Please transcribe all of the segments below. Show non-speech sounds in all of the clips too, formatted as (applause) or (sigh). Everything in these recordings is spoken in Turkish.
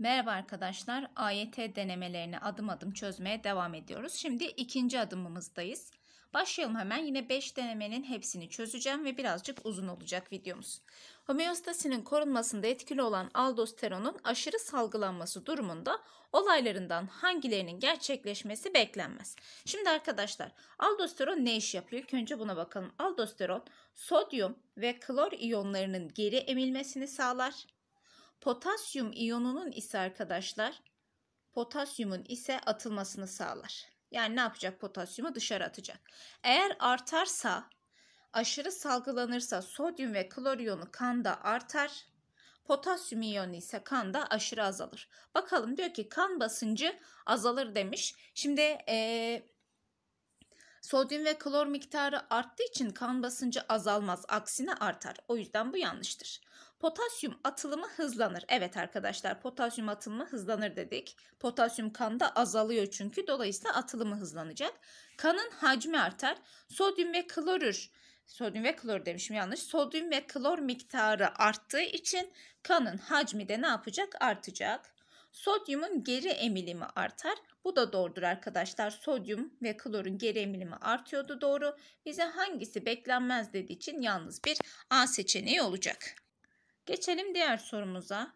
Merhaba arkadaşlar, AYT denemelerini adım adım çözmeye devam ediyoruz. Şimdi ikinci adımımızdayız. Başlayalım hemen. Yine 5 denemenin hepsini çözeceğim ve birazcık uzun olacak videomuz. Homeostasinin korunmasında etkili olan aldosteronun aşırı salgılanması durumunda olaylarından hangilerinin gerçekleşmesi beklenmez. Şimdi arkadaşlar aldosteron ne iş yapıyor? İlk önce buna bakalım. Aldosteron sodyum ve klor iyonlarının geri emilmesini sağlar Potasyum iyonunun ise arkadaşlar potasyumun ise atılmasını sağlar. Yani ne yapacak potasyumu dışarı atacak. Eğer artarsa aşırı salgılanırsa sodyum ve kloriyonu kanda artar. Potasyum iyonu ise kanda aşırı azalır. Bakalım diyor ki kan basıncı azalır demiş. Şimdi ee, sodyum ve klor miktarı arttığı için kan basıncı azalmaz. Aksine artar. O yüzden bu yanlıştır. Potasyum atılımı hızlanır. Evet arkadaşlar potasyum atılımı hızlanır dedik. Potasyum kanda azalıyor çünkü dolayısıyla atılımı hızlanacak. Kanın hacmi artar. Sodyum ve klorür sodyum ve klor demişim yanlış. Sodyum ve klor miktarı arttığı için kanın hacmi de ne yapacak? Artacak. Sodyumun geri emilimi artar. Bu da doğrudur arkadaşlar. Sodyum ve klorun geri emilimi artıyordu doğru. Bize hangisi beklenmez dediği için yalnız bir A seçeneği olacak. Geçelim diğer sorumuza.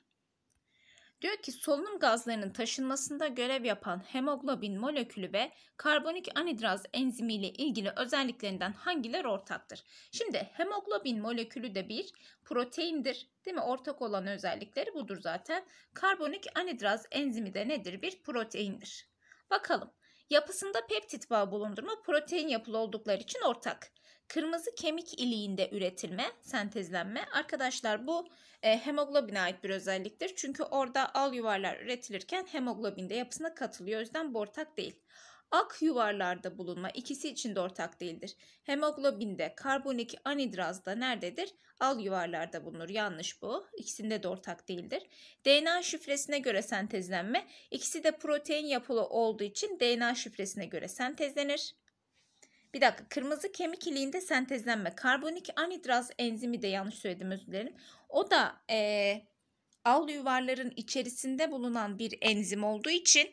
Diyor ki solunum gazlarının taşınmasında görev yapan hemoglobin molekülü ve karbonik anidraz enzimi ile ilgili özelliklerinden hangiler ortaktır? Şimdi hemoglobin molekülü de bir proteindir. Değil mi? Ortak olan özellikleri budur zaten. Karbonik anidraz enzimi de nedir? Bir proteindir. Bakalım. Yapısında peptit bağ bulundurma protein yapılı oldukları için ortak. Kırmızı kemik iliğinde üretilme, sentezlenme. Arkadaşlar bu e, hemoglobine ait bir özelliktir. Çünkü orada al yuvarlar üretilirken hemoglobin de yapısına katılıyor. O yüzden bu ortak değil. Ak yuvarlarda bulunma ikisi için de ortak değildir. Hemoglobinde karbonik anidrazda nerededir? Al yuvarlarda bulunur. Yanlış bu. İkisinde de ortak değildir. DNA şifresine göre sentezlenme. İkisi de protein yapılı olduğu için DNA şifresine göre sentezlenir. Bir dakika kırmızı kemik iliğinde sentezlenme. Karbonik anhidraz enzimi de yanlış söyledim özür dilerim. O da e, al yuvarların içerisinde bulunan bir enzim olduğu için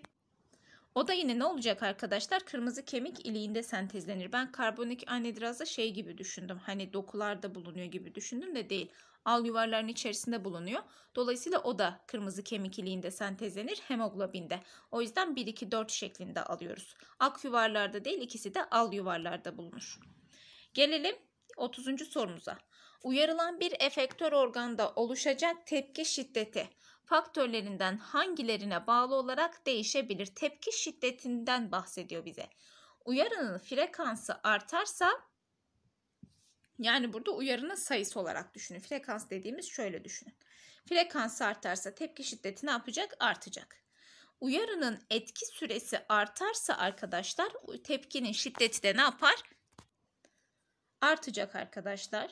o da yine ne olacak arkadaşlar? Kırmızı kemik iliğinde sentezlenir. Ben karbonik anhidrazı şey gibi düşündüm. Hani dokularda bulunuyor gibi düşündüm de değil al yuvarlarının içerisinde bulunuyor. Dolayısıyla o da kırmızı kemik iliğinde sentezlenir hemoglobinde. O yüzden 1-2-4 şeklinde alıyoruz. Ak yuvarlarda değil ikisi de al yuvarlarda bulunur. Gelelim 30. sorumuza. Uyarılan bir efektör organda oluşacak tepki şiddeti faktörlerinden hangilerine bağlı olarak değişebilir? Tepki şiddetinden bahsediyor bize. Uyarının frekansı artarsa yani burada uyarının sayısı olarak düşünün. Frekans dediğimiz şöyle düşünün. Frekans artarsa tepki şiddeti ne yapacak? Artacak. Uyarının etki süresi artarsa arkadaşlar tepkinin şiddeti de ne yapar? Artacak arkadaşlar.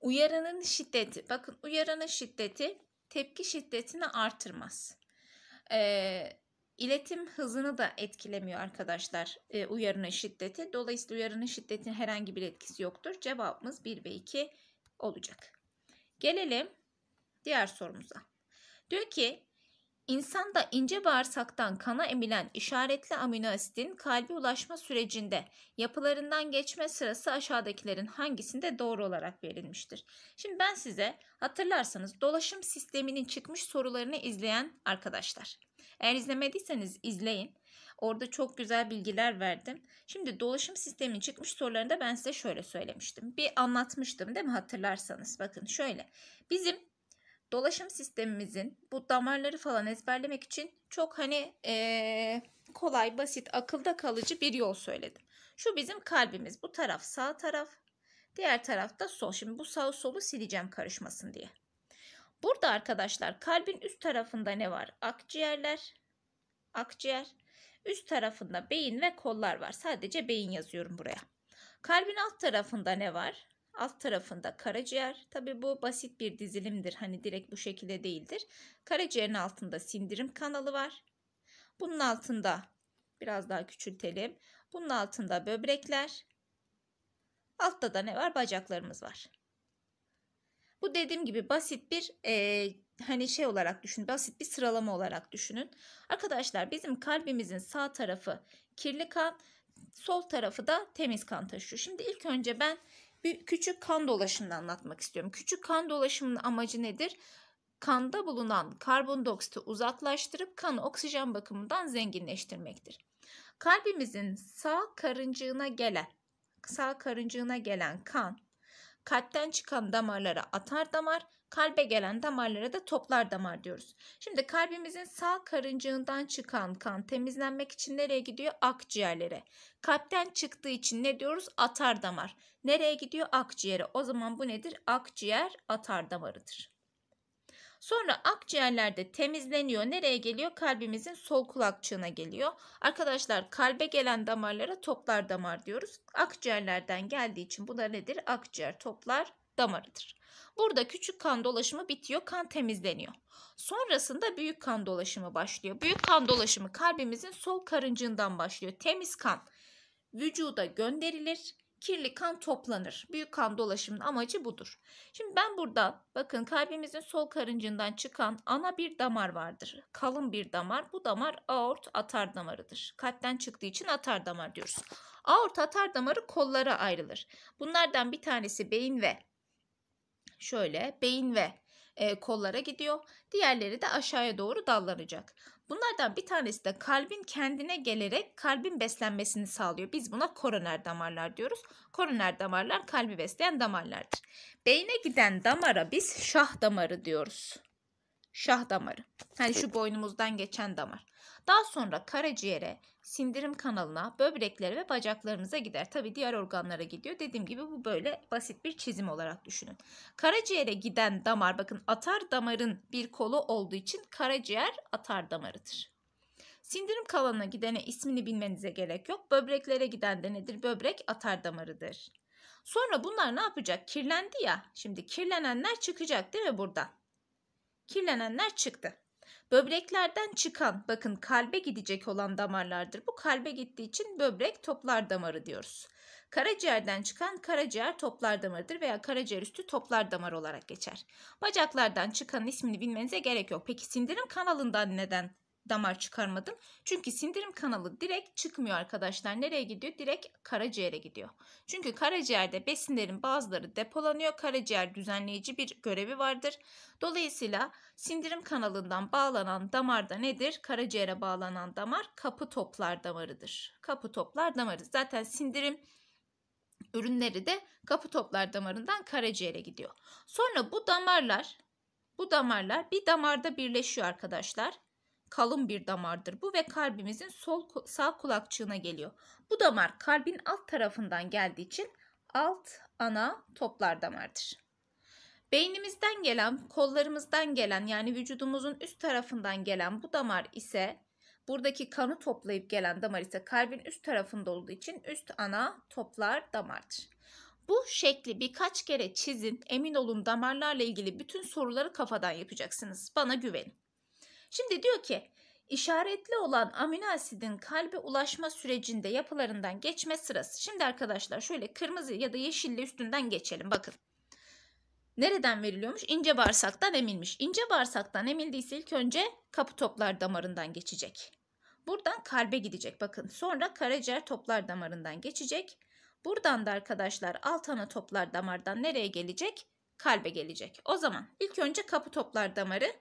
Uyarının şiddeti, bakın uyarının şiddeti tepki şiddetini artırmaz. Ee, İletim hızını da etkilemiyor arkadaşlar e, uyarının şiddeti. Dolayısıyla uyarının şiddetinin herhangi bir etkisi yoktur. Cevabımız 1 ve 2 olacak. Gelelim diğer sorumuza. Diyor ki insanda ince bağırsaktan kana emilen işaretli amino asitin kalbe ulaşma sürecinde yapılarından geçme sırası aşağıdakilerin hangisinde doğru olarak verilmiştir? Şimdi ben size hatırlarsanız dolaşım sisteminin çıkmış sorularını izleyen arkadaşlar eğer izlemediyseniz izleyin. Orada çok güzel bilgiler verdim. Şimdi dolaşım sisteminin çıkmış sorularında ben size şöyle söylemiştim. Bir anlatmıştım değil mi hatırlarsanız. Bakın şöyle. Bizim dolaşım sistemimizin bu damarları falan ezberlemek için çok hani ee, kolay, basit, akılda kalıcı bir yol söyledim. Şu bizim kalbimiz. Bu taraf sağ taraf. Diğer tarafta sol. Şimdi bu sağ solu sileceğim karışmasın diye. Burada arkadaşlar kalbin üst tarafında ne var? Akciğerler, akciğer. Üst tarafında beyin ve kollar var. Sadece beyin yazıyorum buraya. Kalbin alt tarafında ne var? Alt tarafında karaciğer. Tabi bu basit bir dizilimdir. Hani direkt bu şekilde değildir. Karaciğerin altında sindirim kanalı var. Bunun altında biraz daha küçültelim. Bunun altında böbrekler. Altta da ne var? Bacaklarımız var. Bu dediğim gibi basit bir e, hani şey olarak düşünün, basit bir sıralama olarak düşünün. Arkadaşlar bizim kalbimizin sağ tarafı kirli kan, sol tarafı da temiz kan taşıyor. Şimdi ilk önce ben bir küçük kan dolaşımını anlatmak istiyorum. Küçük kan dolaşımının amacı nedir? Kanda bulunan karbondioksiti uzaklaştırıp kanı oksijen bakımından zenginleştirmektir. Kalbimizin sağ karıncığına gelen sağ karıncığına gelen kan kalpten çıkan damarlara atar damar, kalbe gelen damarlara da toplar damar diyoruz. Şimdi kalbimizin sağ karıncığından çıkan kan temizlenmek için nereye gidiyor? Akciğerlere. Kalpten çıktığı için ne diyoruz? Atar damar. Nereye gidiyor? Akciğere. O zaman bu nedir? Akciğer atar damarıdır. Sonra akciğerlerde temizleniyor. Nereye geliyor? Kalbimizin sol kulakçığına geliyor. Arkadaşlar kalbe gelen damarlara toplar damar diyoruz. Akciğerlerden geldiği için bu da nedir? Akciğer toplar damarıdır. Burada küçük kan dolaşımı bitiyor, kan temizleniyor. Sonrasında büyük kan dolaşımı başlıyor. Büyük kan dolaşımı kalbimizin sol karıncığından başlıyor. Temiz kan vücuda gönderilir kirli kan toplanır. Büyük kan dolaşımının amacı budur. Şimdi ben burada bakın kalbimizin sol karıncından çıkan ana bir damar vardır. Kalın bir damar. Bu damar aort atar damarıdır. Kalpten çıktığı için atar damar diyoruz. Aort atar damarı kollara ayrılır. Bunlardan bir tanesi beyin ve şöyle beyin ve e, kollara gidiyor. Diğerleri de aşağıya doğru dallanacak. Bunlardan bir tanesi de kalbin kendine gelerek kalbin beslenmesini sağlıyor. Biz buna koroner damarlar diyoruz. Koroner damarlar kalbi besleyen damarlardır. Beyne giden damara biz şah damarı diyoruz. Şah damarı. Hani şu boynumuzdan geçen damar. Daha sonra karaciğere, sindirim kanalına, böbreklere ve bacaklarımıza gider. Tabi diğer organlara gidiyor. Dediğim gibi bu böyle basit bir çizim olarak düşünün. Karaciğere giden damar bakın atar damarın bir kolu olduğu için karaciğer atar damarıdır. Sindirim kanalına gidene ismini bilmenize gerek yok. Böbreklere giden de nedir? Böbrek atar damarıdır. Sonra bunlar ne yapacak? Kirlendi ya. Şimdi kirlenenler çıkacak değil mi buradan? Kirlenenler çıktı. Böbreklerden çıkan bakın kalbe gidecek olan damarlardır. Bu kalbe gittiği için böbrek toplar damarı diyoruz. Karaciğerden çıkan karaciğer toplar damarıdır veya karaciğer üstü toplar damar olarak geçer. Bacaklardan çıkan ismini bilmenize gerek yok. Peki sindirim kanalından neden damar çıkarmadım. Çünkü sindirim kanalı direkt çıkmıyor arkadaşlar. Nereye gidiyor? Direkt karaciğere gidiyor. Çünkü karaciğerde besinlerin bazıları depolanıyor. Karaciğer düzenleyici bir görevi vardır. Dolayısıyla sindirim kanalından bağlanan damar da nedir? Karaciğere bağlanan damar kapı toplar damarıdır. Kapı toplar damarı. Zaten sindirim ürünleri de kapı toplar damarından karaciğere gidiyor. Sonra bu damarlar bu damarlar bir damarda birleşiyor arkadaşlar kalın bir damardır bu ve kalbimizin sol sağ kulakçığına geliyor. Bu damar kalbin alt tarafından geldiği için alt ana toplar damardır. Beynimizden gelen, kollarımızdan gelen yani vücudumuzun üst tarafından gelen bu damar ise buradaki kanı toplayıp gelen damar ise kalbin üst tarafında olduğu için üst ana toplar damardır. Bu şekli birkaç kere çizin, emin olun damarlarla ilgili bütün soruları kafadan yapacaksınız. Bana güvenin. Şimdi diyor ki işaretli olan amino asidin kalbe ulaşma sürecinde yapılarından geçme sırası. Şimdi arkadaşlar şöyle kırmızı ya da yeşille üstünden geçelim bakın. Nereden veriliyormuş? İnce bağırsaktan emilmiş. İnce bağırsaktan emildiyse ilk önce kapı toplar damarından geçecek. Buradan kalbe gidecek bakın. Sonra karaciğer toplar damarından geçecek. Buradan da arkadaşlar alt ana toplar damardan nereye gelecek? Kalbe gelecek. O zaman ilk önce kapı toplar damarı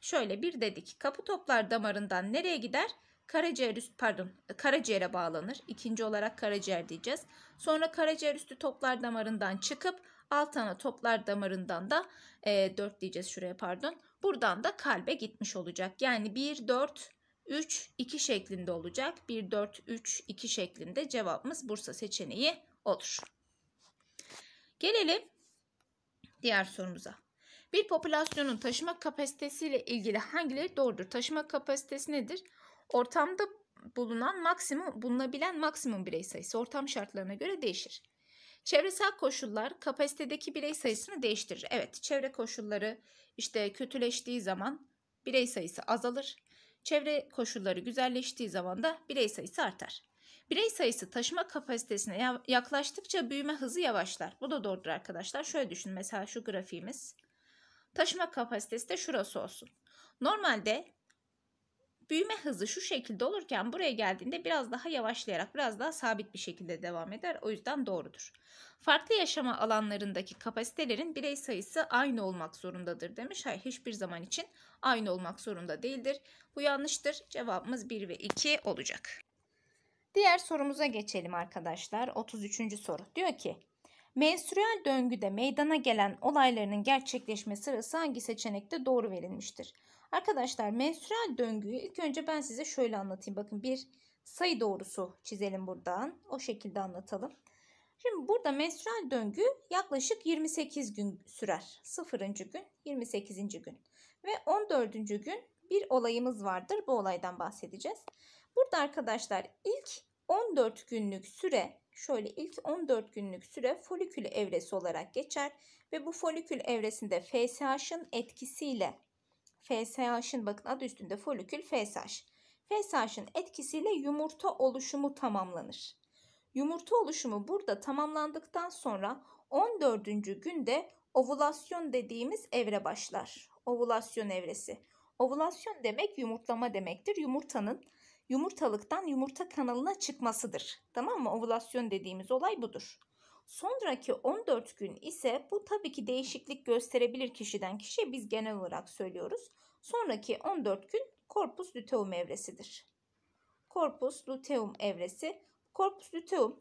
Şöyle bir dedik. Kapı toplar damarından nereye gider? Karaciğer üst pardon karaciğere bağlanır. İkinci olarak karaciğer diyeceğiz. Sonra karaciğer üstü toplar damarından çıkıp alt ana toplar damarından da e, 4 diyeceğiz şuraya pardon. Buradan da kalbe gitmiş olacak. Yani 1 4 3 2 şeklinde olacak. 1 4 3 2 şeklinde cevabımız Bursa seçeneği olur. Gelelim diğer sorumuza. Bir popülasyonun taşıma kapasitesiyle ilgili hangileri doğrudur? Taşıma kapasitesi nedir? Ortamda bulunan maksimum, bulunabilen maksimum birey sayısı ortam şartlarına göre değişir. Çevresel koşullar kapasitedeki birey sayısını değiştirir. Evet, çevre koşulları işte kötüleştiği zaman birey sayısı azalır. Çevre koşulları güzelleştiği zaman da birey sayısı artar. Birey sayısı taşıma kapasitesine yaklaştıkça büyüme hızı yavaşlar. Bu da doğrudur arkadaşlar. Şöyle düşün mesela şu grafiğimiz. Taşıma kapasitesi de şurası olsun. Normalde büyüme hızı şu şekilde olurken buraya geldiğinde biraz daha yavaşlayarak biraz daha sabit bir şekilde devam eder. O yüzden doğrudur. Farklı yaşama alanlarındaki kapasitelerin birey sayısı aynı olmak zorundadır demiş. Hayır hiçbir zaman için aynı olmak zorunda değildir. Bu yanlıştır. Cevabımız 1 ve 2 olacak. Diğer sorumuza geçelim arkadaşlar. 33. soru. Diyor ki Menstrüel döngüde meydana gelen olaylarının gerçekleşme sırası hangi seçenekte doğru verilmiştir? Arkadaşlar menstrüel döngüyü ilk önce ben size şöyle anlatayım. Bakın bir sayı doğrusu çizelim buradan. O şekilde anlatalım. Şimdi burada menstrüel döngü yaklaşık 28 gün sürer. 0. gün 28. gün ve 14. gün bir olayımız vardır. Bu olaydan bahsedeceğiz. Burada arkadaşlar ilk 14 günlük süre şöyle ilk 14 günlük süre folikül evresi olarak geçer ve bu folikül evresinde FSH'ın etkisiyle FSH'ın bakın adı üstünde folikül FSH. FSH'ın etkisiyle yumurta oluşumu tamamlanır. Yumurta oluşumu burada tamamlandıktan sonra 14. günde ovulasyon dediğimiz evre başlar. Ovulasyon evresi. Ovulasyon demek yumurtlama demektir. Yumurtanın yumurtalıktan yumurta kanalına çıkmasıdır. Tamam mı? Ovulasyon dediğimiz olay budur. Sonraki 14 gün ise bu tabii ki değişiklik gösterebilir kişiden kişiye biz genel olarak söylüyoruz. Sonraki 14 gün korpus luteum evresidir. Korpus luteum evresi. Korpus luteum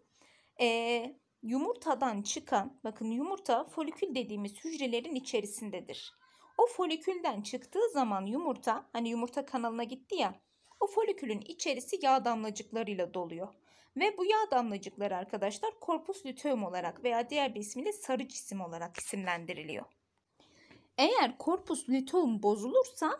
e, yumurtadan çıkan bakın yumurta folikül dediğimiz hücrelerin içerisindedir. O folikülden çıktığı zaman yumurta hani yumurta kanalına gitti ya o folikülün içerisi yağ damlacıklarıyla doluyor. Ve bu yağ damlacıkları arkadaşlar korpus luteum olarak veya diğer bir ismiyle sarı cisim olarak isimlendiriliyor. Eğer korpus luteum bozulursa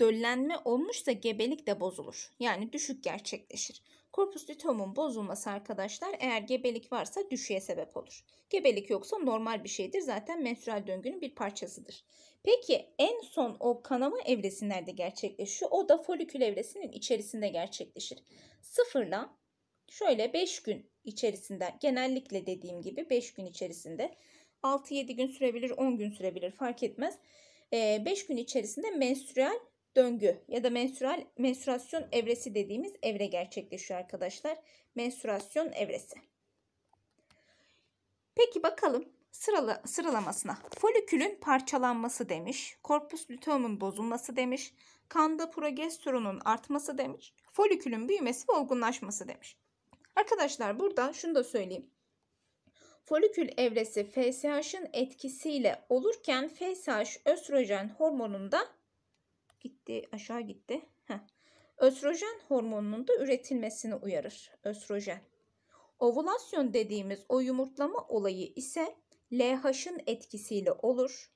döllenme olmuşsa gebelik de bozulur. Yani düşük gerçekleşir. Korpus luteum'un bozulması arkadaşlar eğer gebelik varsa düşüğe sebep olur. Gebelik yoksa normal bir şeydir. Zaten menstrual döngünün bir parçasıdır. Peki en son o kanama evresi nerede gerçekleşiyor? O da folikül evresinin içerisinde gerçekleşir. Sıfırla şöyle 5 gün içerisinde genellikle dediğim gibi 5 gün içerisinde 6-7 gün sürebilir 10 gün sürebilir fark etmez. 5 ee, gün içerisinde menstrüel döngü ya da menstrüel menstrüasyon evresi dediğimiz evre gerçekleşiyor arkadaşlar. Menstrüasyon evresi. Peki bakalım Sırala, sıralamasına folikülün parçalanması demiş, korpus luteumun bozulması demiş, kanda progesteronun artması demiş, folikülün büyümesi ve olgunlaşması demiş. Arkadaşlar burada şunu da söyleyeyim. Folikül evresi FSH'ın etkisiyle olurken FSH östrojen hormonunda gitti aşağı gitti. Heh. Östrojen hormonunun da üretilmesini uyarır. Östrojen. Ovulasyon dediğimiz o yumurtlama olayı ise LH'ın etkisiyle olur.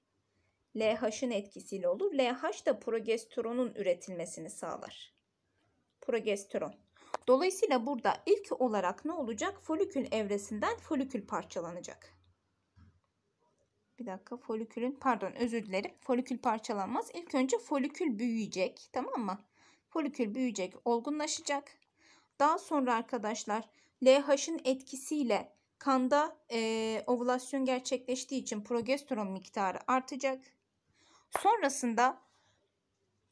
LH'ın etkisiyle olur. LH da progesteronun üretilmesini sağlar. Progesteron. Dolayısıyla burada ilk olarak ne olacak? Folikül evresinden folikül parçalanacak. Bir dakika folikülün pardon özür dilerim. Folikül parçalanmaz. İlk önce folikül büyüyecek tamam mı? Folikül büyüyecek olgunlaşacak. Daha sonra arkadaşlar LH'ın etkisiyle Kanda e, ovülasyon gerçekleştiği için progesteron miktarı artacak. Sonrasında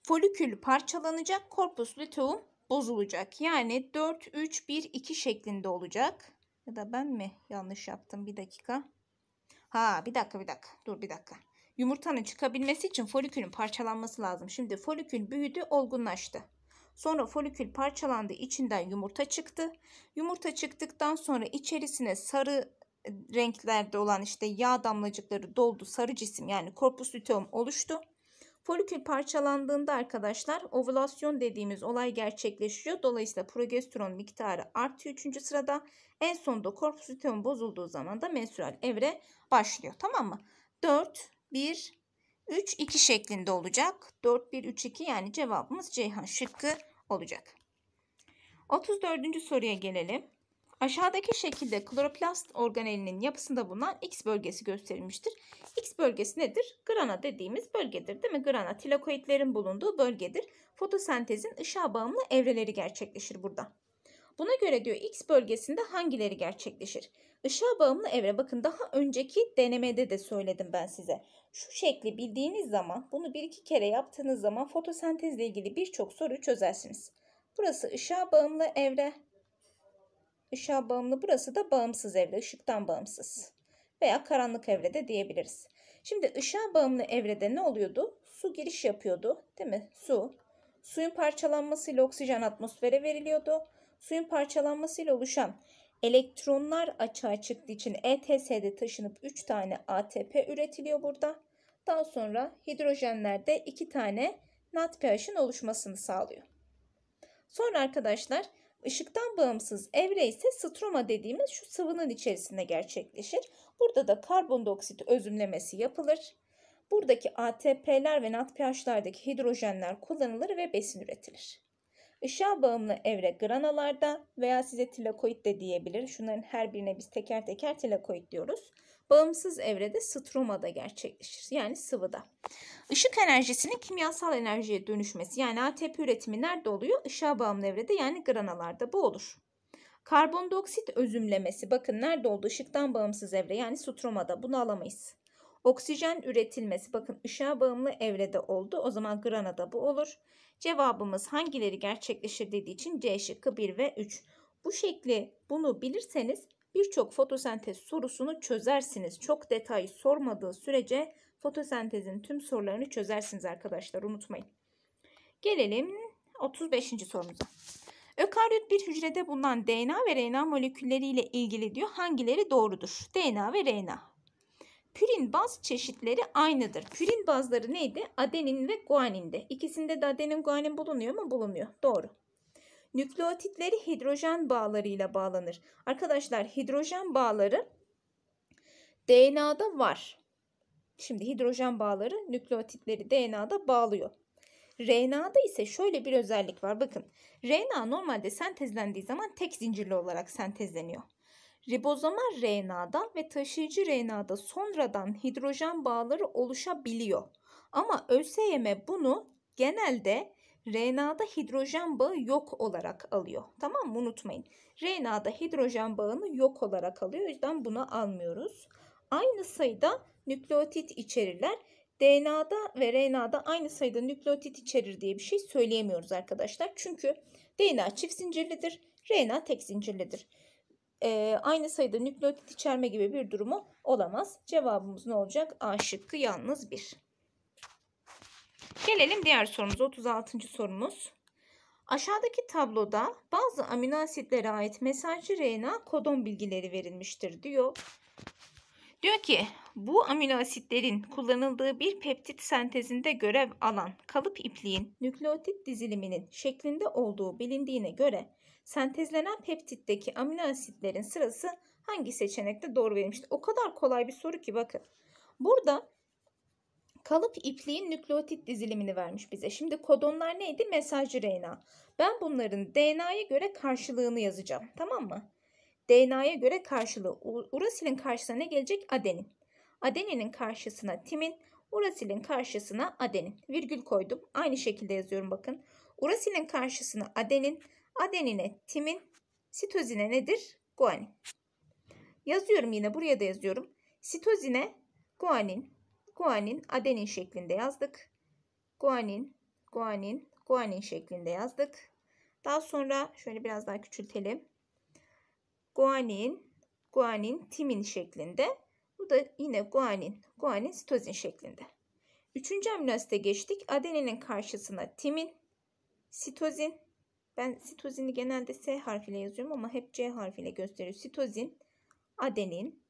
folikül parçalanacak, korpus luteum bozulacak. Yani 4 3 1 2 şeklinde olacak. Ya da ben mi yanlış yaptım? Bir dakika. Ha, bir dakika, bir dakika. Dur bir dakika. Yumurtanın çıkabilmesi için folikülün parçalanması lazım. Şimdi folikül büyüdü, olgunlaştı. Sonra folikül parçalandı, içinden yumurta çıktı. Yumurta çıktıktan sonra içerisine sarı e, renklerde olan işte yağ damlacıkları doldu. Sarı cisim yani korpus luteum oluştu. Folikül parçalandığında arkadaşlar ovulasyon dediğimiz olay gerçekleşiyor. Dolayısıyla progesteron miktarı artı 3. sırada. En sonunda korpus luteum bozulduğu zaman da menstrual evre başlıyor. Tamam mı? 4, 1, 3, 2 şeklinde olacak. 4, 1, 3, 2 yani cevabımız Ceyhan şıkkı olacak. 34. soruya gelelim. Aşağıdaki şekilde kloroplast organelinin yapısında bulunan X bölgesi gösterilmiştir. X bölgesi nedir? Grana dediğimiz bölgedir değil mi? Grana tilakoidlerin bulunduğu bölgedir. Fotosentezin ışığa bağımlı evreleri gerçekleşir burada. Buna göre diyor X bölgesinde hangileri gerçekleşir? Işığa bağımlı evre bakın daha önceki denemede de söyledim ben size. Şu şekli bildiğiniz zaman bunu bir iki kere yaptığınız zaman fotosentezle ilgili birçok soru çözersiniz. Burası ışığa bağımlı evre. Işığa bağımlı burası da bağımsız evre ışıktan bağımsız veya karanlık evrede diyebiliriz. Şimdi ışığa bağımlı evrede ne oluyordu? Su giriş yapıyordu değil mi? Su. Suyun parçalanmasıyla oksijen atmosfere veriliyordu suyun parçalanmasıyla oluşan elektronlar açığa çıktığı için ETS'de taşınıp 3 tane ATP üretiliyor burada. Daha sonra hidrojenlerde 2 tane NADPH'ın oluşmasını sağlıyor. Sonra arkadaşlar ışıktan bağımsız evre ise stroma dediğimiz şu sıvının içerisinde gerçekleşir. Burada da karbondioksit özümlemesi yapılır. Buradaki ATP'ler ve NADPH'lardaki hidrojenler kullanılır ve besin üretilir. Işığa bağımlı evre granalarda veya size tilakoid de diyebilir. Şunların her birine biz teker teker tilakoid diyoruz. Bağımsız evrede stromada gerçekleşir. Yani sıvıda. Işık enerjisinin kimyasal enerjiye dönüşmesi yani ATP üretimi nerede oluyor? Işığa bağımlı evrede yani granalarda bu olur. Karbondioksit özümlemesi bakın nerede oldu? Işıktan bağımsız evre yani stromada bunu alamayız. Oksijen üretilmesi bakın ışığa bağımlı evrede oldu. O zaman Granada bu olur. Cevabımız hangileri gerçekleşir dediği için C şıkkı 1 ve 3. Bu şekli bunu bilirseniz birçok fotosentez sorusunu çözersiniz. Çok detay sormadığı sürece fotosentezin tüm sorularını çözersiniz arkadaşlar unutmayın. Gelelim 35. sorumuza. Ökaryot bir hücrede bulunan DNA ve RNA molekülleriyle ilgili diyor hangileri doğrudur? DNA ve RNA. Pürin baz çeşitleri aynıdır. Pürin bazları neydi? Adenin ve guaninde. İkisinde de adenin guanin bulunuyor mu? Bulunuyor. Doğru. Nükleotitleri hidrojen bağlarıyla bağlanır. Arkadaşlar hidrojen bağları DNA'da var. Şimdi hidrojen bağları nükleotitleri DNA'da bağlıyor. RNA'da ise şöyle bir özellik var. Bakın RNA normalde sentezlendiği zaman tek zincirli olarak sentezleniyor ribozomal RNA'da ve taşıyıcı RNA'da sonradan hidrojen bağları oluşabiliyor. Ama ÖSYM bunu genelde RNA'da hidrojen bağı yok olarak alıyor. Tamam mı? Unutmayın. RNA'da hidrojen bağını yok olarak alıyor. O yüzden bunu almıyoruz. Aynı sayıda nükleotit içerirler. DNA'da ve RNA'da aynı sayıda nükleotit içerir diye bir şey söyleyemiyoruz arkadaşlar. Çünkü DNA çift zincirlidir, RNA tek zincirlidir e, aynı sayıda nükleotit içerme gibi bir durumu olamaz. Cevabımız ne olacak? A şıkkı yalnız 1. Gelelim diğer sorumuz 36. sorumuz. Aşağıdaki tabloda bazı amino asitlere ait mesajcı RNA kodon bilgileri verilmiştir diyor. Diyor ki bu amino asitlerin kullanıldığı bir peptit sentezinde görev alan kalıp ipliğin nükleotit diziliminin şeklinde olduğu bilindiğine göre Sentezlenen peptitteki amino asitlerin sırası hangi seçenekte doğru verilmiştir? O kadar kolay bir soru ki bakın. Burada kalıp ipliğin nükleotit dizilimini vermiş bize. Şimdi kodonlar neydi? Mesajcı RNA. Ben bunların DNA'ya göre karşılığını yazacağım. Tamam mı? DNA'ya göre karşılığı. Urasilin karşısına ne gelecek? Adenin. Adeninin karşısına timin, urasilin karşısına adenin. Virgül koydum. Aynı şekilde yazıyorum bakın. Urasilin karşısına adenin, Adenine timin, sitozine nedir? Guanin. Yazıyorum yine buraya da yazıyorum. Sitozine guanin, guanin, adenin şeklinde yazdık. Guanin, guanin, guanin şeklinde yazdık. Daha sonra şöyle biraz daha küçültelim. Guanin, guanin, timin şeklinde. Bu da yine guanin, guanin, sitozin şeklinde. Üçüncü amino geçtik. Adeninin karşısına timin, sitozin, ben sitozini genelde S harfiyle yazıyorum ama hep C harfiyle gösteriyorum. Sitozin, adenin.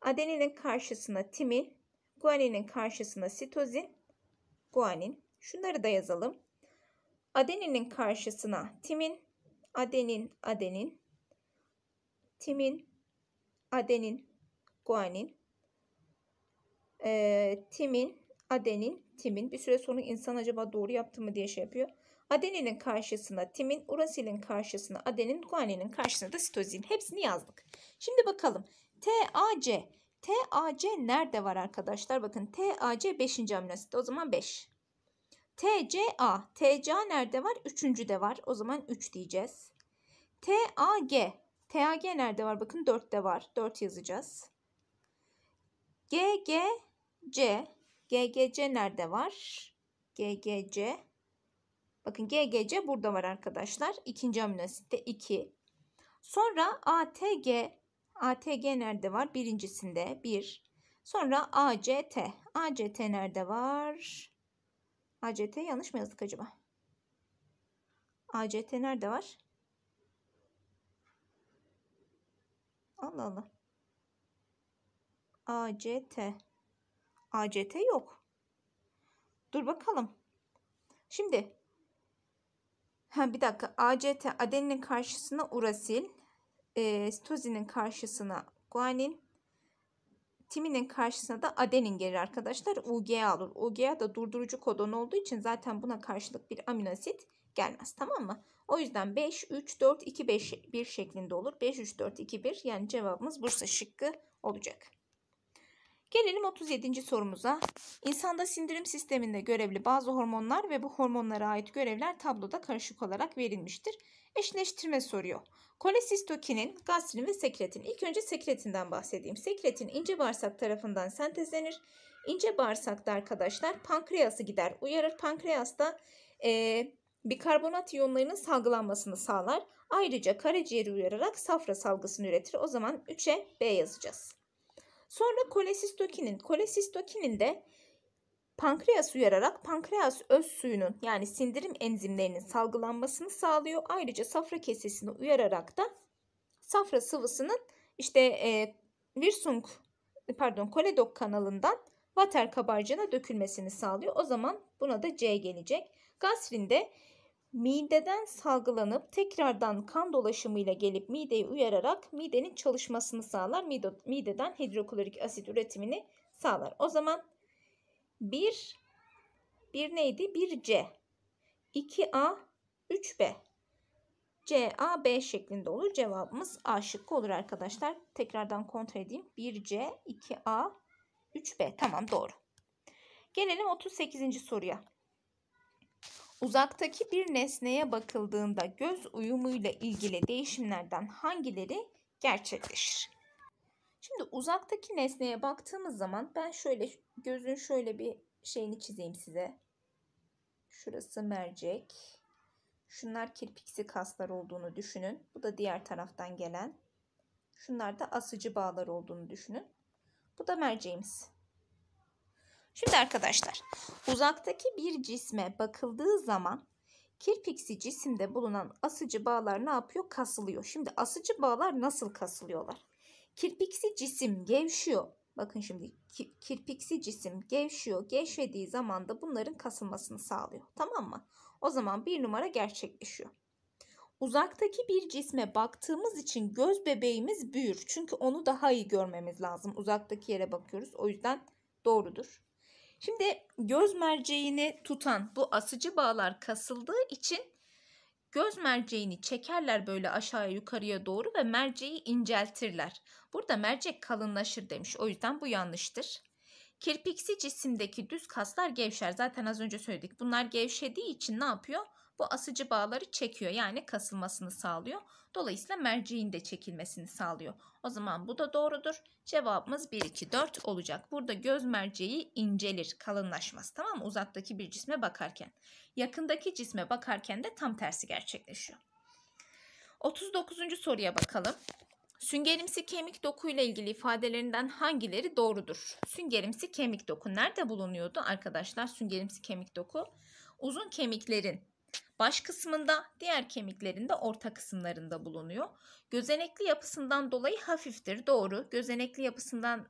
Adeninin karşısına timin, guaninin karşısına sitozin, guanin. Şunları da yazalım. Adeninin karşısına timin, adenin, adenin, timin, adenin, guanin, e, timin, adenin, timin. Bir süre sonra insan acaba doğru yaptı mı diye şey yapıyor. Adeninin karşısına timin, urasilin karşısına adenin, guaninin karşısına da sitozin. Hepsini yazdık. Şimdi bakalım. TAC. TAC nerede var arkadaşlar? Bakın TAC 5. amino O zaman 5. TCA. TCA nerede var? 3. de var. O zaman 3 diyeceğiz. TAG. TAG nerede var? Bakın 4'te var. 4 yazacağız. GGC. GGC nerede var? GGC. Bakın GGC burada var arkadaşlar. İkinci amino asitte 2. Sonra ATG. ATG nerede var? Birincisinde 1. Bir. Sonra ACT. ACT nerede var? ACT yanlış mı yazdık acaba? ACT nerede var? Allah Allah. ACT. ACT yok. Dur bakalım. Şimdi Ha bir dakika. ACT adeninin karşısına urasil, e, sitozinin karşısına guanin, timinin karşısına da adenin gelir arkadaşlar. UGA olur. UGA da durdurucu kodon olduğu için zaten buna karşılık bir aminoasit gelmez. Tamam mı? O yüzden 5 3 4 2 5 1 şeklinde olur. 5 3 4 2 1 yani cevabımız Bursa şıkkı olacak. Gelelim 37. sorumuza. İnsanda sindirim sisteminde görevli bazı hormonlar ve bu hormonlara ait görevler tabloda karışık olarak verilmiştir. Eşleştirme soruyor. Kolesistokinin, gastrin ve sekretin. İlk önce sekretinden bahsedeyim. Sekretin ince bağırsak tarafından sentezlenir. İnce bağırsakta arkadaşlar pankreası gider. Uyarır pankreasta e, karbonat iyonlarının salgılanmasını sağlar. Ayrıca karaciğeri uyararak safra salgısını üretir. O zaman 3'e B yazacağız. Sonra kolesistokinin. Kolesistokinin de pankreas uyararak pankreas öz suyunun yani sindirim enzimlerinin salgılanmasını sağlıyor. Ayrıca safra kesesini uyararak da safra sıvısının işte e, Virsung pardon koledok kanalından water kabarcığına dökülmesini sağlıyor. O zaman buna da C gelecek. Gasfrin mideden salgılanıp tekrardan kan dolaşımıyla gelip mideyi uyararak midenin çalışmasını sağlar. mideden hidroklorik asit üretimini sağlar. O zaman 1 1 neydi? 1C 2A 3B C, A, B şeklinde olur. Cevabımız A şıkkı olur arkadaşlar. Tekrardan kontrol edeyim. 1C, 2A, 3B. Tamam doğru. Gelelim 38. soruya. Uzaktaki bir nesneye bakıldığında göz uyumuyla ilgili değişimlerden hangileri gerçekleşir? Şimdi uzaktaki nesneye baktığımız zaman ben şöyle gözün şöyle bir şeyini çizeyim size. Şurası mercek. Şunlar kirpiksi kaslar olduğunu düşünün. Bu da diğer taraftan gelen. Şunlar da asıcı bağlar olduğunu düşünün. Bu da merceğimiz. Şimdi arkadaşlar uzaktaki bir cisme bakıldığı zaman kirpiksi cisimde bulunan asıcı bağlar ne yapıyor? Kasılıyor. Şimdi asıcı bağlar nasıl kasılıyorlar? Kirpiksi cisim gevşiyor. Bakın şimdi kirpiksi cisim gevşiyor. Gevşediği zaman da bunların kasılmasını sağlıyor. Tamam mı? O zaman bir numara gerçekleşiyor. Uzaktaki bir cisme baktığımız için göz bebeğimiz büyür. Çünkü onu daha iyi görmemiz lazım. Uzaktaki yere bakıyoruz. O yüzden doğrudur. Şimdi göz merceğini tutan bu asıcı bağlar kasıldığı için göz merceğini çekerler böyle aşağıya yukarıya doğru ve merceği inceltirler. Burada mercek kalınlaşır demiş. O yüzden bu yanlıştır. Kirpiksi cisimdeki düz kaslar gevşer. Zaten az önce söyledik. Bunlar gevşediği için ne yapıyor? bu asıcı bağları çekiyor yani kasılmasını sağlıyor. Dolayısıyla merceğin de çekilmesini sağlıyor. O zaman bu da doğrudur. Cevabımız 1, 2, 4 olacak. Burada göz merceği incelir, kalınlaşmaz tamam mı? Uzaktaki bir cisme bakarken. Yakındaki cisme bakarken de tam tersi gerçekleşiyor. 39. soruya bakalım. Süngerimsi kemik doku ile ilgili ifadelerinden hangileri doğrudur? Süngerimsi kemik doku nerede bulunuyordu arkadaşlar? Süngerimsi kemik doku uzun kemiklerin Baş kısmında, diğer kemiklerinde orta kısımlarında bulunuyor. Gözenekli yapısından dolayı hafiftir. Doğru. Gözenekli yapısından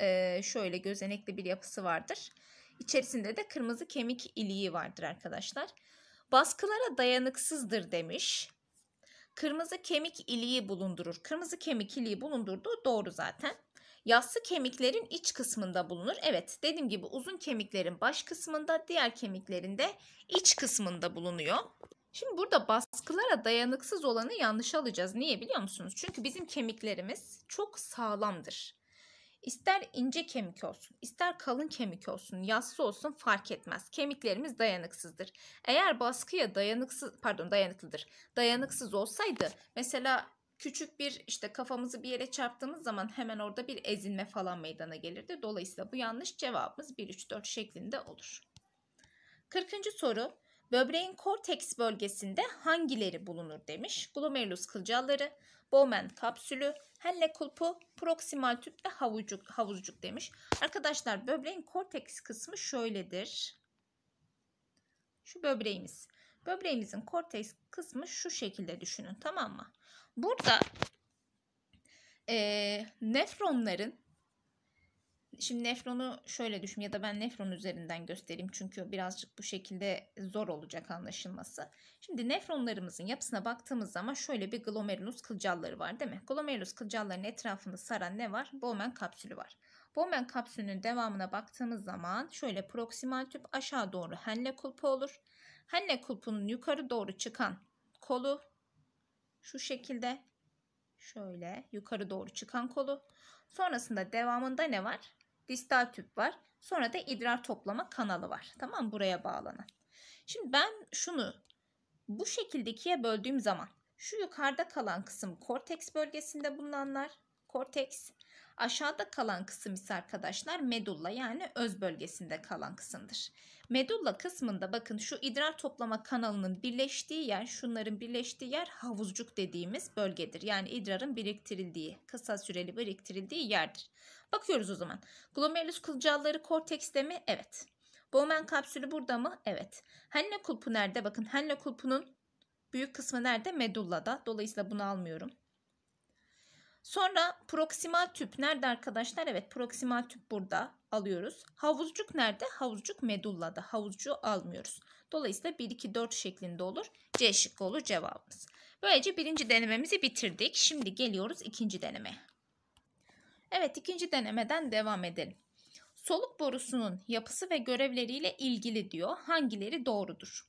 e, şöyle gözenekli bir yapısı vardır. İçerisinde de kırmızı kemik iliği vardır arkadaşlar. Baskılara dayanıksızdır demiş. Kırmızı kemik iliği bulundurur. Kırmızı kemik iliği bulundurduğu doğru zaten. Yassı kemiklerin iç kısmında bulunur. Evet dediğim gibi uzun kemiklerin baş kısmında diğer kemiklerin de iç kısmında bulunuyor. Şimdi burada baskılara dayanıksız olanı yanlış alacağız. Niye biliyor musunuz? Çünkü bizim kemiklerimiz çok sağlamdır. İster ince kemik olsun, ister kalın kemik olsun, yassı olsun fark etmez. Kemiklerimiz dayanıksızdır. Eğer baskıya dayanıksız, pardon dayanıklıdır. Dayanıksız olsaydı mesela küçük bir işte kafamızı bir yere çarptığımız zaman hemen orada bir ezilme falan meydana gelirdi. Dolayısıyla bu yanlış cevabımız 1 3 4 şeklinde olur. 40. soru Böbreğin korteks bölgesinde hangileri bulunur demiş. Glomerulus kılcalları, Bowman kapsülü, Henle kulpu, proksimal tüp ve havucuk, havuzcuk demiş. Arkadaşlar böbreğin korteks kısmı şöyledir. Şu böbreğimiz. Böbreğimizin korteks kısmı şu şekilde düşünün tamam mı? Burada e, nefronların Şimdi nefronu şöyle düşün ya da ben nefron üzerinden göstereyim çünkü birazcık bu şekilde zor olacak anlaşılması. Şimdi nefronlarımızın yapısına baktığımız zaman şöyle bir glomerulus kılcalları var değil mi? Glomerulus kılcallarının etrafını saran ne var? Bowman kapsülü var. Bowman kapsülünün devamına baktığımız zaman şöyle proksimal tüp aşağı doğru henle kulpu olur. Henle kulpunun yukarı doğru çıkan kolu şu şekilde şöyle yukarı doğru çıkan kolu. Sonrasında devamında ne var? Distal tüp var. Sonra da idrar toplama kanalı var. Tamam Buraya bağlanan. Şimdi ben şunu bu şekilde ikiye böldüğüm zaman şu yukarıda kalan kısım korteks bölgesinde bulunanlar korteks. Aşağıda kalan kısım ise arkadaşlar medulla yani öz bölgesinde kalan kısımdır. Medulla kısmında bakın şu idrar toplama kanalının birleştiği yer, şunların birleştiği yer havuzcuk dediğimiz bölgedir. Yani idrarın biriktirildiği, kısa süreli biriktirildiği yerdir. Bakıyoruz o zaman. Glomerulus kılcalları kortekste mi? Evet. Bowman kapsülü burada mı? Evet. Henle kulpu nerede? Bakın henle kulpunun büyük kısmı nerede? Medulla'da. Dolayısıyla bunu almıyorum. Sonra proksimal tüp nerede arkadaşlar? Evet proksimal tüp burada alıyoruz. Havuzcuk nerede? Havuzcuk medullada. Havuzcuğu almıyoruz. Dolayısıyla 1, 2, 4 şeklinde olur. C şıkkı olur cevabımız. Böylece birinci denememizi bitirdik. Şimdi geliyoruz ikinci denemeye. Evet ikinci denemeden devam edelim. Soluk borusunun yapısı ve görevleriyle ilgili diyor. Hangileri doğrudur?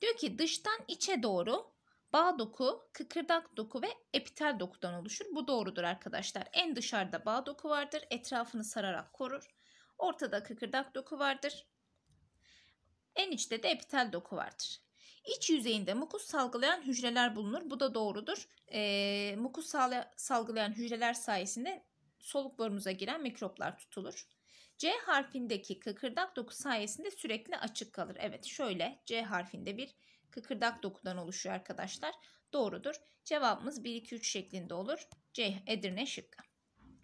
Diyor ki dıştan içe doğru bağ doku, kıkırdak doku ve epitel dokudan oluşur. Bu doğrudur arkadaşlar. En dışarıda bağ doku vardır. Etrafını sararak korur. Ortada kıkırdak doku vardır. En içte de epitel doku vardır. İç yüzeyinde mukus salgılayan hücreler bulunur. Bu da doğrudur. E, mukus salgılayan hücreler sayesinde soluk borumuza giren mikroplar tutulur. C harfindeki kıkırdak doku sayesinde sürekli açık kalır. Evet şöyle C harfinde bir kıkırdak dokudan oluşuyor arkadaşlar. Doğrudur. Cevabımız 1-2-3 şeklinde olur. C Edirne şıkkı.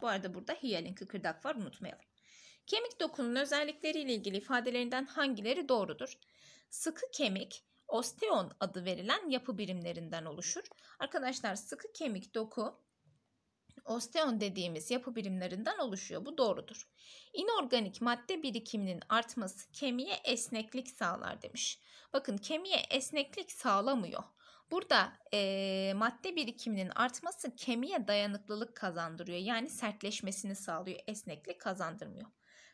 Bu arada burada hiyalin kıkırdak var unutmayalım. Kemik dokunun özellikleri ile ilgili ifadelerinden hangileri doğrudur? Sıkı kemik osteon adı verilen yapı birimlerinden oluşur. Arkadaşlar sıkı kemik doku osteon dediğimiz yapı birimlerinden oluşuyor. Bu doğrudur. İnorganik madde birikiminin artması kemiğe esneklik sağlar demiş. Bakın kemiğe esneklik sağlamıyor. Burada e, madde birikiminin artması kemiğe dayanıklılık kazandırıyor. Yani sertleşmesini sağlıyor. Esneklik kazandırmıyor.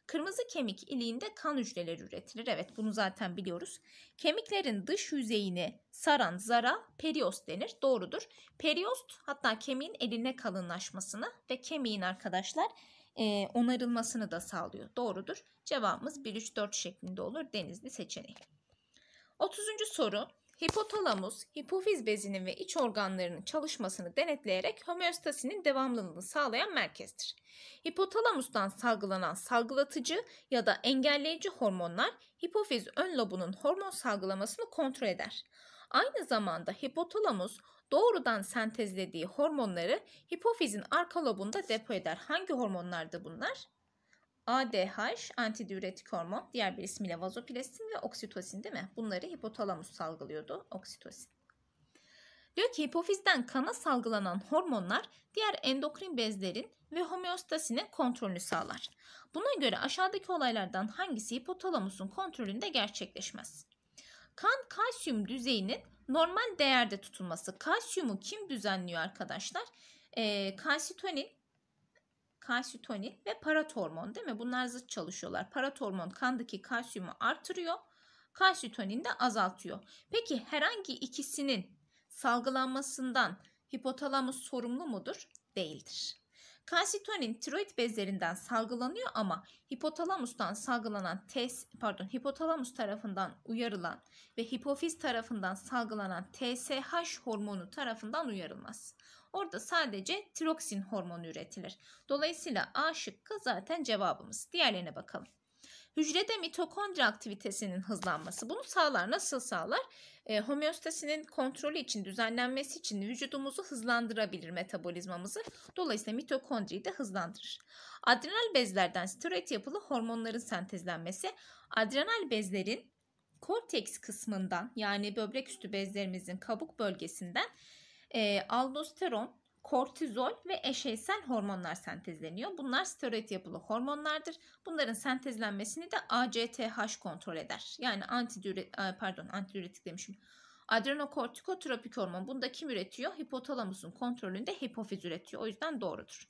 Kırmızı kemik iliğinde kan hücreleri üretilir. Evet bunu zaten biliyoruz. Kemiklerin dış yüzeyini saran zara periost denir. Doğrudur. Periost hatta kemiğin eline kalınlaşmasını ve kemiğin arkadaşlar e, onarılmasını da sağlıyor. Doğrudur. Cevabımız 1-3-4 şeklinde olur. Denizli seçeneği. 30. soru Hipotalamus, hipofiz bezinin ve iç organlarının çalışmasını denetleyerek homeostasinin devamlılığını sağlayan merkezdir. Hipotalamustan salgılanan salgılatıcı ya da engelleyici hormonlar hipofiz ön lobunun hormon salgılamasını kontrol eder. Aynı zamanda hipotalamus doğrudan sentezlediği hormonları hipofizin arka lobunda depo eder. Hangi hormonlardı bunlar? ADH antidiüretik hormon, diğer bir ismiyle vazoprestin ve oksitosin değil mi? Bunları hipotalamus salgılıyordu, oksitosin. Diyor ki hipofizden kana salgılanan hormonlar diğer endokrin bezlerin ve homeostasinin kontrolünü sağlar. Buna göre aşağıdaki olaylardan hangisi hipotalamusun kontrolünde gerçekleşmez? Kan kalsiyum düzeyinin normal değerde tutulması. Kalsiyumu kim düzenliyor arkadaşlar? E, kalsitonin kalsitonin ve paratormon değil mi? Bunlar zıt çalışıyorlar. Paratormon kandaki kalsiyumu artırıyor. Kalsitonin de azaltıyor. Peki herhangi ikisinin salgılanmasından hipotalamus sorumlu mudur? Değildir. Kalsitonin tiroid bezlerinden salgılanıyor ama hipotalamustan salgılanan TES pardon hipotalamus tarafından uyarılan ve hipofiz tarafından salgılanan TSH hormonu tarafından uyarılmaz. Orada sadece tiroksin hormonu üretilir. Dolayısıyla A şıkkı zaten cevabımız. Diğerlerine bakalım. Hücrede mitokondri aktivitesinin hızlanması bunu sağlar. Nasıl sağlar? E, ee, homeostasinin kontrolü için, düzenlenmesi için vücudumuzu hızlandırabilir metabolizmamızı. Dolayısıyla mitokondriyi de hızlandırır. Adrenal bezlerden steroid yapılı hormonların sentezlenmesi. Adrenal bezlerin korteks kısmından yani böbrek üstü bezlerimizin kabuk bölgesinden e, aldosteron, kortizol ve eşeysel hormonlar sentezleniyor. Bunlar steroid yapılı hormonlardır. Bunların sentezlenmesini de ACTH kontrol eder. Yani antidüre, e, pardon antidiüretik demişim. Adrenokortikotropik hormon. Bunu da kim üretiyor? Hipotalamusun kontrolünde hipofiz üretiyor. O yüzden doğrudur.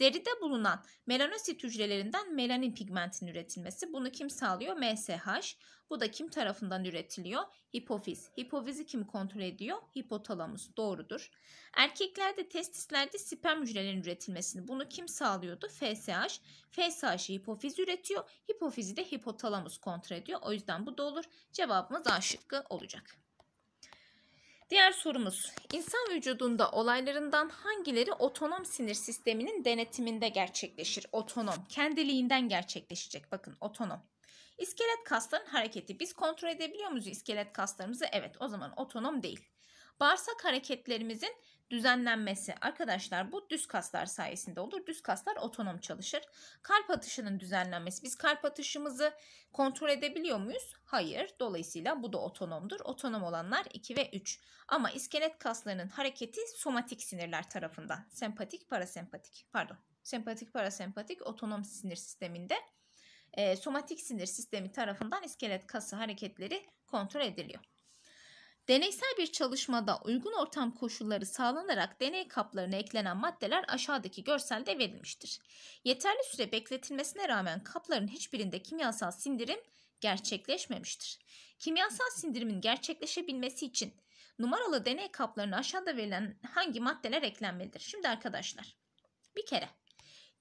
Deride bulunan melanosit hücrelerinden melanin pigmentinin üretilmesi. Bunu kim sağlıyor? MSH. Bu da kim tarafından üretiliyor? Hipofiz. Hipofizi kim kontrol ediyor? Hipotalamus. Doğrudur. Erkeklerde testislerde sperm hücrelerinin üretilmesini. Bunu kim sağlıyordu? FSH. FSH'ı hipofiz üretiyor. Hipofizi de hipotalamus kontrol ediyor. O yüzden bu da olur. Cevabımız A şıkkı olacak. Diğer sorumuz. İnsan vücudunda olaylarından hangileri otonom sinir sisteminin denetiminde gerçekleşir? Otonom. Kendiliğinden gerçekleşecek. Bakın otonom. İskelet kasların hareketi. Biz kontrol edebiliyor muyuz iskelet kaslarımızı? Evet o zaman otonom değil. Bağırsak hareketlerimizin düzenlenmesi arkadaşlar bu düz kaslar sayesinde olur. Düz kaslar otonom çalışır. Kalp atışının düzenlenmesi. Biz kalp atışımızı kontrol edebiliyor muyuz? Hayır. Dolayısıyla bu da otonomdur. Otonom olanlar 2 ve 3. Ama iskelet kaslarının hareketi somatik sinirler tarafından. Sempatik, parasempatik. Pardon. Sempatik, parasempatik otonom sinir sisteminde e, somatik sinir sistemi tarafından iskelet kası hareketleri kontrol ediliyor. Deneysel bir çalışmada uygun ortam koşulları sağlanarak deney kaplarına eklenen maddeler aşağıdaki görselde verilmiştir. Yeterli süre bekletilmesine rağmen kapların hiçbirinde kimyasal sindirim gerçekleşmemiştir. Kimyasal sindirimin gerçekleşebilmesi için numaralı deney kaplarına aşağıda verilen hangi maddeler eklenmelidir? Şimdi arkadaşlar bir kere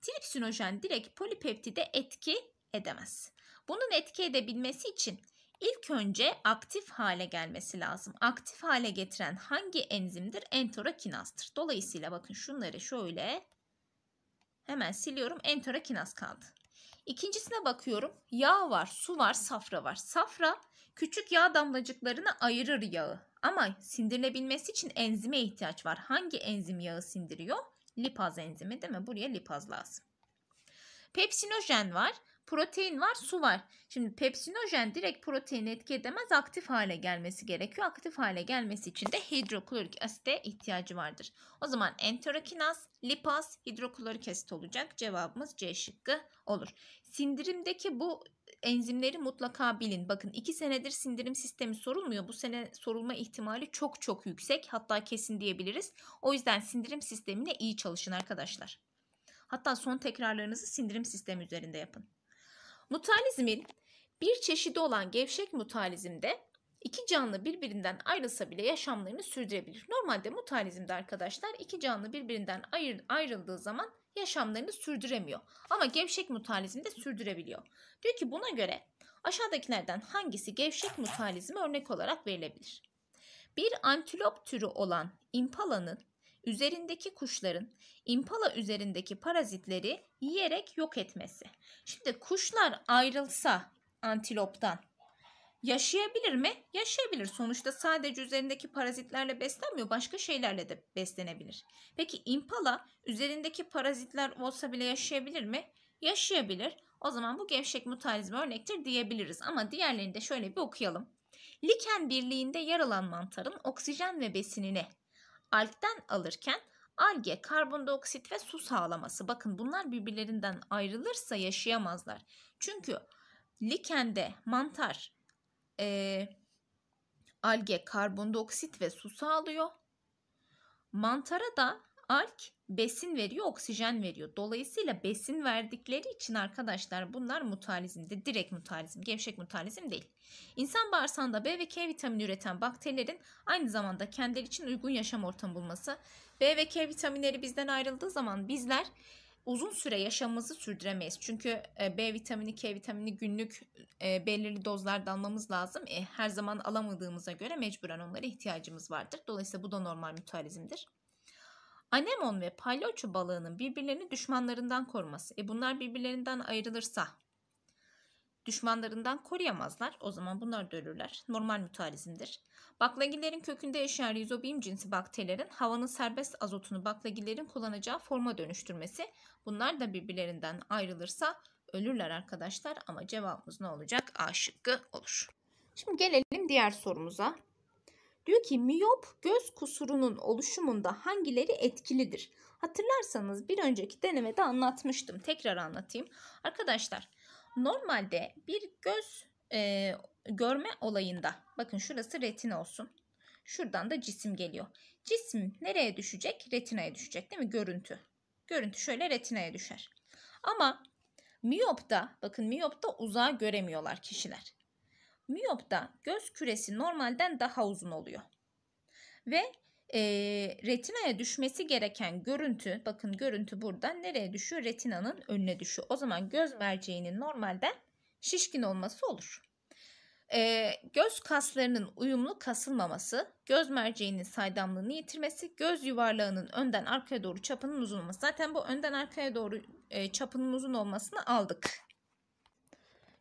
tripsinojen direkt polipeptide etki edemez. Bunun etki edebilmesi için İlk önce aktif hale gelmesi lazım. Aktif hale getiren hangi enzimdir? Enterokinazdır. Dolayısıyla bakın şunları şöyle hemen siliyorum. Enterokinaz kaldı. İkincisine bakıyorum. Yağ var, su var, safra var. Safra küçük yağ damlacıklarını ayırır yağı. Ama sindirilebilmesi için enzime ihtiyaç var. Hangi enzim yağı sindiriyor? Lipaz enzimi değil mi? Buraya lipaz lazım. Pepsinojen var protein var, su var. Şimdi pepsinojen direkt proteini etki edemez, aktif hale gelmesi gerekiyor. Aktif hale gelmesi için de hidroklorik asite ihtiyacı vardır. O zaman enterokinaz, lipaz, hidroklorik asit olacak. Cevabımız C şıkkı olur. Sindirimdeki bu enzimleri mutlaka bilin. Bakın 2 senedir sindirim sistemi sorulmuyor. Bu sene sorulma ihtimali çok çok yüksek. Hatta kesin diyebiliriz. O yüzden sindirim sistemine iyi çalışın arkadaşlar. Hatta son tekrarlarınızı sindirim sistemi üzerinde yapın. Mutalizmin bir çeşidi olan gevşek mutalizmde iki canlı birbirinden ayrılsa bile yaşamlarını sürdürebilir. Normalde mutalizmde arkadaşlar iki canlı birbirinden ayrı, ayrıldığı zaman yaşamlarını sürdüremiyor. Ama gevşek mutalizmde sürdürebiliyor. Diyor ki buna göre aşağıdakilerden hangisi gevşek mutualizme örnek olarak verilebilir? Bir antilop türü olan impalanın üzerindeki kuşların impala üzerindeki parazitleri yiyerek yok etmesi. Şimdi kuşlar ayrılsa antiloptan yaşayabilir mi? Yaşayabilir. Sonuçta sadece üzerindeki parazitlerle beslenmiyor, başka şeylerle de beslenebilir. Peki impala üzerindeki parazitler olsa bile yaşayabilir mi? Yaşayabilir. O zaman bu gevşek mutalizme örnektir diyebiliriz ama diğerlerini de şöyle bir okuyalım. Liken birliğinde yer alan mantarın oksijen ve besinine Alkten alırken alge, karbondioksit ve su sağlaması. Bakın bunlar birbirlerinden ayrılırsa yaşayamazlar. Çünkü likende mantar e, alge karbondioksit ve su sağlıyor. Mantara da Alk besin veriyor, oksijen veriyor. Dolayısıyla besin verdikleri için arkadaşlar bunlar mutalizmde direkt mutalizm, gevşek mutalizm değil. İnsan bağırsağında B ve K vitamini üreten bakterilerin aynı zamanda kendileri için uygun yaşam ortamı bulması. B ve K vitaminleri bizden ayrıldığı zaman bizler uzun süre yaşamımızı sürdüremeyiz. Çünkü e, B vitamini, K vitamini günlük e, belirli dozlarda almamız lazım. E, her zaman alamadığımıza göre mecburen onlara ihtiyacımız vardır. Dolayısıyla bu da normal mutalizmdir. Anemon ve palyaço balığının birbirlerini düşmanlarından koruması. E bunlar birbirlerinden ayrılırsa düşmanlarından koruyamazlar. O zaman bunlar da ölürler. Normal mütarizmdir. Baklagillerin kökünde yaşayan rizobiyum cinsi bakterilerin havanın serbest azotunu baklagillerin kullanacağı forma dönüştürmesi. Bunlar da birbirlerinden ayrılırsa ölürler arkadaşlar ama cevabımız ne olacak? A şıkkı olur. Şimdi gelelim diğer sorumuza. Diyor ki miyop göz kusurunun oluşumunda hangileri etkilidir? Hatırlarsanız bir önceki denemede anlatmıştım. Tekrar anlatayım. Arkadaşlar normalde bir göz e, görme olayında bakın şurası retina olsun. Şuradan da cisim geliyor. Cisim nereye düşecek? Retinaya düşecek değil mi? Görüntü. Görüntü şöyle retinaya düşer. Ama miyopta bakın miyopta uzağa göremiyorlar kişiler miyopta göz küresi normalden daha uzun oluyor. Ve e, retinaya düşmesi gereken görüntü bakın görüntü burada nereye düşüyor? Retinanın önüne düşüyor. O zaman göz merceğinin normalden şişkin olması olur. E, göz kaslarının uyumlu kasılmaması, göz merceğinin saydamlığını yitirmesi, göz yuvarlağının önden arkaya doğru çapının uzun olması. Zaten bu önden arkaya doğru e, çapının uzun olmasını aldık.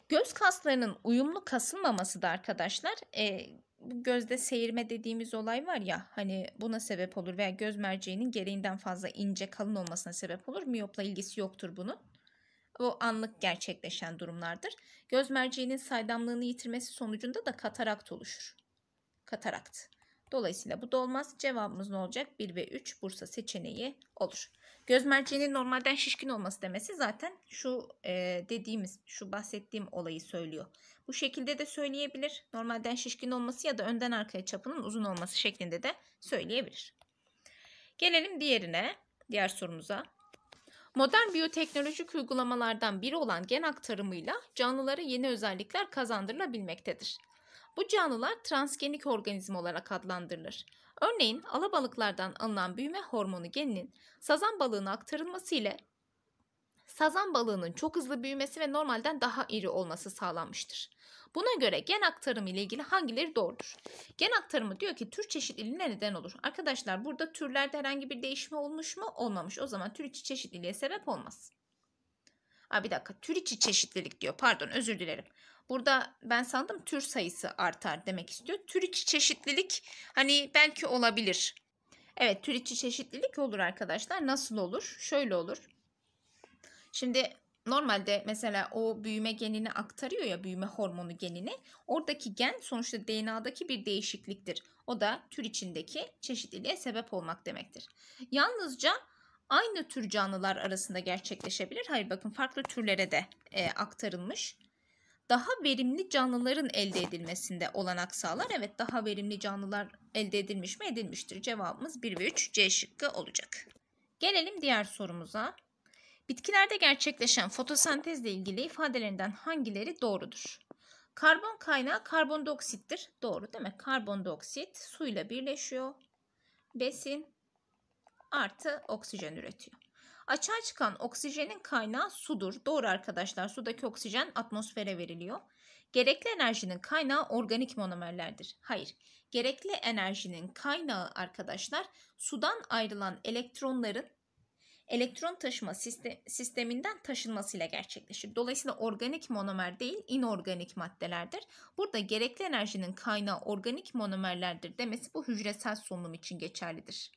Göz kaslarının uyumlu kasılmaması da arkadaşlar e, gözde seyirme dediğimiz olay var ya hani buna sebep olur veya göz merceğinin gereğinden fazla ince kalın olmasına sebep olur. Miyopla ilgisi yoktur bunun. Bu anlık gerçekleşen durumlardır. Göz merceğinin saydamlığını yitirmesi sonucunda da katarakt oluşur. Katarakt. Dolayısıyla bu da olmaz. Cevabımız ne olacak? 1 ve 3 Bursa seçeneği olur. Göz merceğinin normalden şişkin olması demesi zaten şu e, dediğimiz, şu bahsettiğim olayı söylüyor. Bu şekilde de söyleyebilir. Normalden şişkin olması ya da önden arkaya çapının uzun olması şeklinde de söyleyebilir. Gelelim diğerine, diğer sorumuza. Modern biyoteknolojik uygulamalardan biri olan gen aktarımıyla canlılara yeni özellikler kazandırılabilmektedir. Bu canlılar transgenik organizma olarak adlandırılır. Örneğin alabalıklardan alınan büyüme hormonu geninin sazan balığına aktarılması ile sazan balığının çok hızlı büyümesi ve normalden daha iri olması sağlanmıştır. Buna göre gen aktarımı ile ilgili hangileri doğrudur? Gen aktarımı diyor ki tür çeşitliliğine neden olur. Arkadaşlar burada türlerde herhangi bir değişme olmuş mu? Olmamış. O zaman tür içi çeşitliliğe sebep olmaz. Aa, bir dakika tür içi çeşitlilik diyor. Pardon özür dilerim. Burada ben sandım tür sayısı artar demek istiyor. Tür içi çeşitlilik hani belki olabilir. Evet tür içi çeşitlilik olur arkadaşlar. Nasıl olur? Şöyle olur. Şimdi normalde mesela o büyüme genini aktarıyor ya büyüme hormonu genini. Oradaki gen sonuçta DNA'daki bir değişikliktir. O da tür içindeki çeşitliliğe sebep olmak demektir. Yalnızca aynı tür canlılar arasında gerçekleşebilir. Hayır bakın farklı türlere de e, aktarılmış daha verimli canlıların elde edilmesinde olanak sağlar. Evet daha verimli canlılar elde edilmiş mi edilmiştir. Cevabımız 1 ve 3 C şıkkı olacak. Gelelim diğer sorumuza. Bitkilerde gerçekleşen fotosentezle ilgili ifadelerinden hangileri doğrudur? Karbon kaynağı karbondioksittir. Doğru değil mi? Karbondioksit suyla birleşiyor. Besin artı oksijen üretiyor. Açığa çıkan oksijenin kaynağı sudur. Doğru arkadaşlar sudaki oksijen atmosfere veriliyor. Gerekli enerjinin kaynağı organik monomerlerdir. Hayır. Gerekli enerjinin kaynağı arkadaşlar sudan ayrılan elektronların elektron taşıma sisteminden taşınmasıyla gerçekleşir. Dolayısıyla organik monomer değil inorganik maddelerdir. Burada gerekli enerjinin kaynağı organik monomerlerdir demesi bu hücresel solunum için geçerlidir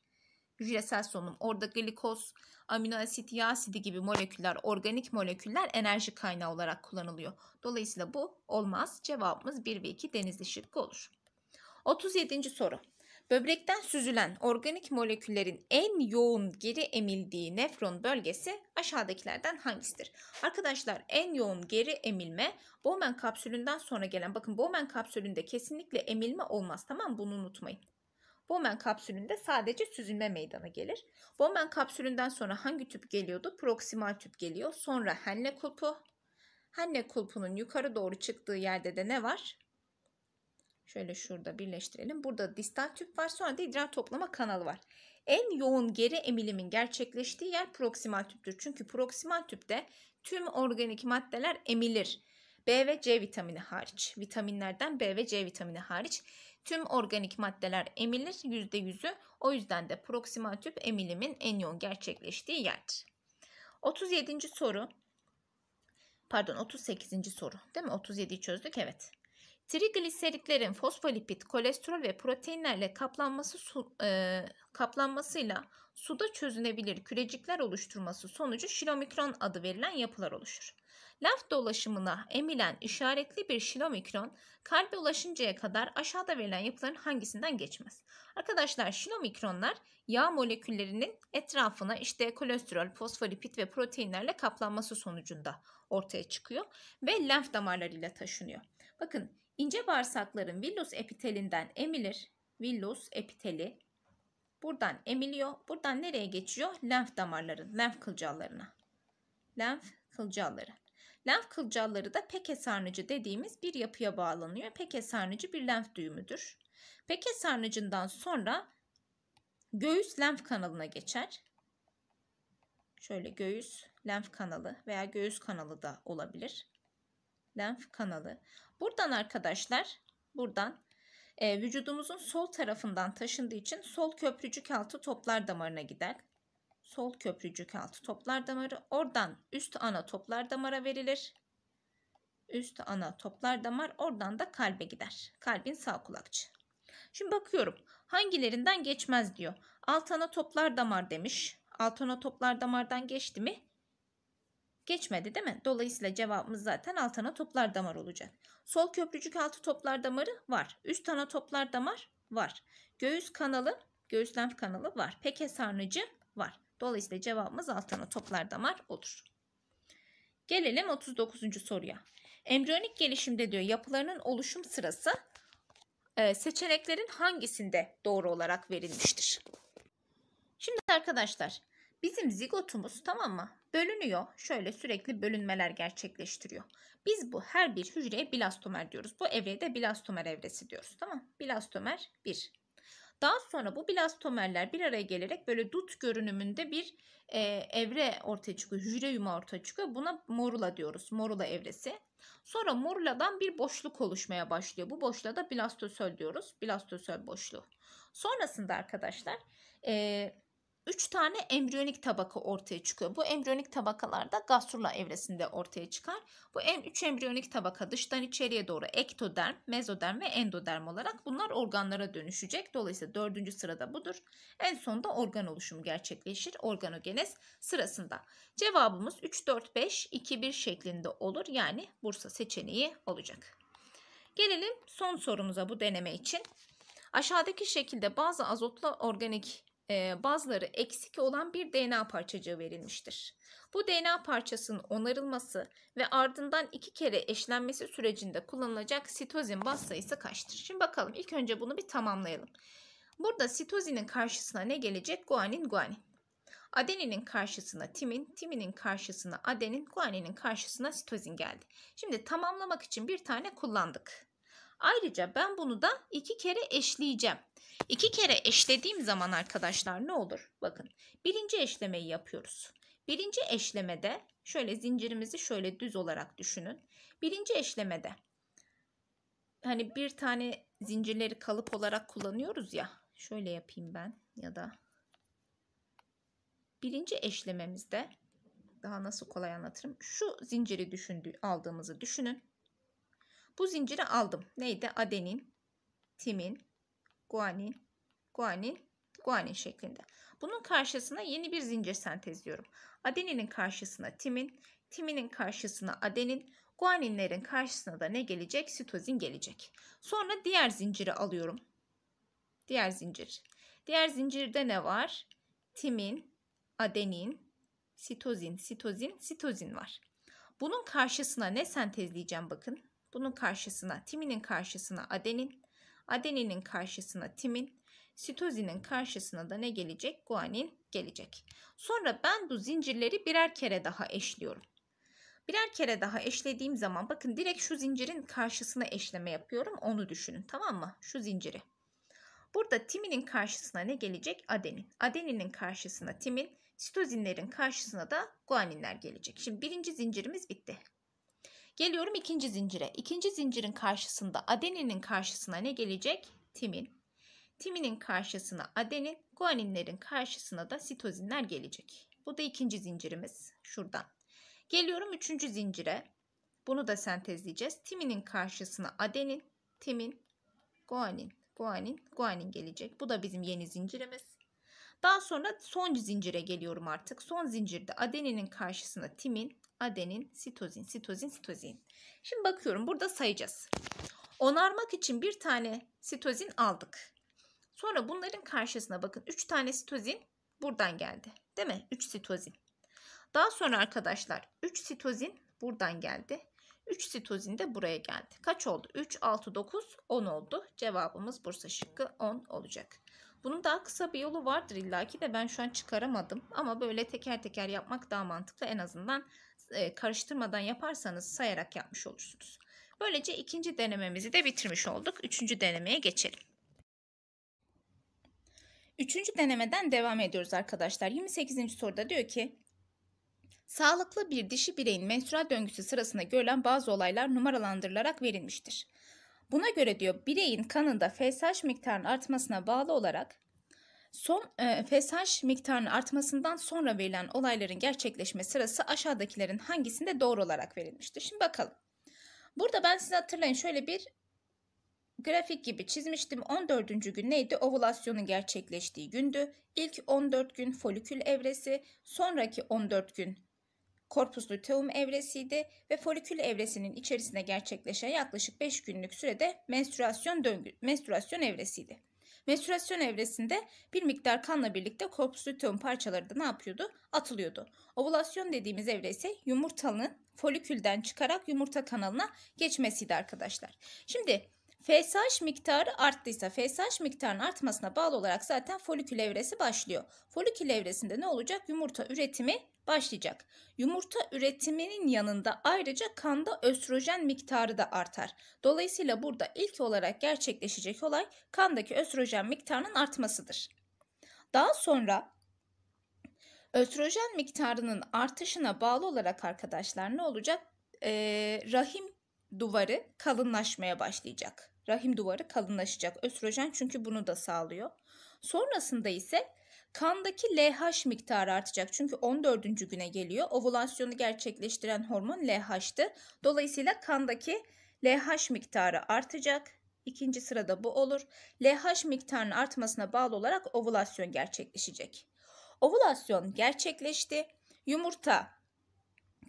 hücresel solunum. Orada glikoz, amino asit, yağ asidi gibi moleküller, organik moleküller enerji kaynağı olarak kullanılıyor. Dolayısıyla bu olmaz. Cevabımız 1 ve 2 denizli şıkkı olur. 37. soru. Böbrekten süzülen organik moleküllerin en yoğun geri emildiği nefron bölgesi aşağıdakilerden hangisidir? Arkadaşlar en yoğun geri emilme Bowman kapsülünden sonra gelen bakın Bowman kapsülünde kesinlikle emilme olmaz tamam bunu unutmayın. Bowman kapsülünde sadece süzülme meydana gelir. Bowman kapsülünden sonra hangi tüp geliyordu? Proksimal tüp geliyor. Sonra Henle kulpu. Henle kulpunun yukarı doğru çıktığı yerde de ne var? Şöyle şurada birleştirelim. Burada distal tüp var. Sonra da idrar toplama kanalı var. En yoğun geri emilimin gerçekleştiği yer proksimal tüptür. Çünkü proksimal tüpte tüm organik maddeler emilir. B ve C vitamini hariç. Vitaminlerden B ve C vitamini hariç Tüm organik maddeler emilir %100'ü. O yüzden de proksimal tüp emilimin en yoğun gerçekleştiği yer. 37. soru. Pardon 38. soru değil mi? 37'yi çözdük evet. Trigliseritlerin fosfolipid, kolesterol ve proteinlerle kaplanması su, e, kaplanmasıyla suda çözünebilir kürecikler oluşturması sonucu şilomikron adı verilen yapılar oluşur. Laf dolaşımına emilen işaretli bir şilomikron kalbe ulaşıncaya kadar aşağıda verilen yapıların hangisinden geçmez? Arkadaşlar şilomikronlar yağ moleküllerinin etrafına işte kolesterol, fosfolipit ve proteinlerle kaplanması sonucunda ortaya çıkıyor ve lenf damarlarıyla taşınıyor. Bakın ince bağırsakların villus epitelinden emilir. Villus epiteli buradan emiliyor. Buradan nereye geçiyor? Lenf damarların, lenf kılcallarına. Lenf kılcalları. Lenf kılcalları da pekes sarnıcı dediğimiz bir yapıya bağlanıyor. Pekes sarnıcı bir lenf düğümüdür. Pekes sarnıcından sonra göğüs lenf kanalına geçer. Şöyle göğüs lenf kanalı veya göğüs kanalı da olabilir. Lenf kanalı. Buradan arkadaşlar buradan e, vücudumuzun sol tarafından taşındığı için sol köprücük altı toplar damarına gider sol köprücük altı toplar damarı. Oradan üst ana toplar damara verilir. Üst ana toplar damar oradan da kalbe gider. Kalbin sağ kulakçı. Şimdi bakıyorum hangilerinden geçmez diyor. Alt ana toplar damar demiş. Alt ana toplar damardan geçti mi? Geçmedi değil mi? Dolayısıyla cevabımız zaten alt ana toplar damar olacak. Sol köprücük altı toplar damarı var. Üst ana toplar damar var. Göğüs kanalı, göğüs lenf kanalı var. Peke sarnıcı var. Dolayısıyla cevabımız altına toplar damar olur. Gelelim 39. soruya. Embriyonik gelişimde diyor yapılarının oluşum sırası e, seçeneklerin hangisinde doğru olarak verilmiştir? Şimdi arkadaşlar bizim zigotumuz tamam mı? Bölünüyor. Şöyle sürekli bölünmeler gerçekleştiriyor. Biz bu her bir hücreye blastomer diyoruz. Bu evrede blastomer evresi diyoruz. Tamam Blastomer 1. Daha sonra bu blastomerler bir araya gelerek böyle dut görünümünde bir e, evre ortaya çıkıyor. Hücre yuma ortaya çıkıyor. Buna morula diyoruz. Morula evresi. Sonra moruladan bir boşluk oluşmaya başlıyor. Bu boşluğa da blastosöl diyoruz. Blastosöl boşluğu. Sonrasında arkadaşlar e, 3 tane embriyonik tabaka ortaya çıkıyor. Bu embriyonik tabakalar da gastrula evresinde ortaya çıkar. Bu en 3 embriyonik tabaka dıştan içeriye doğru ektoderm, mezoderm ve endoderm olarak bunlar organlara dönüşecek. Dolayısıyla 4. sırada budur. En sonda organ oluşumu gerçekleşir organogenez sırasında. Cevabımız 3 4 5 2 1 şeklinde olur. Yani Bursa seçeneği olacak. Gelelim son sorumuza bu deneme için. Aşağıdaki şekilde bazı azotlu organik e, bazıları eksik olan bir DNA parçacığı verilmiştir. Bu DNA parçasının onarılması ve ardından iki kere eşlenmesi sürecinde kullanılacak sitozin baz sayısı kaçtır? Şimdi bakalım ilk önce bunu bir tamamlayalım. Burada sitozinin karşısına ne gelecek? Guanin, guanin. Adeninin karşısına timin, timinin karşısına adenin, guaninin karşısına sitozin geldi. Şimdi tamamlamak için bir tane kullandık. Ayrıca ben bunu da iki kere eşleyeceğim. İki kere eşlediğim zaman arkadaşlar ne olur? Bakın birinci eşlemeyi yapıyoruz. Birinci eşlemede şöyle zincirimizi şöyle düz olarak düşünün. Birinci eşlemede hani bir tane zincirleri kalıp olarak kullanıyoruz ya. Şöyle yapayım ben ya da birinci eşlememizde daha nasıl kolay anlatırım. Şu zinciri düşündü aldığımızı düşünün. Bu zinciri aldım. Neydi? Adenin, timin, guanin, guanin, guanin şeklinde. Bunun karşısına yeni bir zincir sentezliyorum. Adeninin karşısına timin, timinin karşısına adenin, guaninlerin karşısına da ne gelecek? Sitozin gelecek. Sonra diğer zinciri alıyorum. Diğer zincir. Diğer zincirde ne var? Timin, adenin, sitozin, sitozin, sitozin var. Bunun karşısına ne sentezleyeceğim bakın. Bunun karşısına timinin karşısına adenin, adeninin karşısına timin, sitozinin karşısına da ne gelecek? Guanin gelecek. Sonra ben bu zincirleri birer kere daha eşliyorum. Birer kere daha eşlediğim zaman bakın direkt şu zincirin karşısına eşleme yapıyorum. Onu düşünün tamam mı? Şu zinciri. Burada timinin karşısına ne gelecek? Adenin. Adeninin karşısına timin, sitozinlerin karşısına da guaninler gelecek. Şimdi birinci zincirimiz bitti. Geliyorum ikinci zincire. İkinci zincirin karşısında adeninin karşısına ne gelecek? Timin. Timinin karşısına adenin, guaninlerin karşısına da sitozinler gelecek. Bu da ikinci zincirimiz şuradan. Geliyorum üçüncü zincire. Bunu da sentezleyeceğiz. Timinin karşısına adenin, timin, guanin, guanin, guanin gelecek. Bu da bizim yeni zincirimiz. Daha sonra son zincire geliyorum artık. Son zincirde adeninin karşısına timin, adenin, sitozin, sitozin, sitozin. Şimdi bakıyorum burada sayacağız. Onarmak için bir tane sitozin aldık. Sonra bunların karşısına bakın 3 tane sitozin buradan geldi. Değil mi? 3 sitozin. Daha sonra arkadaşlar 3 sitozin buradan geldi. 3 sitozin de buraya geldi. Kaç oldu? 3, 6, 9, 10 oldu. Cevabımız Bursa şıkkı 10 olacak. Bunun daha kısa bir yolu vardır illaki de ben şu an çıkaramadım. Ama böyle teker teker yapmak daha mantıklı. En azından e, karıştırmadan yaparsanız sayarak yapmış olursunuz. Böylece ikinci denememizi de bitirmiş olduk. Üçüncü denemeye geçelim. Üçüncü denemeden devam ediyoruz arkadaşlar. 28. soruda diyor ki Sağlıklı bir dişi bireyin menstrual döngüsü sırasında görülen bazı olaylar numaralandırılarak verilmiştir. Buna göre diyor bireyin kanında FSH miktarının artmasına bağlı olarak Son e, fesaj miktarının artmasından sonra verilen olayların gerçekleşme sırası aşağıdakilerin hangisinde doğru olarak verilmiştir? Şimdi bakalım. Burada ben size hatırlayın şöyle bir grafik gibi çizmiştim. 14. gün neydi? Ovulasyonun gerçekleştiği gündü. İlk 14 gün folikül evresi, sonraki 14 gün korpus luteum evresiydi ve folikül evresinin içerisinde gerçekleşen yaklaşık 5 günlük sürede menstruasyon döngü, menstruasyon evresiydi. Menstruasyon evresinde bir miktar kanla birlikte korpus luteum parçaları da ne yapıyordu? Atılıyordu. Ovulasyon dediğimiz evre ise yumurtanın folikülden çıkarak yumurta kanalına geçmesiydi arkadaşlar. Şimdi FSH miktarı arttıysa FSH miktarının artmasına bağlı olarak zaten folikül evresi başlıyor. Folikül evresinde ne olacak? Yumurta üretimi başlayacak. Yumurta üretiminin yanında ayrıca kanda östrojen miktarı da artar. Dolayısıyla burada ilk olarak gerçekleşecek olay kandaki östrojen miktarının artmasıdır. Daha sonra östrojen miktarının artışına bağlı olarak arkadaşlar ne olacak? Ee, rahim duvarı kalınlaşmaya başlayacak rahim duvarı kalınlaşacak. Östrojen çünkü bunu da sağlıyor. Sonrasında ise kandaki LH miktarı artacak. Çünkü 14. güne geliyor. Ovulasyonu gerçekleştiren hormon LH'tı. Dolayısıyla kandaki LH miktarı artacak. İkinci sırada bu olur. LH miktarının artmasına bağlı olarak ovulasyon gerçekleşecek. Ovulasyon gerçekleşti. Yumurta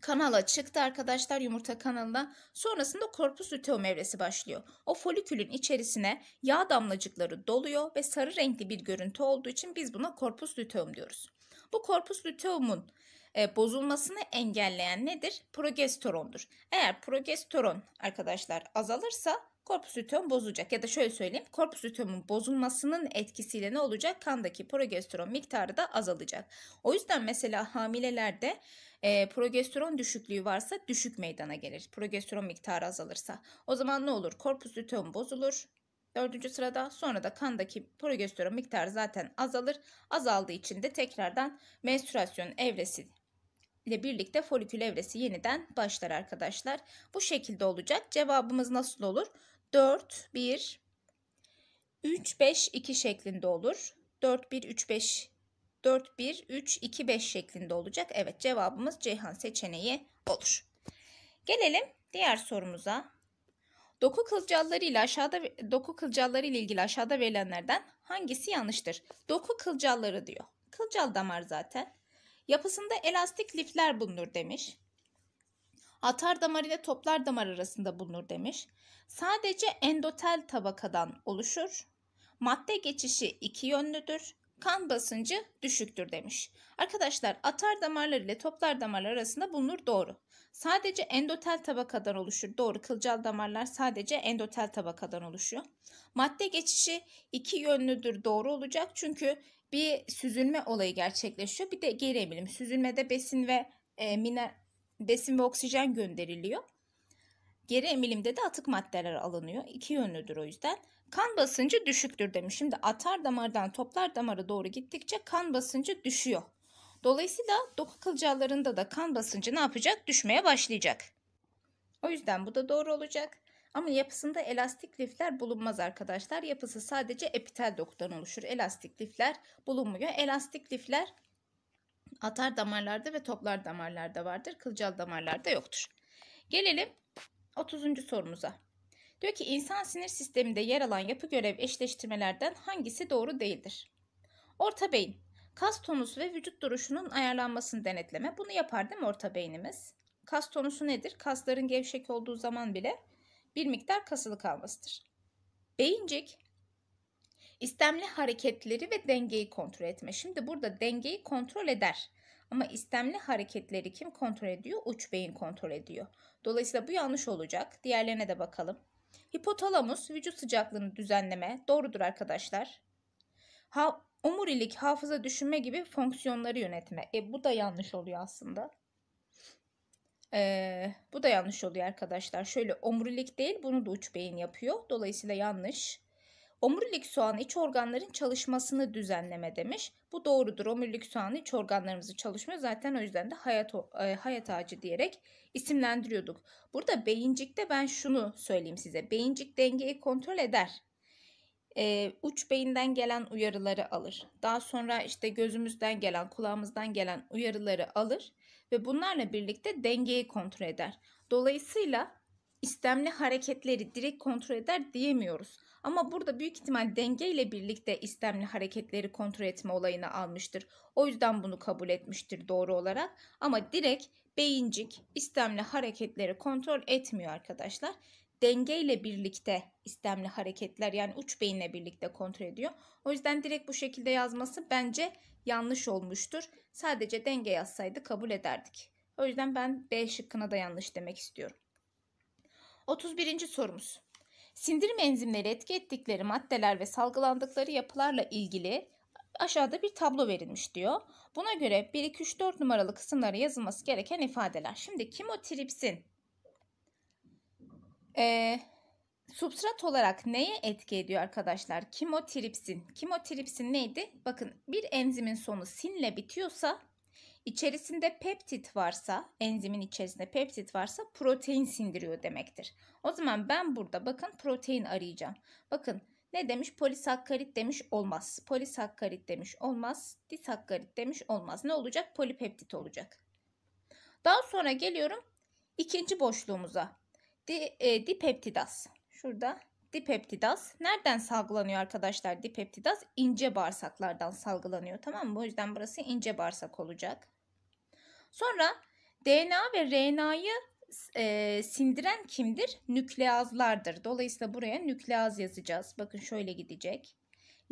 kanala çıktı arkadaşlar yumurta kanalına. Sonrasında korpus luteum evresi başlıyor. O folikülün içerisine yağ damlacıkları doluyor ve sarı renkli bir görüntü olduğu için biz buna korpus luteum diyoruz. Bu korpus luteumun e, bozulmasını engelleyen nedir? Progesterondur. Eğer progesteron arkadaşlar azalırsa korpus luteum bozulacak. Ya da şöyle söyleyeyim. Korpus luteumun bozulmasının etkisiyle ne olacak? Kandaki progesteron miktarı da azalacak. O yüzden mesela hamilelerde e, progesteron düşüklüğü varsa düşük meydana gelir. Progesteron miktarı azalırsa. O zaman ne olur? Korpus luteum bozulur. Dördüncü sırada sonra da kandaki progesteron miktarı zaten azalır. Azaldığı için de tekrardan menstruasyon evresi ile birlikte folikül evresi yeniden başlar arkadaşlar. Bu şekilde olacak. Cevabımız nasıl olur? 4, 1, 3, 5, 2 şeklinde olur. 4, 1, 3, 5 4, 1, 3, 2, 5 şeklinde olacak. Evet cevabımız Ceyhan seçeneği olur. Gelelim diğer sorumuza. Doku kılcalları ile aşağıda doku kılcalları ile ilgili aşağıda verilenlerden hangisi yanlıştır? Doku kılcalları diyor. Kılcal damar zaten. Yapısında elastik lifler bulunur demiş. Atar damar ile toplar damar arasında bulunur demiş. Sadece endotel tabakadan oluşur. Madde geçişi iki yönlüdür kan basıncı düşüktür demiş. Arkadaşlar atar damarlar ile toplar damarlar arasında bulunur doğru. Sadece endotel tabakadan oluşur. Doğru kılcal damarlar sadece endotel tabakadan oluşuyor. Madde geçişi iki yönlüdür doğru olacak. Çünkü bir süzülme olayı gerçekleşiyor. Bir de geri emilim. Süzülmede besin ve e, miner besin ve oksijen gönderiliyor. Geri emilimde de atık maddeler alınıyor. İki yönlüdür o yüzden. Kan basıncı düşüktür demiş. Şimdi atar damardan toplar damara doğru gittikçe kan basıncı düşüyor. Dolayısıyla doku kılcallarında da kan basıncı ne yapacak? Düşmeye başlayacak. O yüzden bu da doğru olacak. Ama yapısında elastik lifler bulunmaz arkadaşlar. Yapısı sadece epitel dokudan oluşur. Elastik lifler bulunmuyor. Elastik lifler atar damarlarda ve toplar damarlarda vardır. Kılcal damarlarda yoktur. Gelelim 30. sorumuza. Diyor ki insan sinir sisteminde yer alan yapı görev eşleştirmelerden hangisi doğru değildir? Orta beyin. Kas tonusu ve vücut duruşunun ayarlanmasını denetleme. Bunu yapar değil mi orta beynimiz? Kas tonusu nedir? Kasların gevşek olduğu zaman bile bir miktar kasılı kalmasıdır. Beyincik istemli hareketleri ve dengeyi kontrol etme. Şimdi burada dengeyi kontrol eder. Ama istemli hareketleri kim kontrol ediyor? Uç beyin kontrol ediyor. Dolayısıyla bu yanlış olacak. Diğerlerine de bakalım. Hipotalamus vücut sıcaklığını düzenleme doğrudur arkadaşlar. Ha, omurilik hafıza düşünme gibi fonksiyonları yönetme. E bu da yanlış oluyor aslında. E, bu da yanlış oluyor arkadaşlar. Şöyle omurilik değil bunu da uç beyin yapıyor. Dolayısıyla yanlış. Omurilik soğanı iç organların çalışmasını düzenleme demiş. Bu doğrudur. Omurilik soğanı iç organlarımızı çalışmıyor. Zaten o yüzden de hayat, e, hayat ağacı diyerek isimlendiriyorduk. Burada beyincikte ben şunu söyleyeyim size. Beyincik dengeyi kontrol eder. Ee, uç beyinden gelen uyarıları alır. Daha sonra işte gözümüzden gelen, kulağımızdan gelen uyarıları alır ve bunlarla birlikte dengeyi kontrol eder. Dolayısıyla istemli hareketleri direkt kontrol eder diyemiyoruz. Ama burada büyük ihtimal denge ile birlikte istemli hareketleri kontrol etme olayını almıştır. O yüzden bunu kabul etmiştir doğru olarak. Ama direkt beyincik istemli hareketleri kontrol etmiyor arkadaşlar. Denge ile birlikte istemli hareketler yani uç beyinle birlikte kontrol ediyor. O yüzden direkt bu şekilde yazması bence yanlış olmuştur. Sadece denge yazsaydı kabul ederdik. O yüzden ben B şıkkına da yanlış demek istiyorum. 31. sorumuz. Sindirim enzimleri etki ettikleri maddeler ve salgılandıkları yapılarla ilgili aşağıda bir tablo verilmiş diyor. Buna göre 1, 2, 3, 4 numaralı kısımlara yazılması gereken ifadeler. Şimdi kimotripsin e, substrat olarak neye etki ediyor arkadaşlar? Kimotripsin. Kimotripsin neydi? Bakın bir enzimin sonu sinle bitiyorsa İçerisinde peptit varsa, enzimin içerisinde peptit varsa protein sindiriyor demektir. O zaman ben burada bakın protein arayacağım. Bakın ne demiş? Polisakkarit demiş olmaz. Polisakkarit demiş olmaz. Disakkarit demiş olmaz. Ne olacak? Polipeptit olacak. Daha sonra geliyorum ikinci boşluğumuza. Di, e, dipeptidas. Şurada dipeptidaz. Nereden salgılanıyor arkadaşlar Dipeptidaz İnce bağırsaklardan salgılanıyor tamam mı? O yüzden burası ince bağırsak olacak. Sonra DNA ve RNA'yı e, sindiren kimdir? Nükleazlardır. Dolayısıyla buraya nükleaz yazacağız. Bakın şöyle gidecek.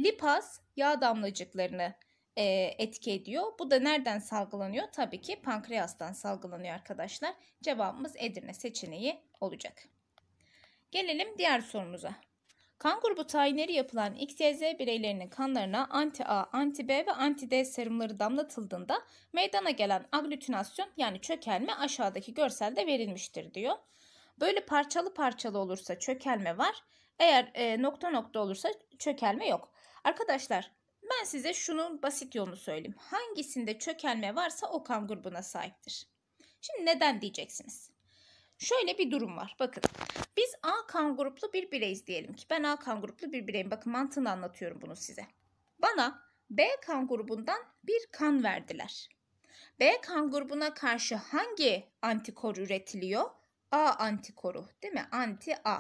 Lipaz yağ damlacıklarını e, etki ediyor. Bu da nereden salgılanıyor? Tabii ki pankreastan salgılanıyor arkadaşlar. Cevabımız Edirne seçeneği olacak. Gelelim diğer sorumuza. Kan grubu tayinleri yapılan XYZ bireylerinin kanlarına anti-A, anti-B ve anti-D serumları damlatıldığında meydana gelen aglütinasyon yani çökelme aşağıdaki görselde verilmiştir diyor. Böyle parçalı parçalı olursa çökelme var. Eğer e, nokta nokta olursa çökelme yok. Arkadaşlar ben size şunun basit yolunu söyleyeyim. Hangisinde çökelme varsa o kan grubuna sahiptir. Şimdi neden diyeceksiniz. Şöyle bir durum var. Bakın biz A kan gruplu bir bireyiz diyelim ki. Ben A kan gruplu bir bireyim. Bakın mantığını anlatıyorum bunu size. Bana B kan grubundan bir kan verdiler. B kan grubuna karşı hangi antikor üretiliyor? A antikoru değil mi? Anti A.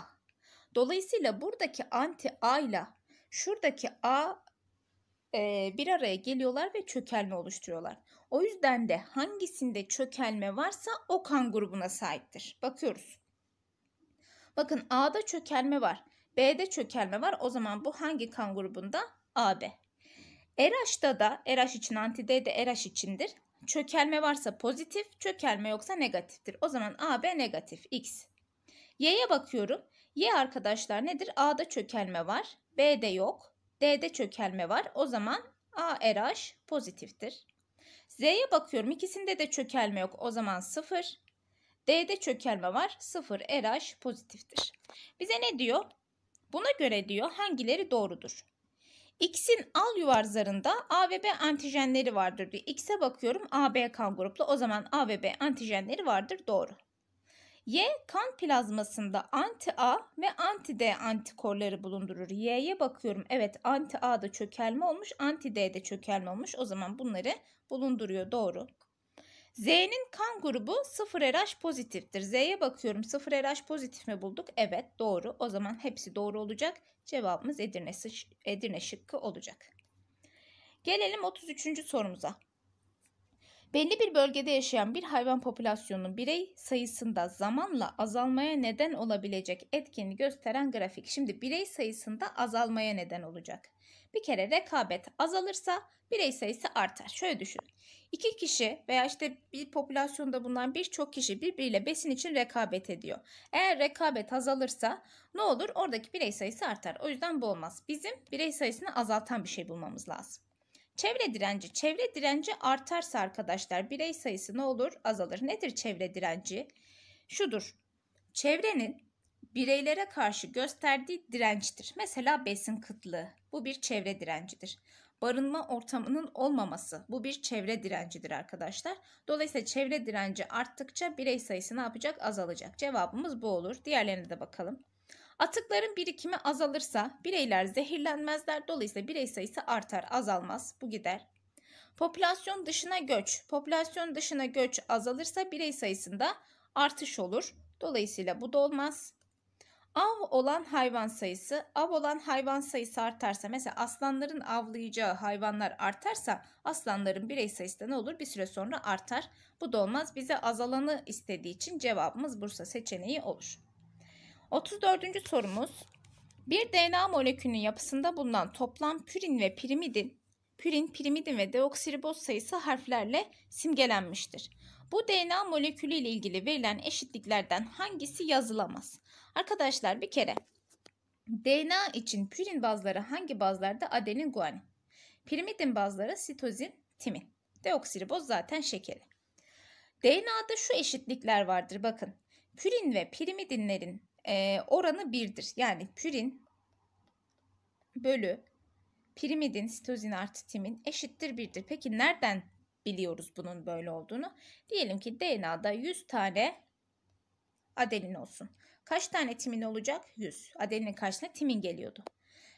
Dolayısıyla buradaki anti A ile şuradaki A e, bir araya geliyorlar ve çökelme oluşturuyorlar. O yüzden de hangisinde çökelme varsa o kan grubuna sahiptir. Bakıyoruz. Bakın A'da çökelme var. B'de çökelme var. O zaman bu hangi kan grubunda? AB. RH'da da RH için anti de RH içindir. Çökelme varsa pozitif, çökelme yoksa negatiftir. O zaman AB negatif X. Y'ye bakıyorum. Y arkadaşlar nedir? A'da çökelme var. B'de yok. D'de çökelme var. O zaman A RH pozitiftir. Z'ye bakıyorum ikisinde de çökelme yok. O zaman 0. D'de çökelme var. 0 RH pozitiftir. Bize ne diyor? Buna göre diyor hangileri doğrudur? X'in al yuvar A ve B antijenleri vardır diyor. X'e bakıyorum AB kan gruplu. O zaman A ve B antijenleri vardır. Doğru. Y kan plazmasında anti A ve anti D antikorları bulundurur. Y'ye bakıyorum. Evet anti A'da çökelme olmuş, anti D'de çökelme olmuş. O zaman bunları bulunduruyor. Doğru. Z'nin kan grubu 0 RH pozitiftir. Z'ye bakıyorum 0 RH pozitif mi bulduk? Evet doğru. O zaman hepsi doğru olacak. Cevabımız Edirne, Edirne şıkkı olacak. Gelelim 33. sorumuza. Belli bir bölgede yaşayan bir hayvan popülasyonunun birey sayısında zamanla azalmaya neden olabilecek etkeni gösteren grafik. Şimdi birey sayısında azalmaya neden olacak. Bir kere rekabet azalırsa birey sayısı artar. Şöyle düşünün: İki kişi veya işte bir popülasyonda bulunan birçok kişi birbiriyle besin için rekabet ediyor. Eğer rekabet azalırsa ne olur? Oradaki birey sayısı artar. O yüzden bu olmaz. Bizim birey sayısını azaltan bir şey bulmamız lazım. Çevre direnci. Çevre direnci artarsa arkadaşlar birey sayısı ne olur? Azalır. Nedir çevre direnci? Şudur. Çevrenin bireylere karşı gösterdiği dirençtir. Mesela besin kıtlığı. Bu bir çevre direncidir. Barınma ortamının olmaması. Bu bir çevre direncidir arkadaşlar. Dolayısıyla çevre direnci arttıkça birey sayısı ne yapacak? Azalacak. Cevabımız bu olur. Diğerlerine de bakalım. Atıkların birikimi azalırsa bireyler zehirlenmezler. Dolayısıyla birey sayısı artar, azalmaz. Bu gider. Popülasyon dışına göç. Popülasyon dışına göç azalırsa birey sayısında artış olur. Dolayısıyla bu da olmaz. Av olan hayvan sayısı, av olan hayvan sayısı artarsa mesela aslanların avlayacağı hayvanlar artarsa aslanların birey sayısı da ne olur? Bir süre sonra artar. Bu da olmaz. Bize azalanı istediği için cevabımız Bursa seçeneği olur. 34. sorumuz. Bir DNA molekülünün yapısında bulunan toplam pürin ve pirimidin, pürin, pirimidin ve deoksiriboz sayısı harflerle simgelenmiştir. Bu DNA molekülü ile ilgili verilen eşitliklerden hangisi yazılamaz? Arkadaşlar bir kere DNA için pürin bazları hangi bazlarda? Adenin, guanin. Pirimidin bazları sitozin, timin. Deoksiriboz zaten şekeri. DNA'da şu eşitlikler vardır bakın. Pürin ve pirimidinlerin e, oranı 1'dir. Yani pürin bölü pirimidin, sitozin artı timin eşittir 1'dir. Peki nereden biliyoruz bunun böyle olduğunu? Diyelim ki DNA'da 100 tane adenin olsun. Kaç tane timin olacak? 100. Adenin karşısına timin geliyordu.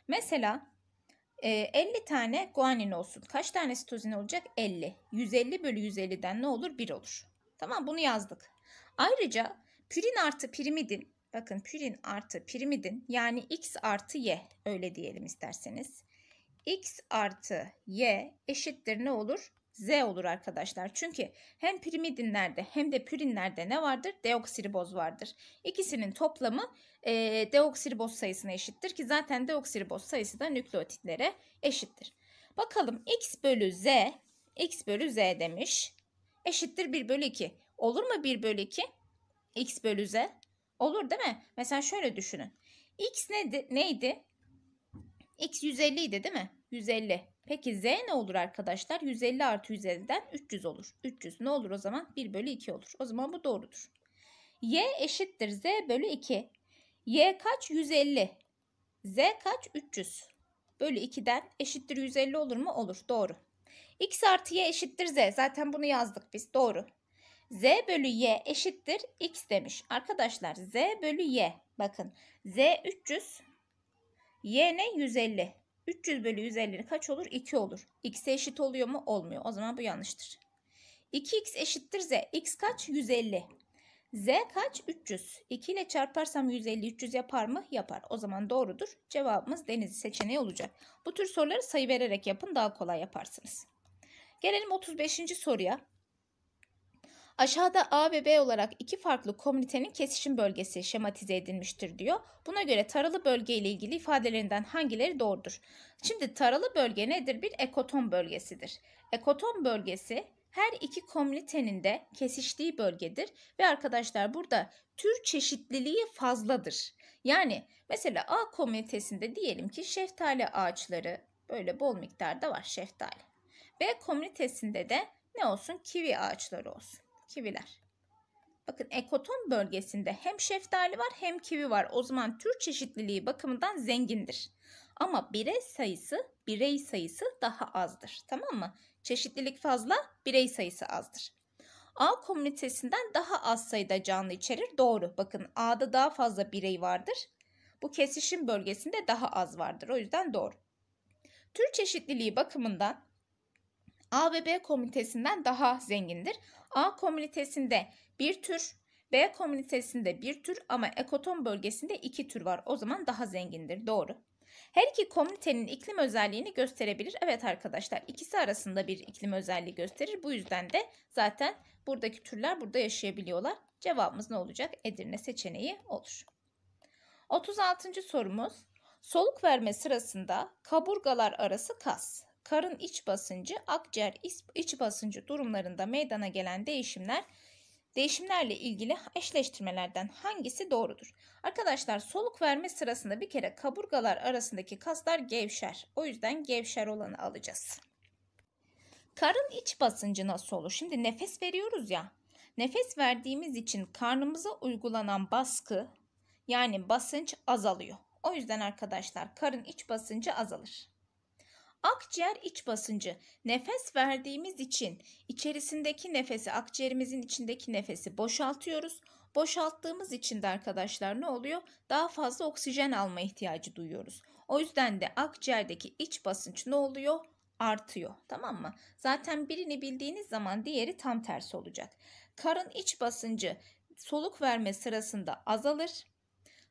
Mesela 50 tane guanin olsun. Kaç tane sitozin olacak? 50. 150 bölü 150'den ne olur? 1 olur. Tamam bunu yazdık. Ayrıca pirin artı pirimidin Bakın pürin artı pirimidin yani x artı y öyle diyelim isterseniz. x artı y eşittir ne olur? Z olur arkadaşlar. Çünkü hem pirimidinlerde hem de pürinlerde ne vardır? Deoksiriboz vardır. İkisinin toplamı e, deoksiriboz sayısına eşittir ki zaten deoksiriboz sayısı da nükleotitlere eşittir. Bakalım x bölü z, x bölü z demiş. Eşittir 1 bölü 2. Olur mu 1 bölü 2? x bölü z. Olur değil mi? Mesela şöyle düşünün. X neydi? neydi? X 150 idi değil mi? 150. Peki Z ne olur arkadaşlar? 150 artı 150'den 300 olur. 300 ne olur o zaman? 1 bölü 2 olur. O zaman bu doğrudur. Y eşittir Z bölü 2. Y kaç? 150. Z kaç? 300. Bölü 2'den eşittir 150 olur mu? Olur. Doğru. X artı Y eşittir Z. Zaten bunu yazdık biz. Doğru. Z bölü Y eşittir X demiş. Arkadaşlar Z bölü Y. Bakın Z 300. Y ne? 150. 300 bölü 150 kaç olur? 2 olur. X'e eşit oluyor mu? Olmuyor. O zaman bu yanlıştır. 2X eşittir Z. X kaç? 150. Z kaç? 300. 2 ile çarparsam 150 300 yapar mı? Yapar. O zaman doğrudur. Cevabımız deniz seçeneği olacak. Bu tür soruları sayı vererek yapın. Daha kolay yaparsınız. Gelelim 35. soruya. Aşağıda A ve B olarak iki farklı komünitenin kesişim bölgesi şematize edilmiştir diyor. Buna göre taralı bölge ile ilgili ifadelerinden hangileri doğrudur? Şimdi taralı bölge nedir? Bir ekoton bölgesidir. Ekoton bölgesi her iki komünitenin de kesiştiği bölgedir ve arkadaşlar burada tür çeşitliliği fazladır. Yani mesela A komünitesinde diyelim ki şeftali ağaçları böyle bol miktarda var şeftali. B komünitesinde de ne olsun kivi ağaçları olsun kiviler. Bakın ekoton bölgesinde hem şeftali var hem kivi var. O zaman tür çeşitliliği bakımından zengindir. Ama birey sayısı, birey sayısı daha azdır. Tamam mı? Çeşitlilik fazla, birey sayısı azdır. A komünitesinden daha az sayıda canlı içerir. Doğru. Bakın A'da daha fazla birey vardır. Bu kesişim bölgesinde daha az vardır. O yüzden doğru. Tür çeşitliliği bakımından A ve B komitesinden daha zengindir. A komünitesinde bir tür, B komünitesinde bir tür ama ekoton bölgesinde iki tür var. O zaman daha zengindir. Doğru. Her iki komünitenin iklim özelliğini gösterebilir. Evet arkadaşlar ikisi arasında bir iklim özelliği gösterir. Bu yüzden de zaten buradaki türler burada yaşayabiliyorlar. Cevabımız ne olacak? Edirne seçeneği olur. 36. sorumuz. Soluk verme sırasında kaburgalar arası kas, karın iç basıncı, akciğer iç basıncı durumlarında meydana gelen değişimler Değişimlerle ilgili eşleştirmelerden hangisi doğrudur? Arkadaşlar soluk verme sırasında bir kere kaburgalar arasındaki kaslar gevşer. O yüzden gevşer olanı alacağız. Karın iç basıncı nasıl olur? Şimdi nefes veriyoruz ya. Nefes verdiğimiz için karnımıza uygulanan baskı yani basınç azalıyor. O yüzden arkadaşlar karın iç basıncı azalır. Akciğer iç basıncı nefes verdiğimiz için içerisindeki nefesi akciğerimizin içindeki nefesi boşaltıyoruz. Boşalttığımız için de arkadaşlar ne oluyor? Daha fazla oksijen alma ihtiyacı duyuyoruz. O yüzden de akciğerdeki iç basınç ne oluyor? Artıyor tamam mı? Zaten birini bildiğiniz zaman diğeri tam tersi olacak. Karın iç basıncı soluk verme sırasında azalır,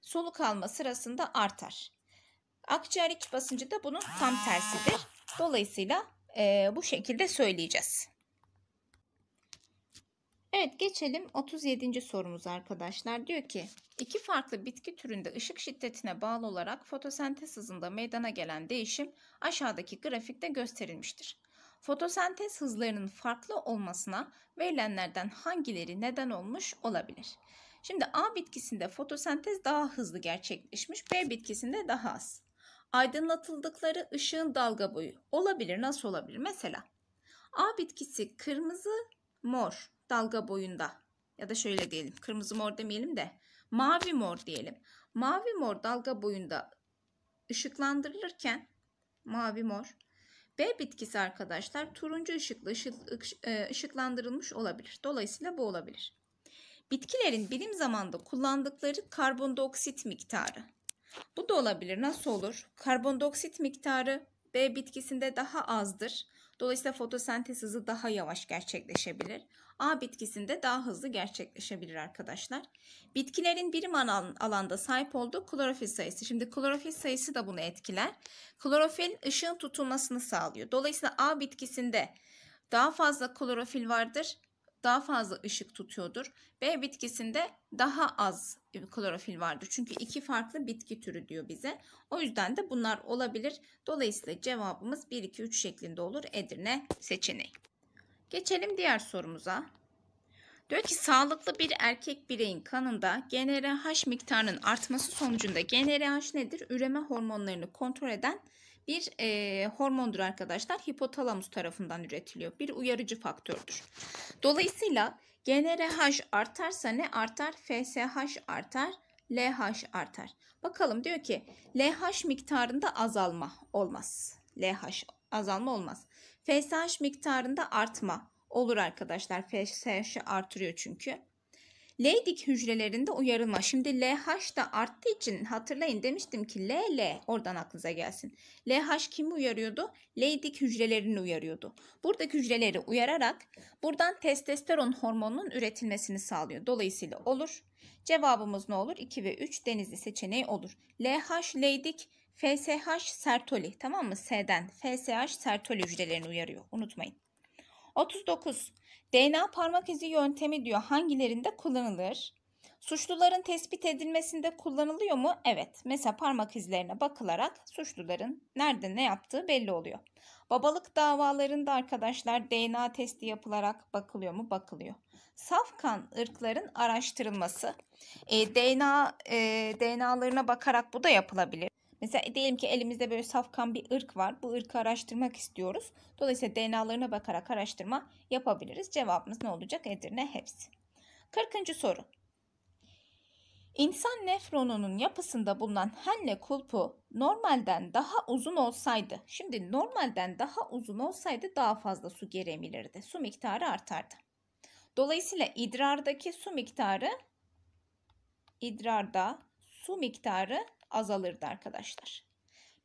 soluk alma sırasında artar. Akciğer iç basıncı da bunun tam tersidir. Dolayısıyla e, bu şekilde söyleyeceğiz. Evet geçelim 37. sorumuz arkadaşlar. Diyor ki iki farklı bitki türünde ışık şiddetine bağlı olarak fotosentez hızında meydana gelen değişim aşağıdaki grafikte gösterilmiştir. Fotosentez hızlarının farklı olmasına verilenlerden hangileri neden olmuş olabilir? Şimdi A bitkisinde fotosentez daha hızlı gerçekleşmiş, B bitkisinde daha az aydınlatıldıkları ışığın dalga boyu olabilir nasıl olabilir? Mesela A bitkisi kırmızı mor dalga boyunda ya da şöyle diyelim kırmızı mor demeyelim de mavi mor diyelim. Mavi mor dalga boyunda ışıklandırılırken mavi mor B bitkisi arkadaşlar turuncu ışıkla ışık, e, ışıklandırılmış olabilir. Dolayısıyla bu olabilir. Bitkilerin bilim zamanda kullandıkları karbondioksit miktarı bu da olabilir. Nasıl olur? Karbondioksit miktarı B bitkisinde daha azdır. Dolayısıyla fotosentez hızı daha yavaş gerçekleşebilir. A bitkisinde daha hızlı gerçekleşebilir arkadaşlar. Bitkilerin birim alan, alanda sahip olduğu klorofil sayısı. Şimdi klorofil sayısı da bunu etkiler. Klorofil ışığın tutulmasını sağlıyor. Dolayısıyla A bitkisinde daha fazla klorofil vardır daha fazla ışık tutuyordur. B bitkisinde daha az e, klorofil vardır. Çünkü iki farklı bitki türü diyor bize. O yüzden de bunlar olabilir. Dolayısıyla cevabımız 1 2 3 şeklinde olur Edirne seçeneği. Geçelim diğer sorumuza. Diyor ki sağlıklı bir erkek bireyin kanında GnRH miktarının artması sonucunda GnRH nedir? Üreme hormonlarını kontrol eden bir e, hormondur arkadaşlar. Hipotalamus tarafından üretiliyor. Bir uyarıcı faktördür. Dolayısıyla GnRH artarsa ne artar? FSH artar. LH artar. Bakalım diyor ki LH miktarında azalma olmaz. LH azalma olmaz. FSH miktarında artma olur arkadaşlar. FSH artırıyor çünkü. Leydik hücrelerinde uyarılma. Şimdi LH da arttığı için hatırlayın demiştim ki LL oradan aklınıza gelsin. LH kimi uyarıyordu? Leydik hücrelerini uyarıyordu. Buradaki hücreleri uyararak buradan testosteron hormonunun üretilmesini sağlıyor. Dolayısıyla olur. Cevabımız ne olur? 2 ve 3 denizli seçeneği olur. LH Leydik, FSH sertoli tamam mı? S'den FSH sertoli hücrelerini uyarıyor. Unutmayın. 39. DNA parmak izi yöntemi diyor hangilerinde kullanılır? Suçluların tespit edilmesinde kullanılıyor mu? Evet. Mesela parmak izlerine bakılarak suçluların nerede ne yaptığı belli oluyor. Babalık davalarında arkadaşlar DNA testi yapılarak bakılıyor mu? Bakılıyor. Saf kan ırkların araştırılması. E, DNA e, DNA'larına bakarak bu da yapılabilir. Mesela diyelim ki elimizde böyle safkan bir ırk var. Bu ırkı araştırmak istiyoruz. Dolayısıyla DNA'larına bakarak araştırma yapabiliriz. Cevabımız ne olacak? Edirne hepsi. 40. soru. İnsan nefronunun yapısında bulunan henle kulpu normalden daha uzun olsaydı, şimdi normalden daha uzun olsaydı daha fazla su geri Su miktarı artardı. Dolayısıyla idrardaki su miktarı idrarda su miktarı azalırdı arkadaşlar.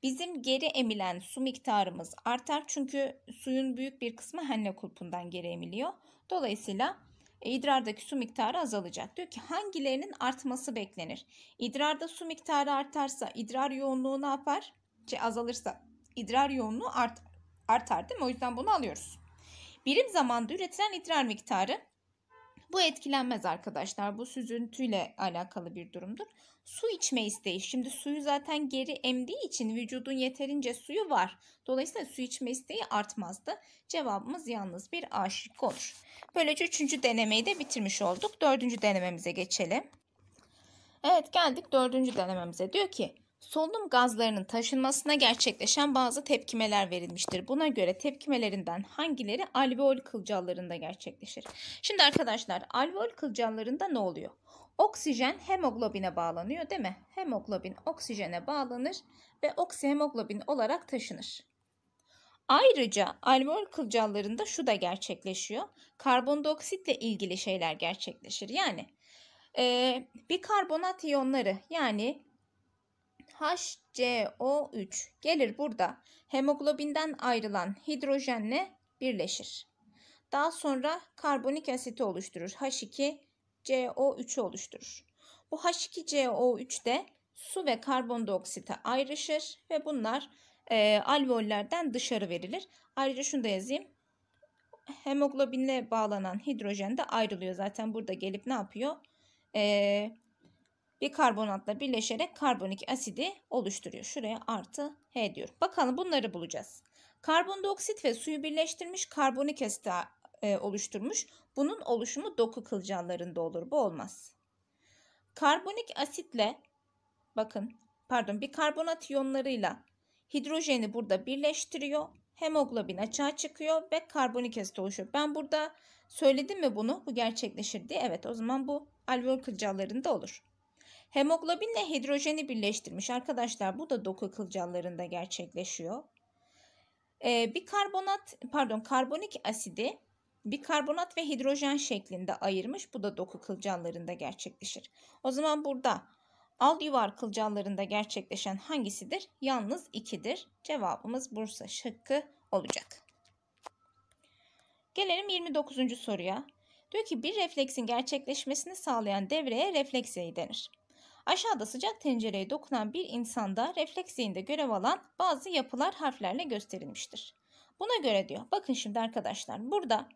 Bizim geri emilen su miktarımız artar çünkü suyun büyük bir kısmı henle kulpundan geri emiliyor. Dolayısıyla e, idrardaki su miktarı azalacak. Diyor ki hangilerinin artması beklenir? İdrarda su miktarı artarsa idrar yoğunluğu ne yapar? Şey azalırsa idrar yoğunluğu art, artar değil mi? O yüzden bunu alıyoruz. Birim zamanda üretilen idrar miktarı bu etkilenmez arkadaşlar. Bu süzüntüyle alakalı bir durumdur. Su içme isteği. Şimdi suyu zaten geri emdiği için vücudun yeterince suyu var. Dolayısıyla su içme isteği artmazdı. Cevabımız yalnız bir aşık olur. Böylece üçüncü denemeyi de bitirmiş olduk. Dördüncü denememize geçelim. Evet geldik dördüncü denememize. Diyor ki solunum gazlarının taşınmasına gerçekleşen bazı tepkimeler verilmiştir. Buna göre tepkimelerinden hangileri alveol kılcallarında gerçekleşir? Şimdi arkadaşlar alveol kılcallarında ne oluyor? Oksijen hemoglobine bağlanıyor değil mi? Hemoglobin oksijene bağlanır ve oksihemoglobin olarak taşınır. Ayrıca alveol kılcallarında şu da gerçekleşiyor. Karbondioksitle ilgili şeyler gerçekleşir. Yani e, karbonat iyonları yani HCO3 gelir burada hemoglobinden ayrılan hidrojenle birleşir. Daha sonra karbonik asiti oluşturur. h 2 co 3 oluşturur. Bu H2CO3 de su ve karbondioksite ayrışır ve bunlar e, alveollerden dışarı verilir. Ayrıca şunu da yazayım. Hemoglobinle bağlanan hidrojen de ayrılıyor zaten. Burada gelip ne yapıyor? E, bir karbonatla birleşerek karbonik asidi oluşturuyor. Şuraya artı H diyorum. Bakalım bunları bulacağız. Karbondioksit ve suyu birleştirmiş karbonik asit e, oluşturmuş. Bunun oluşumu doku kılcallarında olur. Bu olmaz. Karbonik asitle bakın pardon bir karbonat iyonlarıyla hidrojeni burada birleştiriyor. Hemoglobin açığa çıkıyor ve karbonik asit oluşuyor. Ben burada söyledim mi bunu? Bu gerçekleşir diye. Evet o zaman bu alveol kılcallarında olur. Hemoglobinle hidrojeni birleştirmiş arkadaşlar bu da doku kılcallarında gerçekleşiyor. Ee, bir karbonat pardon karbonik asidi bir karbonat ve hidrojen şeklinde ayırmış bu da doku kılcallarında gerçekleşir. O zaman burada al yuvar kılcallarında gerçekleşen hangisidir? Yalnız ikidir Cevabımız Bursa şıkkı olacak. Gelelim 29. soruya. Diyor ki bir refleksin gerçekleşmesini sağlayan devreye refleks denir. Aşağıda sıcak tencereye dokunan bir insanda refleksiyinde görev alan bazı yapılar harflerle gösterilmiştir. Buna göre diyor. Bakın şimdi arkadaşlar burada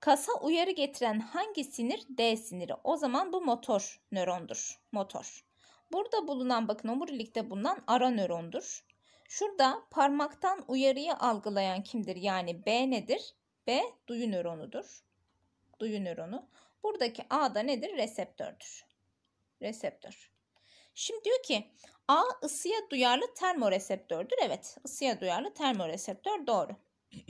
kasa uyarı getiren hangi sinir? D siniri. O zaman bu motor nörondur. Motor. Burada bulunan bakın omurilikte bulunan ara nörondur. Şurada parmaktan uyarıyı algılayan kimdir? Yani B nedir? B duyu nöronudur. Duyu nöronu. Buradaki A da nedir? Reseptördür reseptör. Şimdi diyor ki A ısıya duyarlı termoreseptördür. Evet ısıya duyarlı termoreseptör doğru.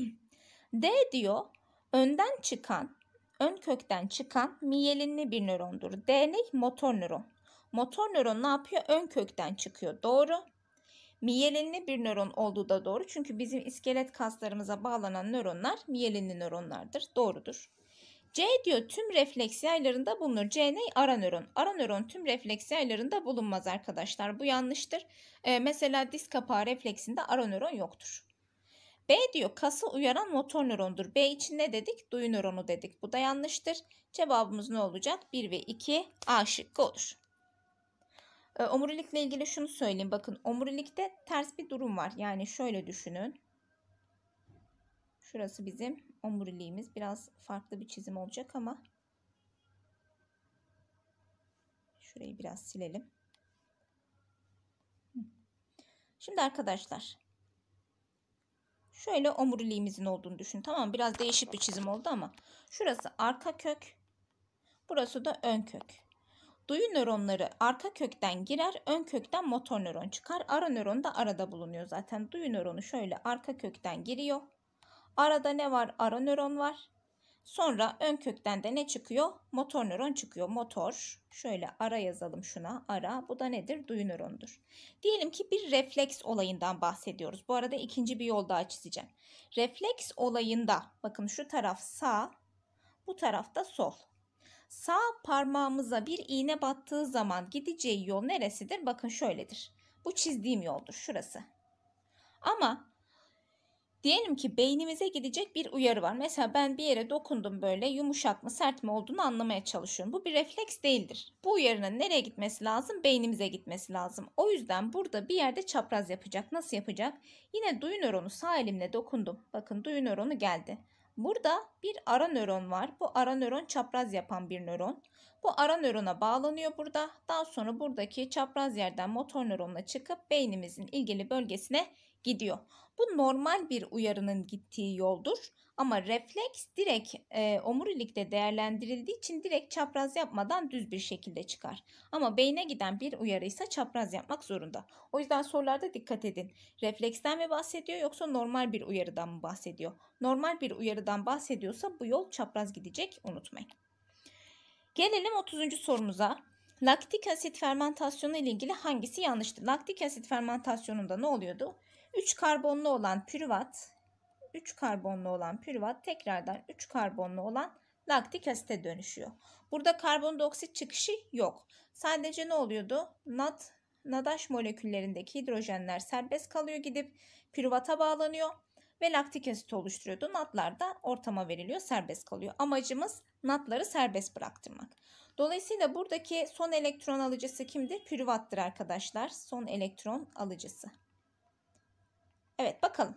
(clears throat) D diyor önden çıkan, ön kökten çıkan miyelinli bir nörondur. D ne? Motor nöron. Motor nöron ne yapıyor? Ön kökten çıkıyor. Doğru. Miyelinli bir nöron olduğu da doğru. Çünkü bizim iskelet kaslarımıza bağlanan nöronlar miyelinli nöronlardır. Doğrudur. C diyor tüm refleks yaylarında bulunur. C ne? Ara nöron. Ara nöron tüm refleks yaylarında bulunmaz arkadaşlar. Bu yanlıştır. Ee, mesela diz kapağı refleksinde ara nöron yoktur. B diyor kası uyaran motor nörondur. B için ne dedik? Duyu nöronu dedik. Bu da yanlıştır. Cevabımız ne olacak? 1 ve 2 A şıkkı olur. Ee, omurilikle ilgili şunu söyleyeyim. Bakın omurilikte ters bir durum var. Yani şöyle düşünün. Şurası bizim omuriliğimiz biraz farklı bir çizim olacak ama şurayı biraz silelim. Şimdi arkadaşlar şöyle omuriliğimizin olduğunu düşün. Tamam biraz değişik bir çizim oldu ama şurası arka kök burası da ön kök. Duyu nöronları arka kökten girer, ön kökten motor nöron çıkar. Ara nöron da arada bulunuyor zaten. Duyu nöronu şöyle arka kökten giriyor. Arada ne var? Ara nöron var. Sonra ön kökten de ne çıkıyor? Motor nöron çıkıyor. Motor. Şöyle ara yazalım şuna. Ara. Bu da nedir? Duyu nörondur. Diyelim ki bir refleks olayından bahsediyoruz. Bu arada ikinci bir yol daha çizeceğim. Refleks olayında bakın şu taraf sağ, bu tarafta sol. Sağ parmağımıza bir iğne battığı zaman gideceği yol neresidir? Bakın şöyledir. Bu çizdiğim yoldur şurası. Ama Diyelim ki beynimize gidecek bir uyarı var. Mesela ben bir yere dokundum böyle yumuşak mı sert mi olduğunu anlamaya çalışıyorum. Bu bir refleks değildir. Bu uyarının nereye gitmesi lazım? Beynimize gitmesi lazım. O yüzden burada bir yerde çapraz yapacak. Nasıl yapacak? Yine duyu nöronu sağ elimle dokundum. Bakın duyu nöronu geldi. Burada bir ara nöron var. Bu ara nöron çapraz yapan bir nöron. Bu ara nörona bağlanıyor burada. Daha sonra buradaki çapraz yerden motor nöronla çıkıp beynimizin ilgili bölgesine gidiyor. Bu normal bir uyarının gittiği yoldur. Ama refleks direkt e, omurilikte değerlendirildiği için direkt çapraz yapmadan düz bir şekilde çıkar. Ama beyne giden bir uyarıysa çapraz yapmak zorunda. O yüzden sorularda dikkat edin. Refleksten mi bahsediyor yoksa normal bir uyarıdan mı bahsediyor? Normal bir uyarıdan bahsediyorsa bu yol çapraz gidecek unutmayın. Gelelim 30. sorumuza. Laktik asit fermentasyonu ile ilgili hangisi yanlıştı? Laktik asit fermentasyonunda ne oluyordu? 3 karbonlu olan pürüvat 3 karbonlu olan pürüvat tekrardan 3 karbonlu olan laktik asite dönüşüyor. Burada karbondioksit çıkışı yok. Sadece ne oluyordu? Nat, nadaş moleküllerindeki hidrojenler serbest kalıyor gidip pürüvata bağlanıyor ve laktik asit oluşturuyordu. Natlar da ortama veriliyor, serbest kalıyor. Amacımız natları serbest bıraktırmak. Dolayısıyla buradaki son elektron alıcısı kimdir? Pürüvattır arkadaşlar. Son elektron alıcısı. Evet bakalım.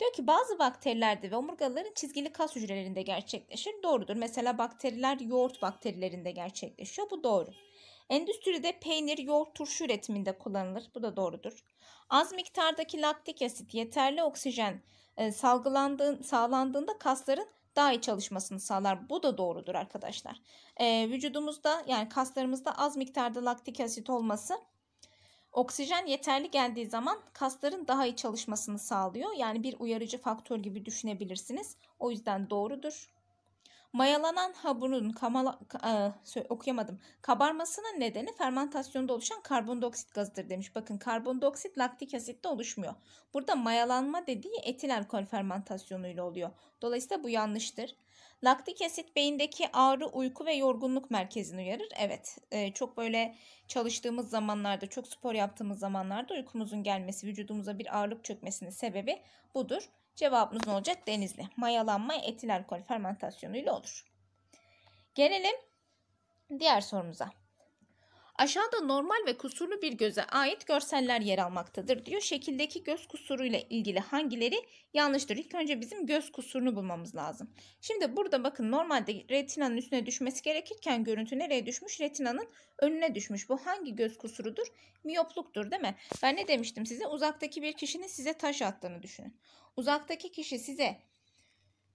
Diyor ki bazı bakterilerde ve omurgaların çizgili kas hücrelerinde gerçekleşir. Doğrudur. Mesela bakteriler yoğurt bakterilerinde gerçekleşiyor. Bu doğru. Endüstride peynir, yoğurt, turşu üretiminde kullanılır. Bu da doğrudur. Az miktardaki laktik asit yeterli oksijen e, salgılandığın, sağlandığında kasların daha iyi çalışmasını sağlar. Bu da doğrudur arkadaşlar. Ee, vücudumuzda yani kaslarımızda az miktarda laktik asit olması Oksijen yeterli geldiği zaman kasların daha iyi çalışmasını sağlıyor. Yani bir uyarıcı faktör gibi düşünebilirsiniz. O yüzden doğrudur. Mayalanan hamurun kamala, e, okuyamadım. Kabarmasının nedeni fermentasyonda oluşan karbondioksit gazıdır demiş. Bakın karbondioksit laktik asitte oluşmuyor. Burada mayalanma dediği etil alkol fermentasyonuyla oluyor. Dolayısıyla bu yanlıştır. Laktik asit beyindeki ağrı, uyku ve yorgunluk merkezini uyarır. Evet e, çok böyle çalıştığımız zamanlarda, çok spor yaptığımız zamanlarda uykumuzun gelmesi, vücudumuza bir ağırlık çökmesinin sebebi budur. Cevabımız ne olacak? Denizli. Mayalanma etil alkol ile olur. Gelelim diğer sorumuza. Aşağıda normal ve kusurlu bir göze ait görseller yer almaktadır diyor. Şekildeki göz kusuruyla ilgili hangileri yanlıştır? İlk önce bizim göz kusurunu bulmamız lazım. Şimdi burada bakın normalde retinanın üstüne düşmesi gerekirken görüntü nereye düşmüş? Retinanın önüne düşmüş. Bu hangi göz kusurudur? Miyopluktur değil mi? Ben ne demiştim size? Uzaktaki bir kişinin size taş attığını düşünün. Uzaktaki kişi size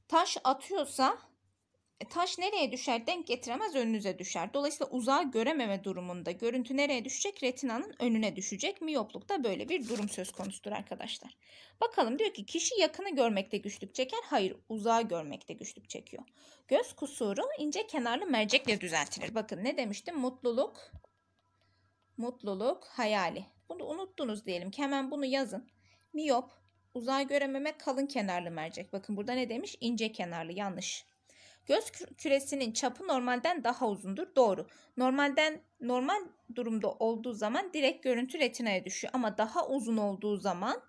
taş atıyorsa e, taş nereye düşer denk getiremez önünüze düşer. Dolayısıyla uzağı görememe durumunda görüntü nereye düşecek? Retinanın önüne düşecek. Miyopluk da böyle bir durum söz konusudur arkadaşlar. Bakalım diyor ki kişi yakını görmekte güçlük çeker. Hayır uzağı görmekte güçlük çekiyor. Göz kusuru ince kenarlı mercekle düzeltilir. Bakın ne demiştim? Mutluluk, mutluluk hayali. Bunu unuttunuz diyelim ki hemen bunu yazın. Miyop, uzağı görememe kalın kenarlı mercek. Bakın burada ne demiş? İnce kenarlı yanlış. Göz küresinin çapı normalden daha uzundur. Doğru. Normalden normal durumda olduğu zaman direkt görüntü retinaya düşüyor ama daha uzun olduğu zaman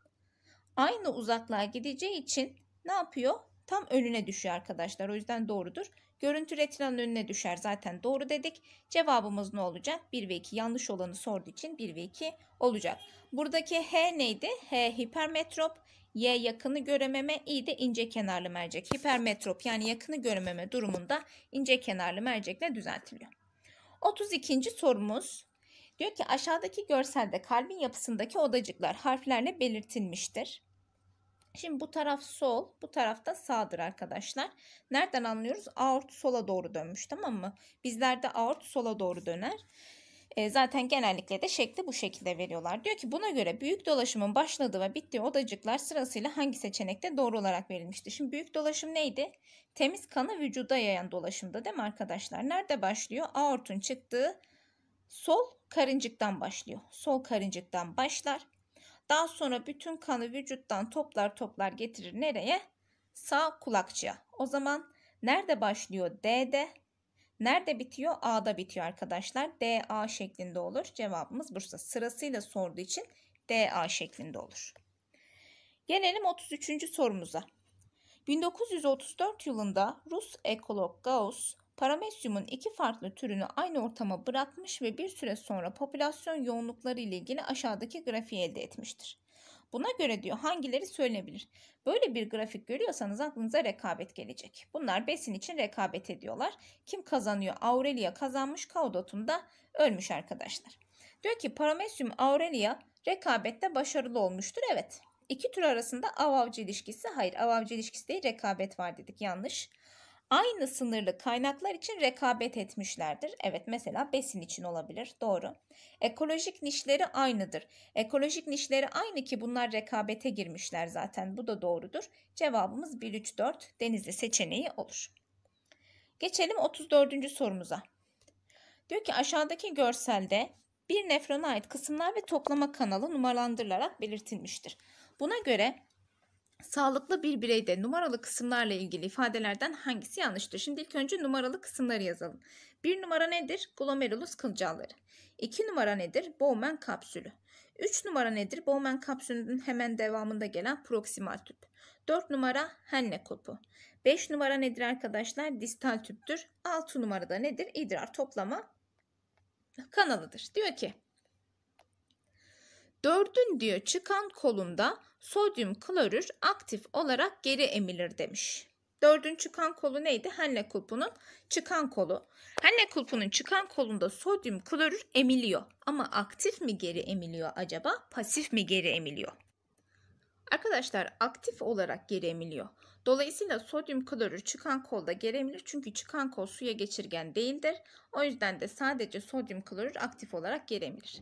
aynı uzaklığa gideceği için ne yapıyor? Tam önüne düşüyor arkadaşlar. O yüzden doğrudur. Görüntü retinanın önüne düşer. Zaten doğru dedik. Cevabımız ne olacak? 1 ve 2 yanlış olanı sorduğu için 1 ve 2 olacak. Buradaki H neydi? H hipermetrop. Y yakını görememe, i de ince kenarlı mercek. Hipermetrop yani yakını görememe durumunda ince kenarlı mercekle düzeltiliyor. 32. sorumuz. Diyor ki aşağıdaki görselde kalbin yapısındaki odacıklar harflerle belirtilmiştir. Şimdi bu taraf sol, bu taraf da sağdır arkadaşlar. Nereden anlıyoruz? Aort sola doğru dönmüş tamam mı? Bizlerde aort sola doğru döner. E, zaten genellikle de şekli bu şekilde veriyorlar. Diyor ki buna göre büyük dolaşımın başladığı ve bittiği odacıklar sırasıyla hangi seçenekte doğru olarak verilmiştir? Şimdi büyük dolaşım neydi? Temiz kanı vücuda yayan dolaşımda değil mi arkadaşlar? Nerede başlıyor? Aortun çıktığı sol karıncıktan başlıyor. Sol karıncıktan başlar. Daha sonra bütün kanı vücuttan toplar toplar getirir nereye? Sağ kulakçıya. O zaman nerede başlıyor? D'de Nerede bitiyor? A'da bitiyor arkadaşlar. DA şeklinde olur. Cevabımız Bursa. Sırasıyla sorduğu için DA şeklinde olur. Gelelim 33. sorumuza. 1934 yılında Rus ekolog Gauss paramesyumun iki farklı türünü aynı ortama bırakmış ve bir süre sonra popülasyon yoğunlukları ile ilgili aşağıdaki grafiği elde etmiştir. Buna göre diyor hangileri söylenebilir? Böyle bir grafik görüyorsanız aklınıza rekabet gelecek. Bunlar besin için rekabet ediyorlar. Kim kazanıyor? Aurelia kazanmış, Kaudot'un da ölmüş arkadaşlar. Diyor ki Paramecium Aurelia rekabette başarılı olmuştur. Evet. İki tür arasında av avcı ilişkisi. Hayır av avcı ilişkisi değil rekabet var dedik yanlış aynı sınırlı kaynaklar için rekabet etmişlerdir. Evet mesela besin için olabilir. Doğru. Ekolojik nişleri aynıdır. Ekolojik nişleri aynı ki bunlar rekabete girmişler zaten. Bu da doğrudur. Cevabımız 1-3-4 denizli seçeneği olur. Geçelim 34. sorumuza. Diyor ki aşağıdaki görselde bir nefrona ait kısımlar ve toplama kanalı numaralandırılarak belirtilmiştir. Buna göre Sağlıklı bir bireyde numaralı kısımlarla ilgili ifadelerden hangisi yanlıştır? Şimdi ilk önce numaralı kısımları yazalım. 1 numara nedir? Glomerulus kılcalları. 2 numara nedir? Bowman kapsülü. 3 numara nedir? Bowman kapsülünün hemen devamında gelen proksimal tüp. 4 numara Henle kulpu. 5 numara nedir arkadaşlar? Distal tüptür. 6 numara da nedir? İdrar toplama kanalıdır. Diyor ki dördün diyor çıkan kolunda sodyum klorür aktif olarak geri emilir demiş. Dördüncü çıkan kolu neydi? Henle kulpunun çıkan kolu. Henle kulpunun çıkan kolunda sodyum klorür emiliyor. Ama aktif mi geri emiliyor acaba? Pasif mi geri emiliyor? Arkadaşlar aktif olarak geri emiliyor. Dolayısıyla sodyum klorür çıkan kolda geri emilir. Çünkü çıkan kol suya geçirgen değildir. O yüzden de sadece sodyum klorür aktif olarak geri emilir.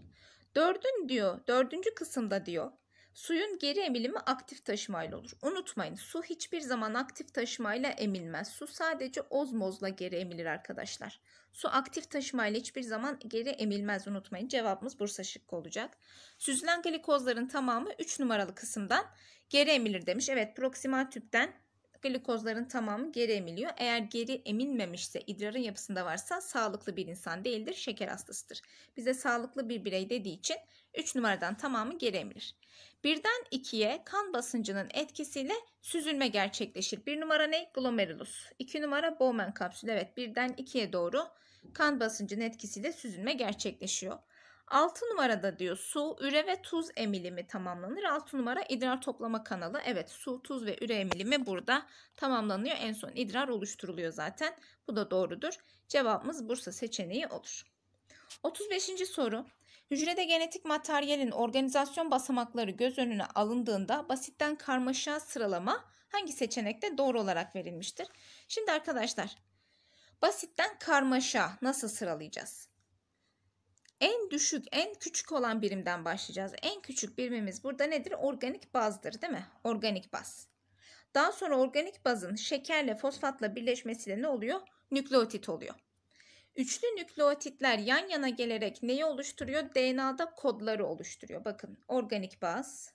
Dördün diyor, dördüncü kısımda diyor Suyun geri emilimi aktif taşımayla olur. Unutmayın su hiçbir zaman aktif taşımayla emilmez. Su sadece ozmozla geri emilir arkadaşlar. Su aktif taşımayla hiçbir zaman geri emilmez unutmayın. Cevabımız Bursa şıkkı olacak. Süzülen glikozların tamamı 3 numaralı kısımdan geri emilir demiş. Evet proksimal tüpten Glikozların tamamı geri emiliyor. Eğer geri eminmemişse, idrarın yapısında varsa sağlıklı bir insan değildir, şeker hastasıdır. Bize sağlıklı bir birey dediği için 3 numaradan tamamı geri emilir. Birden 2'ye kan basıncının etkisiyle süzülme gerçekleşir. 1 numara ne? Glomerulus. 2 numara Bowman kapsülü. Evet birden 2'ye doğru kan basıncının etkisiyle süzülme gerçekleşiyor. 6 numarada diyor su, üre ve tuz emilimi tamamlanır. 6 numara idrar toplama kanalı. Evet su, tuz ve üre emilimi burada tamamlanıyor. En son idrar oluşturuluyor zaten. Bu da doğrudur. Cevabımız Bursa seçeneği olur. 35. soru. Hücrede genetik materyalin organizasyon basamakları göz önüne alındığında basitten karmaşa sıralama hangi seçenekte doğru olarak verilmiştir? Şimdi arkadaşlar basitten karmaşa nasıl sıralayacağız? en düşük, en küçük olan birimden başlayacağız. En küçük birimimiz burada nedir? Organik bazdır değil mi? Organik baz. Daha sonra organik bazın şekerle fosfatla birleşmesiyle ne oluyor? Nükleotit oluyor. Üçlü nükleotitler yan yana gelerek neyi oluşturuyor? DNA'da kodları oluşturuyor. Bakın organik baz,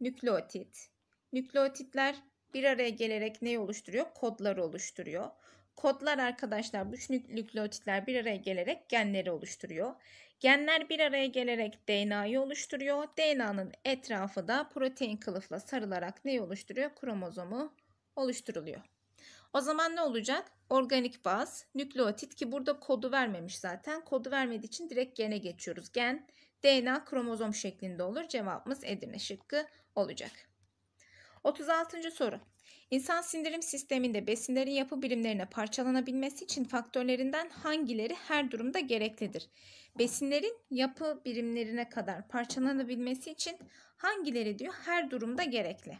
nükleotit. Nükleotitler bir araya gelerek neyi oluşturuyor? Kodları oluşturuyor. Kodlar arkadaşlar bu nükleotitler bir araya gelerek genleri oluşturuyor. Genler bir araya gelerek DNA'yı oluşturuyor. DNA'nın etrafı da protein kılıfla sarılarak ne oluşturuyor? Kromozomu oluşturuluyor. O zaman ne olacak? Organik baz, nükleotit ki burada kodu vermemiş zaten. Kodu vermediği için direkt gene geçiyoruz. Gen, DNA kromozom şeklinde olur. Cevabımız Edirne şıkkı olacak. 36. soru. İnsan sindirim sisteminde besinlerin yapı birimlerine parçalanabilmesi için faktörlerinden hangileri her durumda gereklidir? Besinlerin yapı birimlerine kadar parçalanabilmesi için hangileri diyor her durumda gerekli.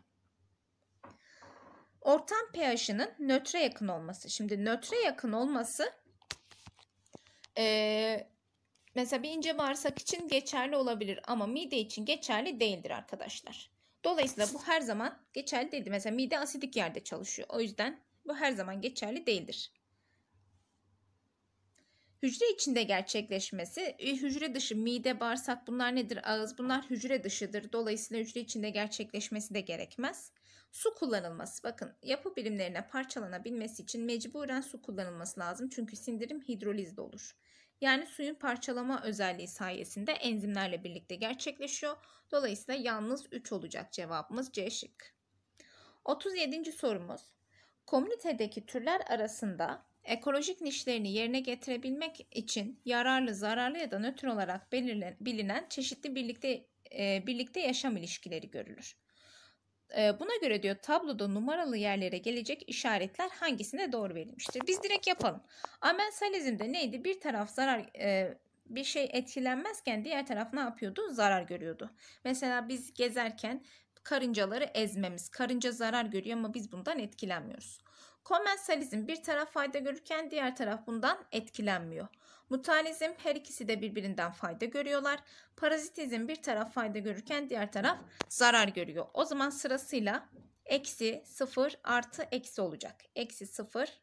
Ortam pH'inin nötre yakın olması. Şimdi nötre yakın olması ee, mesela bir ince bağırsak için geçerli olabilir ama mide için geçerli değildir arkadaşlar. Dolayısıyla bu her zaman geçerli değildir. Mesela mide asidik yerde çalışıyor. O yüzden bu her zaman geçerli değildir. Hücre içinde gerçekleşmesi, e, hücre dışı, mide, bağırsak bunlar nedir? Ağız bunlar hücre dışıdır. Dolayısıyla hücre içinde gerçekleşmesi de gerekmez. Su kullanılması bakın yapı birimlerine parçalanabilmesi için mecburen su kullanılması lazım. Çünkü sindirim hidrolizde olur. Yani suyun parçalama özelliği sayesinde enzimlerle birlikte gerçekleşiyor. Dolayısıyla yalnız 3 olacak cevabımız C şık. 37. sorumuz. Komünitedeki türler arasında ekolojik nişlerini yerine getirebilmek için yararlı, zararlı ya da nötr olarak belirlen, bilinen çeşitli birlikte e, birlikte yaşam ilişkileri görülür. Buna göre diyor tabloda numaralı yerlere gelecek işaretler hangisine doğru verilmiştir? Biz direkt yapalım. Amensalizmde neydi? Bir taraf zarar bir şey etkilenmezken diğer taraf ne yapıyordu? Zarar görüyordu. Mesela biz gezerken karıncaları ezmemiz. Karınca zarar görüyor ama biz bundan etkilenmiyoruz. Komensalizm bir taraf fayda görürken diğer taraf bundan etkilenmiyor. Mutualizm her ikisi de birbirinden fayda görüyorlar. Parazitizm bir taraf fayda görürken diğer taraf zarar görüyor. O zaman sırasıyla eksi 0 artı eksi olacak. Eksi 0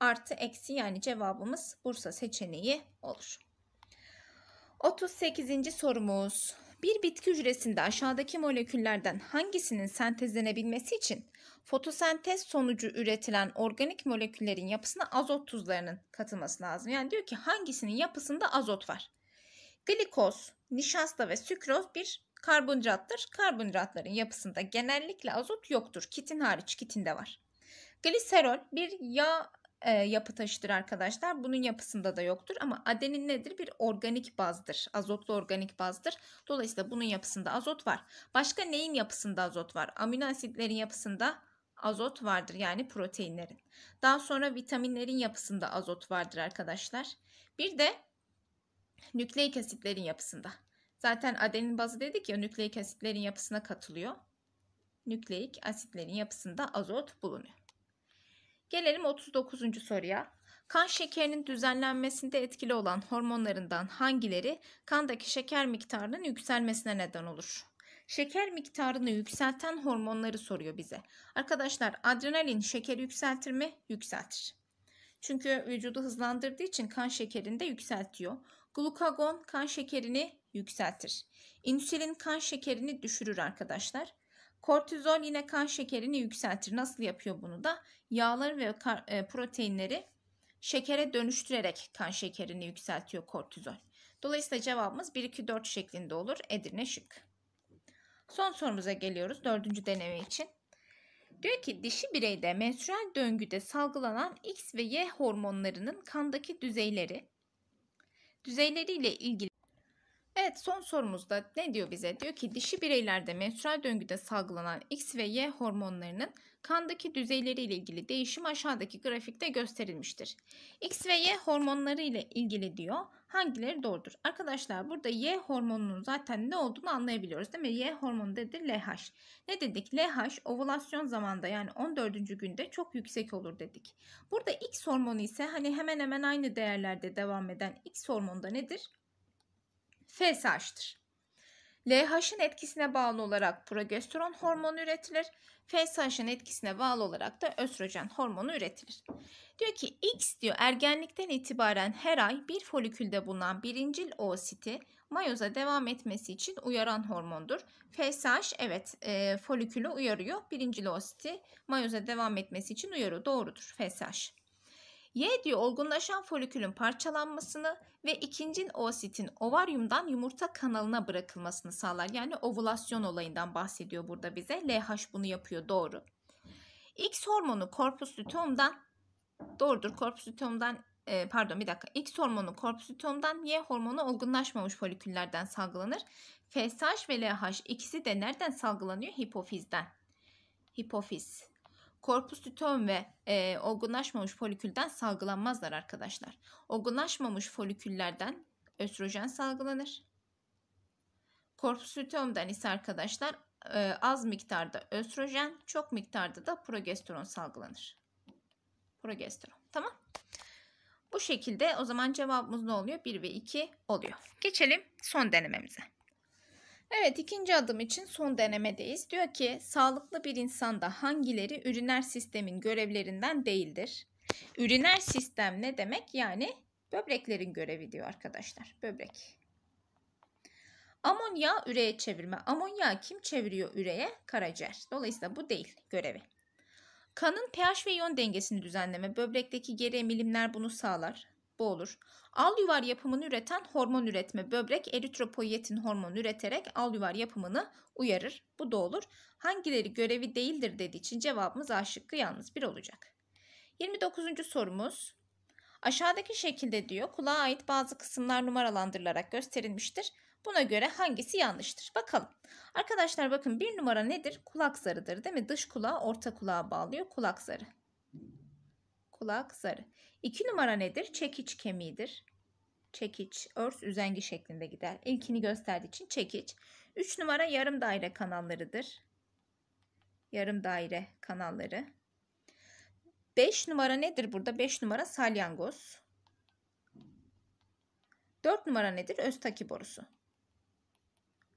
artı eksi yani cevabımız Bursa seçeneği olur. 38. sorumuz. Bir bitki hücresinde aşağıdaki moleküllerden hangisinin sentezlenebilmesi için fotosentez sonucu üretilen organik moleküllerin yapısına azot tuzlarının katılması lazım. Yani diyor ki hangisinin yapısında azot var? Glikoz, nişasta ve sükroz bir karbonhidrattır. Karbonhidratların yapısında genellikle azot yoktur. Kitin hariç kitinde var. Gliserol bir yağ e, yapı taşıdır arkadaşlar. Bunun yapısında da yoktur ama adenin nedir? Bir organik bazdır. Azotlu organik bazdır. Dolayısıyla bunun yapısında azot var. Başka neyin yapısında azot var? Amino asitlerin yapısında azot vardır yani proteinlerin. Daha sonra vitaminlerin yapısında azot vardır arkadaşlar. Bir de nükleik asitlerin yapısında. Zaten adenin bazı dedik ya nükleik asitlerin yapısına katılıyor. Nükleik asitlerin yapısında azot bulunuyor. Gelelim 39. soruya. Kan şekerinin düzenlenmesinde etkili olan hormonlarından hangileri kandaki şeker miktarının yükselmesine neden olur? Şeker miktarını yükselten hormonları soruyor bize. Arkadaşlar adrenalin şekeri yükseltir mi? Yükseltir. Çünkü vücudu hızlandırdığı için kan şekerini de yükseltiyor. Glukagon kan şekerini yükseltir. İnsülin kan şekerini düşürür arkadaşlar. Kortizol yine kan şekerini yükseltir. Nasıl yapıyor bunu da? Yağları ve e, proteinleri şekere dönüştürerek kan şekerini yükseltiyor kortizol. Dolayısıyla cevabımız 1-2-4 şeklinde olur. Edirne şık. Son sorumuza geliyoruz dördüncü deneme için. Diyor ki dişi bireyde menstrual döngüde salgılanan X ve Y hormonlarının kandaki düzeyleri düzeyleriyle ilgili Evet son sorumuzda ne diyor bize? Diyor ki dişi bireylerde menstrual döngüde salgılanan X ve Y hormonlarının kandaki düzeyleri ile ilgili değişim aşağıdaki grafikte gösterilmiştir. X ve Y hormonları ile ilgili diyor. Hangileri doğrudur? Arkadaşlar burada Y hormonunun zaten ne olduğunu anlayabiliyoruz değil mi? Y hormonu dedi LH. Ne dedik? LH ovulasyon zamanında yani 14. günde çok yüksek olur dedik. Burada X hormonu ise hani hemen hemen aynı değerlerde devam eden X hormonu da nedir? FSH'tır. LH'ın etkisine bağlı olarak progesteron hormonu üretilir. FSH'ın etkisine bağlı olarak da östrojen hormonu üretilir. Diyor ki X diyor ergenlikten itibaren her ay bir folikülde bulunan birincil oositi mayoza devam etmesi için uyaran hormondur. FSH evet e, folikülü uyarıyor. Birincil oositi mayoza devam etmesi için uyarıyor. Doğrudur FSH. Y diyor olgunlaşan folikülün parçalanmasını ve ikincin oositin ovaryumdan yumurta kanalına bırakılmasını sağlar. Yani ovulasyon olayından bahsediyor burada bize. LH bunu yapıyor doğru. X hormonu korpusütomdan doğrudur korpusütomdan e, pardon bir dakika X hormonu korpusütomdan Y hormonu olgunlaşmamış foliküllerden salgılanır. FSH ve LH ikisi de nereden salgılanıyor? Hipofizden. Hipofiz korpus tütön ve e, olgunlaşmamış folikülden salgılanmazlar arkadaşlar. Olgunlaşmamış foliküllerden östrojen salgılanır. Korpus tütönden ise arkadaşlar e, az miktarda östrojen, çok miktarda da progesteron salgılanır. Progesteron. Tamam. Bu şekilde o zaman cevabımız ne oluyor? 1 ve 2 oluyor. Geçelim son denememize. Evet ikinci adım için son denemedeyiz. Diyor ki sağlıklı bir insanda hangileri üriner sistemin görevlerinden değildir? Üriner sistem ne demek? Yani böbreklerin görevi diyor arkadaşlar. Böbrek. Amonya üreye çevirme. Amonya kim çeviriyor üreye? Karaciğer. Dolayısıyla bu değil görevi. Kanın pH ve iyon dengesini düzenleme. Böbrekteki geri emilimler bunu sağlar. Bu olur. Al yuvar yapımını üreten hormon üretme böbrek eritropoyetin hormonu üreterek al yuvar yapımını uyarır. Bu da olur. Hangileri görevi değildir dediği için cevabımız A şıkkı yalnız bir olacak. 29. sorumuz. Aşağıdaki şekilde diyor kulağa ait bazı kısımlar numaralandırılarak gösterilmiştir. Buna göre hangisi yanlıştır? Bakalım. Arkadaşlar bakın bir numara nedir? Kulak zarıdır değil mi? Dış kulağı orta kulağa bağlıyor kulak zarı kulak zarı. 2 numara nedir? Çekiç kemiğidir. Çekiç, örs, üzengi şeklinde gider. İlkini gösterdiği için çekiç. 3 numara yarım daire kanallarıdır. Yarım daire kanalları. 5 numara nedir burada? 5 numara salyangoz. 4 numara nedir? Öztaki borusu.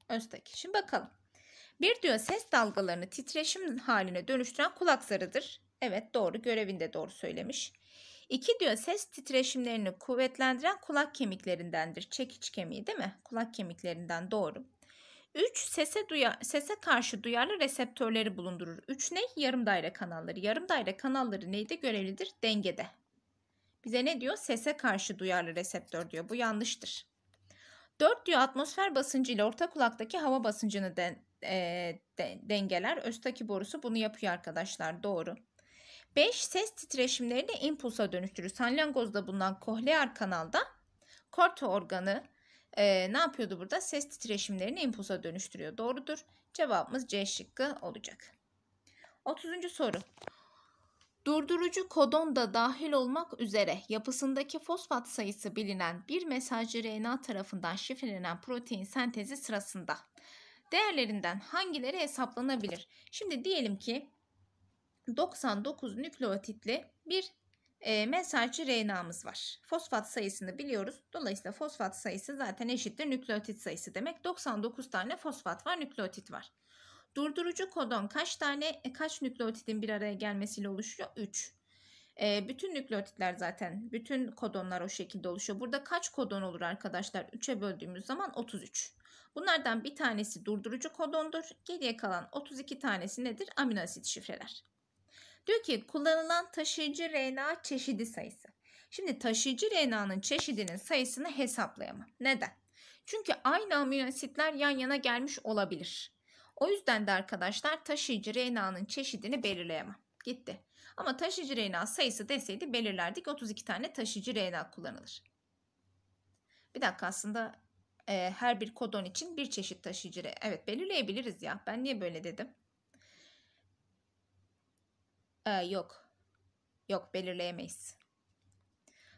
Öztaki. Şimdi bakalım. Bir diyor ses dalgalarını titreşim haline dönüştüren kulak zarıdır. Evet doğru görevinde doğru söylemiş. İki diyor ses titreşimlerini kuvvetlendiren kulak kemiklerindendir. Çekiç kemiği değil mi? Kulak kemiklerinden doğru. Üç, sese duya sese karşı duyarlı reseptörleri bulundurur. Üç ne? Yarım daire kanalları. Yarım daire kanalları neyde görevlidir? Dengede. Bize ne diyor? Sese karşı duyarlı reseptör diyor. Bu yanlıştır. 4 diyor atmosfer basıncı ile orta kulaktaki hava basıncını den, e, de, dengeler. Östaki borusu bunu yapıyor arkadaşlar. Doğru. 5. Ses titreşimlerini impulsa dönüştürür. Salyangozda bulunan kohlear kanalda korta organı e, ne yapıyordu burada? Ses titreşimlerini impulsa dönüştürüyor. Doğrudur. Cevabımız C şıkkı olacak. 30. soru. Durdurucu kodon da dahil olmak üzere yapısındaki fosfat sayısı bilinen bir mesajcı RNA tarafından şifrelenen protein sentezi sırasında değerlerinden hangileri hesaplanabilir? Şimdi diyelim ki 99 nükleotitli bir e, mesajcı RNA'mız var. Fosfat sayısını biliyoruz. Dolayısıyla fosfat sayısı zaten eşittir nükleotit sayısı demek. 99 tane fosfat var, nükleotit var. Durdurucu kodon kaç tane e, kaç nükleotidin bir araya gelmesiyle oluşuyor? 3. E, bütün nükleotitler zaten bütün kodonlar o şekilde oluşuyor. Burada kaç kodon olur arkadaşlar? 3'e böldüğümüz zaman 33. Bunlardan bir tanesi durdurucu kodondur. Geriye kalan 32 tanesi nedir? Amino asit şifreler. Diyor ki kullanılan taşıyıcı RNA çeşidi sayısı. Şimdi taşıyıcı RNA'nın çeşidinin sayısını hesaplayamam. Neden? Çünkü aynı aminoasitler yan yana gelmiş olabilir. O yüzden de arkadaşlar taşıyıcı RNA'nın çeşidini belirleyemem. Gitti. Ama taşıyıcı RNA sayısı deseydi belirlerdik 32 tane taşıyıcı RNA kullanılır. Bir dakika aslında e, her bir kodon için bir çeşit taşıyıcı. Evet belirleyebiliriz ya. Ben niye böyle dedim? Ee, yok. Yok belirleyemeyiz.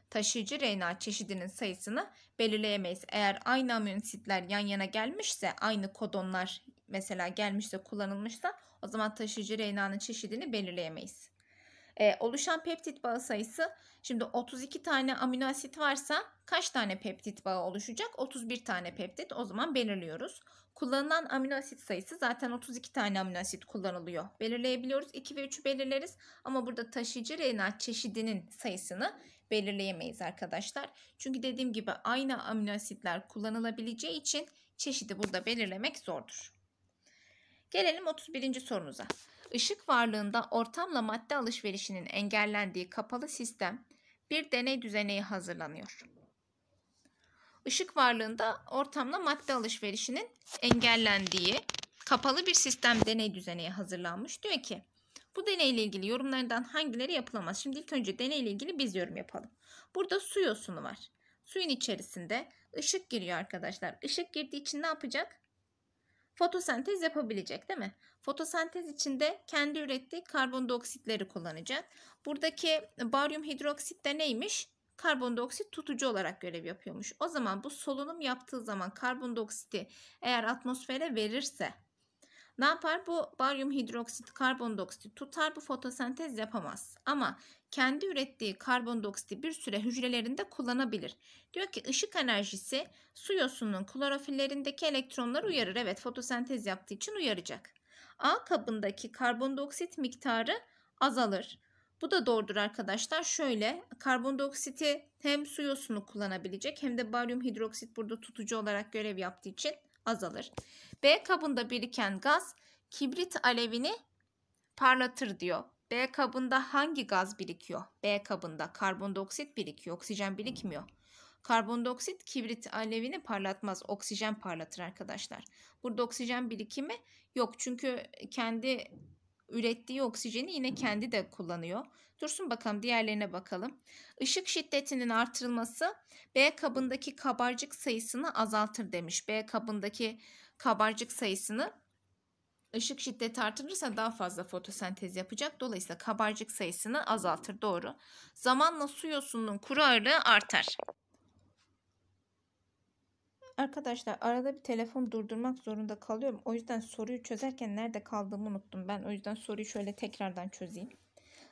Taşıyıcı RNA çeşidinin sayısını belirleyemeyiz. Eğer aynı aminoasitler yan yana gelmişse, aynı kodonlar mesela gelmişse, kullanılmışsa o zaman taşıyıcı RNA'nın çeşidini belirleyemeyiz. E, oluşan peptit bağı sayısı şimdi 32 tane amino asit varsa kaç tane peptit bağı oluşacak? 31 tane peptit o zaman belirliyoruz. Kullanılan amino asit sayısı zaten 32 tane amino asit kullanılıyor. Belirleyebiliyoruz. 2 ve 3'ü belirleriz ama burada taşıyıcı RNA çeşidinin sayısını belirleyemeyiz arkadaşlar. Çünkü dediğim gibi aynı amino asitler kullanılabileceği için çeşidi burada belirlemek zordur. Gelelim 31. Sorunuza. Işık varlığında ortamla madde alışverişinin engellendiği kapalı sistem bir deney düzeneği hazırlanıyor. Işık varlığında ortamla madde alışverişinin engellendiği kapalı bir sistem deney düzeneği hazırlanmış. Diyor ki bu deneyle ilgili yorumlarından hangileri yapılamaz? Şimdi ilk önce deneyle ilgili biz yorum yapalım. Burada su yosunu var. Suyun içerisinde ışık giriyor arkadaşlar. Işık girdiği için ne yapacak? Fotosentez yapabilecek değil mi? Fotosentez içinde kendi ürettiği karbondioksitleri kullanacak. Buradaki baryum hidroksit de neymiş? Karbondioksit tutucu olarak görev yapıyormuş. O zaman bu solunum yaptığı zaman karbondioksiti eğer atmosfere verirse ne yapar? Bu baryum hidroksit, karbondioksit tutar bu fotosentez yapamaz. Ama kendi ürettiği karbondioksiti bir süre hücrelerinde kullanabilir. Diyor ki ışık enerjisi su yosunun klorofillerindeki elektronları uyarır. Evet fotosentez yaptığı için uyaracak. A kabındaki karbondioksit miktarı azalır. Bu da doğrudur arkadaşlar. Şöyle karbondioksiti hem su yosunu kullanabilecek hem de baryum hidroksit burada tutucu olarak görev yaptığı için azalır. B kabında biriken gaz kibrit alevini parlatır diyor. B kabında hangi gaz birikiyor? B kabında karbondioksit birikiyor, oksijen birikmiyor. Karbondioksit kibrit alevini parlatmaz. Oksijen parlatır arkadaşlar. Burada oksijen birikimi yok. Çünkü kendi ürettiği oksijeni yine kendi de kullanıyor. Dursun bakalım diğerlerine bakalım. Işık şiddetinin artırılması B kabındaki kabarcık sayısını azaltır demiş. B kabındaki kabarcık sayısını ışık şiddeti artırırsa daha fazla fotosentez yapacak. Dolayısıyla kabarcık sayısını azaltır. Doğru. Zamanla su yosununun kuru ağırlığı artar. Arkadaşlar arada bir telefon durdurmak zorunda kalıyorum. O yüzden soruyu çözerken nerede kaldığımı unuttum. Ben o yüzden soruyu şöyle tekrardan çözeyim.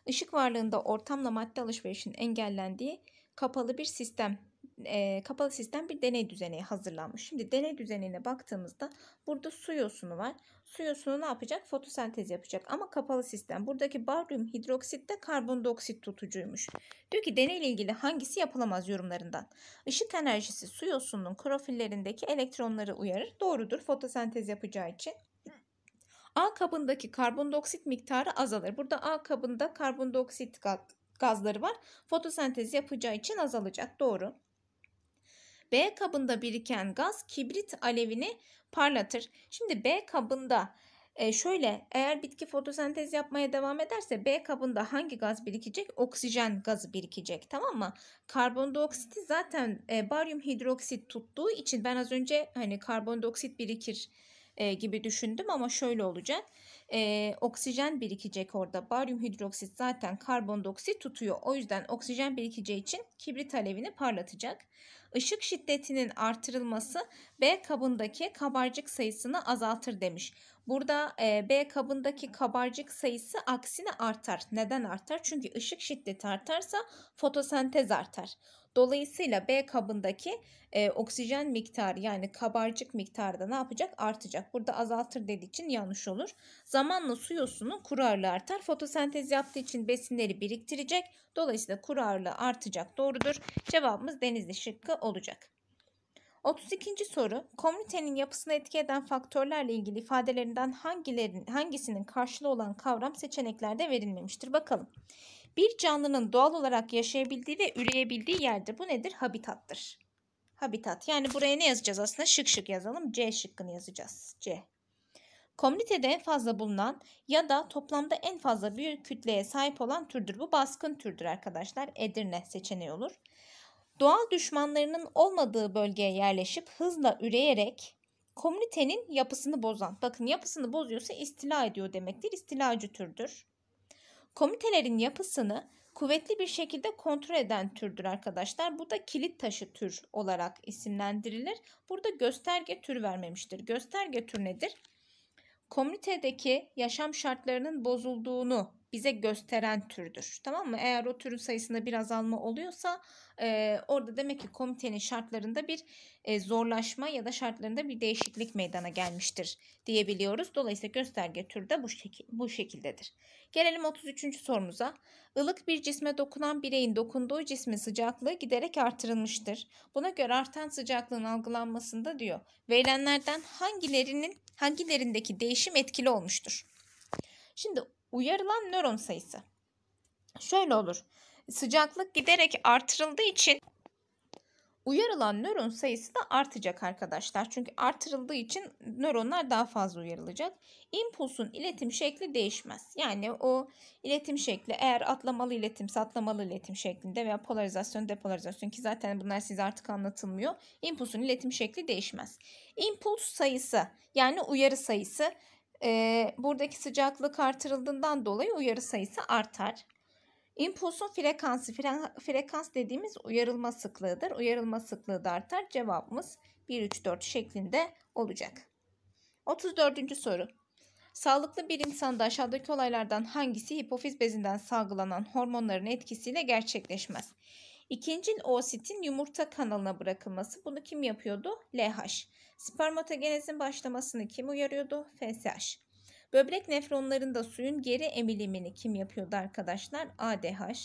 Işık varlığında ortamla madde alışverişinin engellendiği kapalı bir sistem e, kapalı sistem bir deney düzeni hazırlanmış. Şimdi deney düzenine baktığımızda burada su yosunu var. Su yosunu ne yapacak? Fotosentez yapacak ama kapalı sistem. Buradaki baryum hidroksit de karbondioksit tutucuymuş. Diyor ki deneyle ilgili hangisi yapılamaz yorumlarından. Işık enerjisi su yosunun krofillerindeki elektronları uyarır. Doğrudur fotosentez yapacağı için. A kabındaki karbondioksit miktarı azalır. Burada A kabında karbondioksit gazları var. Fotosentez yapacağı için azalacak. Doğru. B kabında biriken gaz kibrit alevini parlatır. Şimdi B kabında e şöyle eğer bitki fotosentez yapmaya devam ederse B kabında hangi gaz birikecek? Oksijen gazı birikecek tamam mı? Karbondioksiti zaten e, baryum hidroksit tuttuğu için ben az önce hani karbondioksit birikir e, gibi düşündüm ama şöyle olacak e, oksijen birikecek orada. Baryum hidroksit zaten karbondoksit tutuyor. O yüzden oksijen birikeceği için kibrit alevini parlatacak. Işık şiddetinin artırılması B kabındaki kabarcık sayısını azaltır demiş. Burada e, B kabındaki kabarcık sayısı aksine artar. Neden artar? Çünkü ışık şiddeti artarsa fotosentez artar. Dolayısıyla B kabındaki e, oksijen miktarı yani kabarcık miktarı da ne yapacak? Artacak. Burada azaltır dediği için yanlış olur. Zamanla su yosunu kuru ağırlığı artar. Fotosentez yaptığı için besinleri biriktirecek. Dolayısıyla kuru ağırlığı artacak. Doğrudur. Cevabımız denizli şıkkı olacak. 32. soru. Komünitenin yapısını etki eden faktörlerle ilgili ifadelerinden hangilerin hangisinin karşılığı olan kavram seçeneklerde verilmemiştir? Bakalım bir canlının doğal olarak yaşayabildiği ve üreyebildiği yerdir. Bu nedir? Habitattır. Habitat. Yani buraya ne yazacağız aslında? Şık şık yazalım. C şıkkını yazacağız. C. Komünitede en fazla bulunan ya da toplamda en fazla bir kütleye sahip olan türdür. Bu baskın türdür arkadaşlar. Edirne seçeneği olur. Doğal düşmanlarının olmadığı bölgeye yerleşip hızla üreyerek komünitenin yapısını bozan. Bakın yapısını bozuyorsa istila ediyor demektir. İstilacı türdür komitelerin yapısını kuvvetli bir şekilde kontrol eden türdür arkadaşlar. Bu da kilit taşı tür olarak isimlendirilir. Burada gösterge tür vermemiştir. Gösterge tür nedir? Komitedeki yaşam şartlarının bozulduğunu bize gösteren türdür. Tamam mı? Eğer o türün sayısında bir azalma oluyorsa e, orada demek ki komitenin şartlarında bir e, zorlaşma ya da şartlarında bir değişiklik meydana gelmiştir diyebiliyoruz. Dolayısıyla gösterge türü de bu, şekil, bu şekildedir. Gelelim 33. sorumuza. Ilık bir cisme dokunan bireyin dokunduğu cismin sıcaklığı giderek artırılmıştır. Buna göre artan sıcaklığın algılanmasında diyor. Verilenlerden hangilerinin hangilerindeki değişim etkili olmuştur? Şimdi uyarılan nöron sayısı. Şöyle olur. Sıcaklık giderek artırıldığı için uyarılan nöron sayısı da artacak arkadaşlar. Çünkü artırıldığı için nöronlar daha fazla uyarılacak. İmpulsun iletim şekli değişmez. Yani o iletim şekli eğer atlamalı iletimse atlamalı iletim şeklinde veya polarizasyon depolarizasyon ki zaten bunlar size artık anlatılmıyor. İmpulsun iletim şekli değişmez. İmpuls sayısı yani uyarı sayısı e, buradaki sıcaklık artırıldığından dolayı uyarı sayısı artar. İmpulsun frekansı, frekans dediğimiz uyarılma sıklığıdır. Uyarılma sıklığı da artar. Cevabımız 1, 3, 4 şeklinde olacak. 34. soru. Sağlıklı bir insanda aşağıdaki olaylardan hangisi hipofiz bezinden salgılanan hormonların etkisiyle gerçekleşmez? İkincil oositin yumurta kanalına bırakılması. Bunu kim yapıyordu? LH. Spermatogenezin başlamasını kim uyarıyordu? FSH. Böbrek nefronlarında suyun geri emilimini kim yapıyordu arkadaşlar? ADH.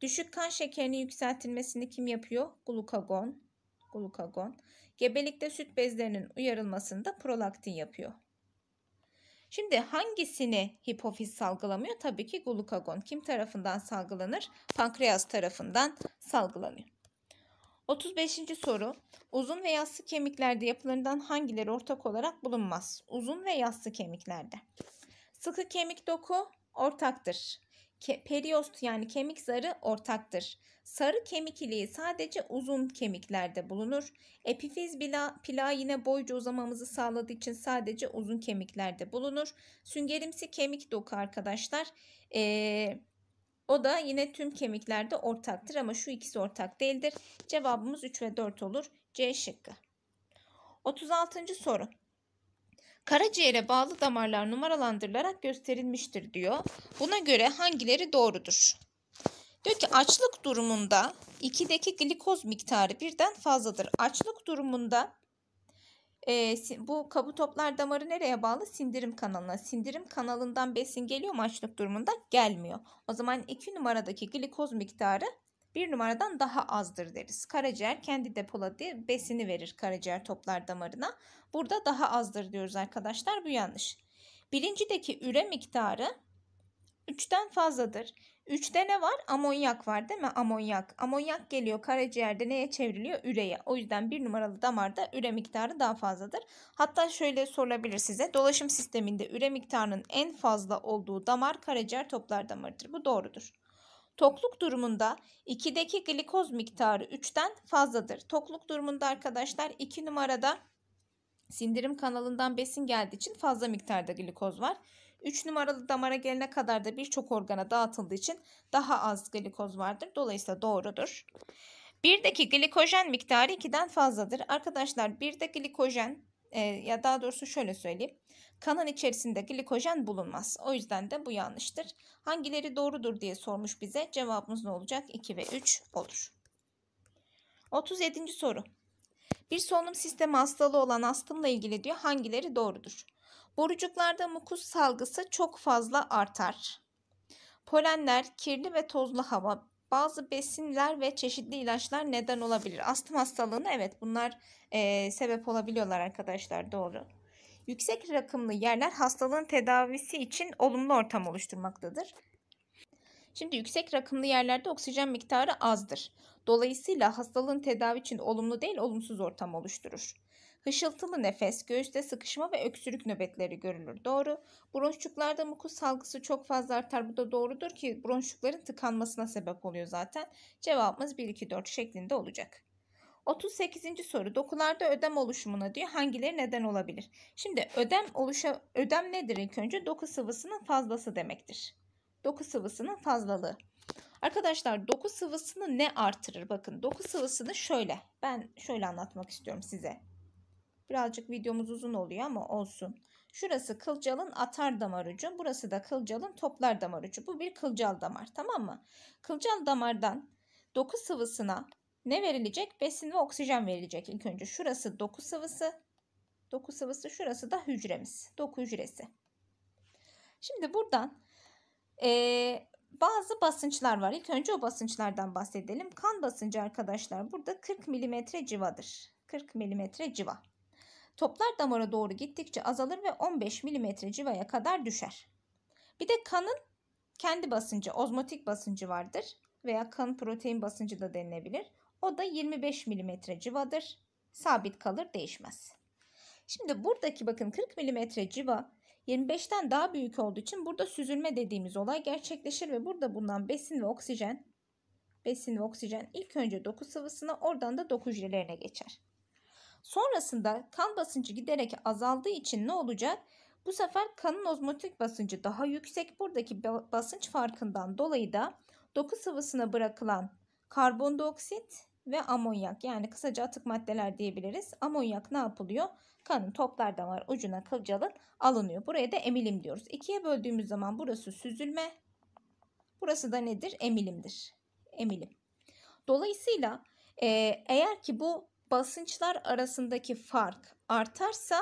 Düşük kan şekerini yükseltilmesini kim yapıyor? Glukagon. Glukagon. Gebelikte süt bezlerinin uyarılmasını da prolaktin yapıyor. Şimdi hangisini hipofiz salgılamıyor? Tabii ki glukagon. Kim tarafından salgılanır? Pankreas tarafından salgılanıyor. 35. soru. Uzun ve yassı kemiklerde yapılarından hangileri ortak olarak bulunmaz? Uzun ve yassı kemiklerde. Sıkı kemik doku ortaktır ke- periost yani kemik zarı ortaktır. Sarı kemik iliği sadece uzun kemiklerde bulunur. Epifiz bila, plağı yine boyca uzamamızı sağladığı için sadece uzun kemiklerde bulunur. Süngerimsi kemik doku arkadaşlar. Ee, o da yine tüm kemiklerde ortaktır ama şu ikisi ortak değildir. Cevabımız 3 ve 4 olur. C şıkkı. 36. soru karaciğere bağlı damarlar numaralandırılarak gösterilmiştir diyor. Buna göre hangileri doğrudur? Diyor ki açlık durumunda 2'deki glikoz miktarı birden fazladır. Açlık durumunda e, bu kabu toplar damarı nereye bağlı? Sindirim kanalına. Sindirim kanalından besin geliyor mu açlık durumunda? Gelmiyor. O zaman 2 numaradaki glikoz miktarı bir numaradan daha azdır deriz. Karaciğer kendi depoladığı besini verir karaciğer toplar damarına. Burada daha azdır diyoruz arkadaşlar bu yanlış. Birincideki üre miktarı 3'ten fazladır. 3'te ne var? Amonyak var değil mi? Amonyak. Amonyak geliyor karaciğerde neye çevriliyor? Üreye. O yüzden bir numaralı damarda üre miktarı daha fazladır. Hatta şöyle sorulabilir size. Dolaşım sisteminde üre miktarının en fazla olduğu damar karaciğer toplar damarıdır. Bu doğrudur. Tokluk durumunda 2'deki glikoz miktarı 3'ten fazladır. Tokluk durumunda arkadaşlar 2 numarada sindirim kanalından besin geldiği için fazla miktarda glikoz var. 3 numaralı damara gelene kadar da birçok organa dağıtıldığı için daha az glikoz vardır. Dolayısıyla doğrudur. 1'deki glikojen miktarı 2'den fazladır. Arkadaşlar 1'de glikojen e, ya daha doğrusu şöyle söyleyeyim. Kanın içerisinde glikojen bulunmaz. O yüzden de bu yanlıştır. Hangileri doğrudur diye sormuş bize. Cevabımız ne olacak? 2 ve 3 olur. 37. soru. Bir solunum sistemi hastalığı olan astımla ilgili diyor hangileri doğrudur? Borucuklarda mukus salgısı çok fazla artar. Polenler, kirli ve tozlu hava, bazı besinler ve çeşitli ilaçlar neden olabilir. Astım hastalığına evet bunlar e, sebep olabiliyorlar arkadaşlar doğru. Yüksek rakımlı yerler hastalığın tedavisi için olumlu ortam oluşturmaktadır. Şimdi yüksek rakımlı yerlerde oksijen miktarı azdır. Dolayısıyla hastalığın tedavi için olumlu değil olumsuz ortam oluşturur. Hışıltılı nefes, göğüste sıkışma ve öksürük nöbetleri görülür. Doğru. Bronşçuklarda mukus salgısı çok fazla artar. Bu da doğrudur ki bronşçukların tıkanmasına sebep oluyor zaten. Cevabımız 1-2-4 şeklinde olacak. 38. soru dokularda ödem oluşumuna diyor hangileri neden olabilir? Şimdi ödem oluşa ödem nedir ilk önce? Doku sıvısının fazlası demektir. Doku sıvısının fazlalığı. Arkadaşlar doku sıvısını ne artırır? Bakın doku sıvısını şöyle ben şöyle anlatmak istiyorum size. Birazcık videomuz uzun oluyor ama olsun. Şurası kılcalın atar damar ucu. Burası da kılcalın toplar damar ucu. Bu bir kılcal damar tamam mı? Kılcal damardan doku sıvısına ne verilecek? Besin ve oksijen verilecek ilk önce. Şurası doku sıvısı. Doku sıvısı şurası da hücremiz. Doku hücresi. Şimdi buradan e, bazı basınçlar var. İlk önce o basınçlardan bahsedelim. Kan basıncı arkadaşlar burada 40 milimetre civadır. 40 milimetre civa. Toplar damara doğru gittikçe azalır ve 15 mm civaya kadar düşer. Bir de kanın kendi basıncı, ozmotik basıncı vardır veya kan protein basıncı da denilebilir. O da 25 mm civadır. Sabit kalır, değişmez. Şimdi buradaki bakın 40 mm civa 25'ten daha büyük olduğu için burada süzülme dediğimiz olay gerçekleşir ve burada bundan besin ve oksijen besin ve oksijen ilk önce doku sıvısına oradan da doku hücrelerine geçer. Sonrasında kan basıncı giderek azaldığı için ne olacak? Bu sefer kanın ozmotik basıncı daha yüksek. Buradaki basınç farkından dolayı da doku sıvısına bırakılan karbondioksit ve amonyak yani kısaca atık maddeler diyebiliriz. Amonyak ne yapılıyor? Kanın toplardan var ucuna kılcalın alınıyor. Buraya da emilim diyoruz. İkiye böldüğümüz zaman burası süzülme. Burası da nedir? Emilimdir. Emilim. Dolayısıyla eğer ki bu basınçlar arasındaki fark artarsa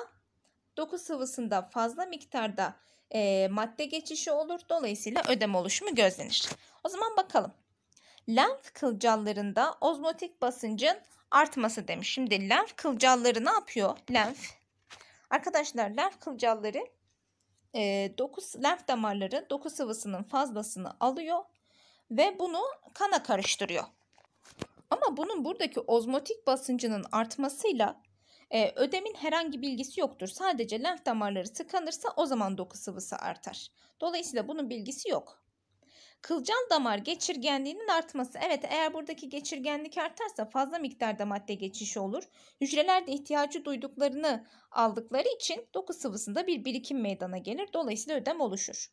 doku sıvısında fazla miktarda e, madde geçişi olur. Dolayısıyla ödem oluşumu gözlenir. O zaman bakalım. Lenf kılcallarında ozmotik basıncın artması demiş. Şimdi lenf kılcalları ne yapıyor? Lenf. Arkadaşlar lenf kılcalları e, doku, lenf damarları doku sıvısının fazlasını alıyor ve bunu kana karıştırıyor. Ama bunun buradaki ozmotik basıncının artmasıyla e, ödemin herhangi bilgisi yoktur. Sadece lenf damarları tıkanırsa o zaman doku sıvısı artar. Dolayısıyla bunun bilgisi yok. Kılcal damar geçirgenliğinin artması. Evet eğer buradaki geçirgenlik artarsa fazla miktarda madde geçişi olur. Hücreler de ihtiyacı duyduklarını aldıkları için doku sıvısında bir birikim meydana gelir. Dolayısıyla ödem oluşur.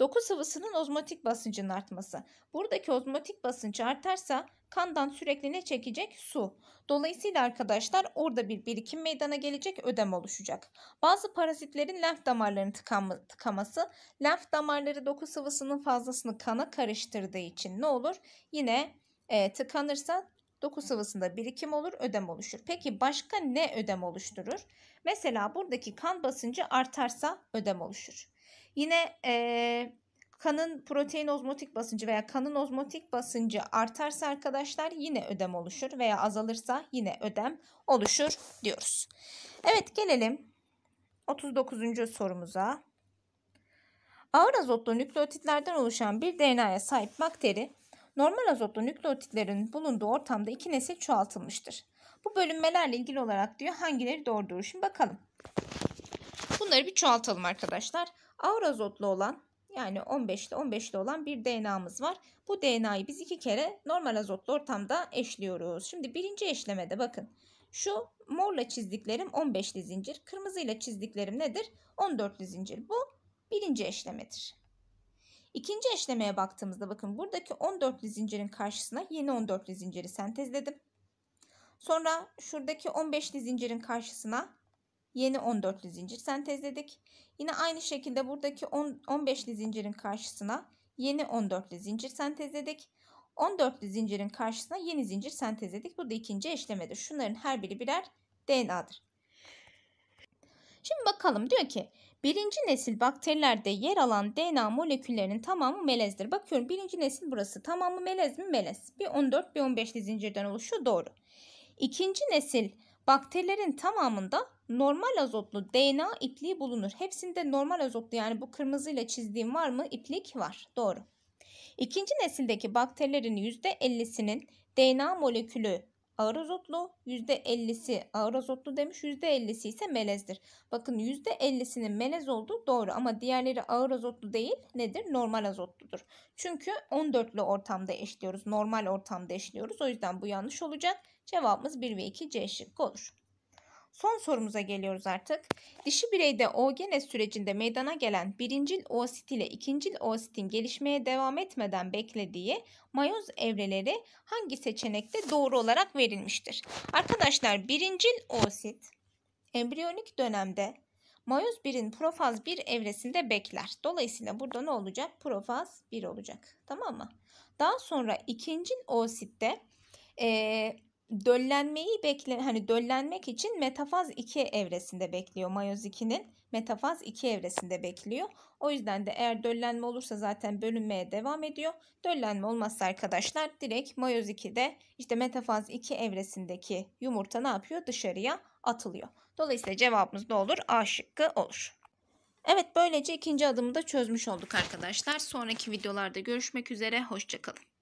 Doku sıvısının ozmotik basıncının artması. Buradaki ozmotik basınç artarsa kandan sürekli ne çekecek? Su. Dolayısıyla arkadaşlar orada bir birikim meydana gelecek, ödem oluşacak. Bazı parazitlerin lenf damarlarını tıkaması, lenf damarları doku sıvısının fazlasını kana karıştırdığı için ne olur? Yine e, tıkanırsa Doku sıvısında birikim olur, ödem oluşur. Peki başka ne ödem oluşturur? Mesela buradaki kan basıncı artarsa ödem oluşur. Yine ee, kanın protein ozmotik basıncı veya kanın ozmotik basıncı artarsa arkadaşlar yine ödem oluşur veya azalırsa yine ödem oluşur diyoruz. Evet gelelim 39. sorumuza. Ağır azotlu nükleotitlerden oluşan bir DNA'ya sahip bakteri Normal azotlu nükleotitlerin bulunduğu ortamda iki nesil çoğaltılmıştır. Bu bölünmelerle ilgili olarak diyor hangileri doğrudur? Şimdi bakalım. Bunları bir çoğaltalım arkadaşlar. Ağır azotlu olan yani 15 ile 15 ile olan bir DNA'mız var. Bu DNA'yı biz iki kere normal azotlu ortamda eşliyoruz. Şimdi birinci eşlemede bakın. Şu morla çizdiklerim 15'li zincir. Kırmızıyla çizdiklerim nedir? 14'lü zincir. Bu birinci eşlemedir. İkinci eşlemeye baktığımızda bakın buradaki 14'lü zincirin karşısına yeni 14'lü zinciri sentezledim. Sonra şuradaki 15'li zincirin karşısına yeni 14'lü zincir sentezledik. Yine aynı şekilde buradaki 10, 15'li zincirin karşısına yeni 14'lü zincir sentezledik. 14'lü zincirin karşısına yeni zincir sentezledik. Bu da ikinci eşlemedir. Şunların her biri birer DNA'dır. Şimdi bakalım diyor ki Birinci nesil bakterilerde yer alan DNA moleküllerinin tamamı melezdir. Bakıyorum birinci nesil burası. Tamamı melez mi? Melez. Bir 14 bir 15'li zincirden oluşuyor. Doğru. İkinci nesil bakterilerin tamamında normal azotlu DNA ipliği bulunur. Hepsinde normal azotlu yani bu kırmızıyla çizdiğim var mı? İplik var. Doğru. İkinci nesildeki bakterilerin %50'sinin DNA molekülü ağır azotlu, %50'si ağır azotlu demiş, %50'si ise melezdir. Bakın %50'sinin melez olduğu doğru ama diğerleri ağır azotlu değil, nedir? Normal azotludur. Çünkü 14'lü ortamda eşliyoruz, normal ortamda eşliyoruz. O yüzden bu yanlış olacak. Cevabımız 1 ve 2 C şıkkı olur. Son sorumuza geliyoruz artık. Dişi bireyde oogenez sürecinde meydana gelen birincil oosit ile ikincil oositin gelişmeye devam etmeden beklediği mayoz evreleri hangi seçenekte doğru olarak verilmiştir? Arkadaşlar birincil oosit embriyonik dönemde mayoz 1'in profaz 1 evresinde bekler. Dolayısıyla burada ne olacak? Profaz 1 olacak. Tamam mı? Daha sonra ikincil oositte ee, döllenmeyi bekle hani döllenmek için metafaz 2 evresinde bekliyor. Mayoz 2'nin metafaz 2 evresinde bekliyor. O yüzden de eğer döllenme olursa zaten bölünmeye devam ediyor. Döllenme olmazsa arkadaşlar direkt mayoz 2'de işte metafaz 2 evresindeki yumurta ne yapıyor? Dışarıya atılıyor. Dolayısıyla cevabımız ne olur? A şıkkı olur. Evet böylece ikinci adımı da çözmüş olduk arkadaşlar. Sonraki videolarda görüşmek üzere. Hoşçakalın.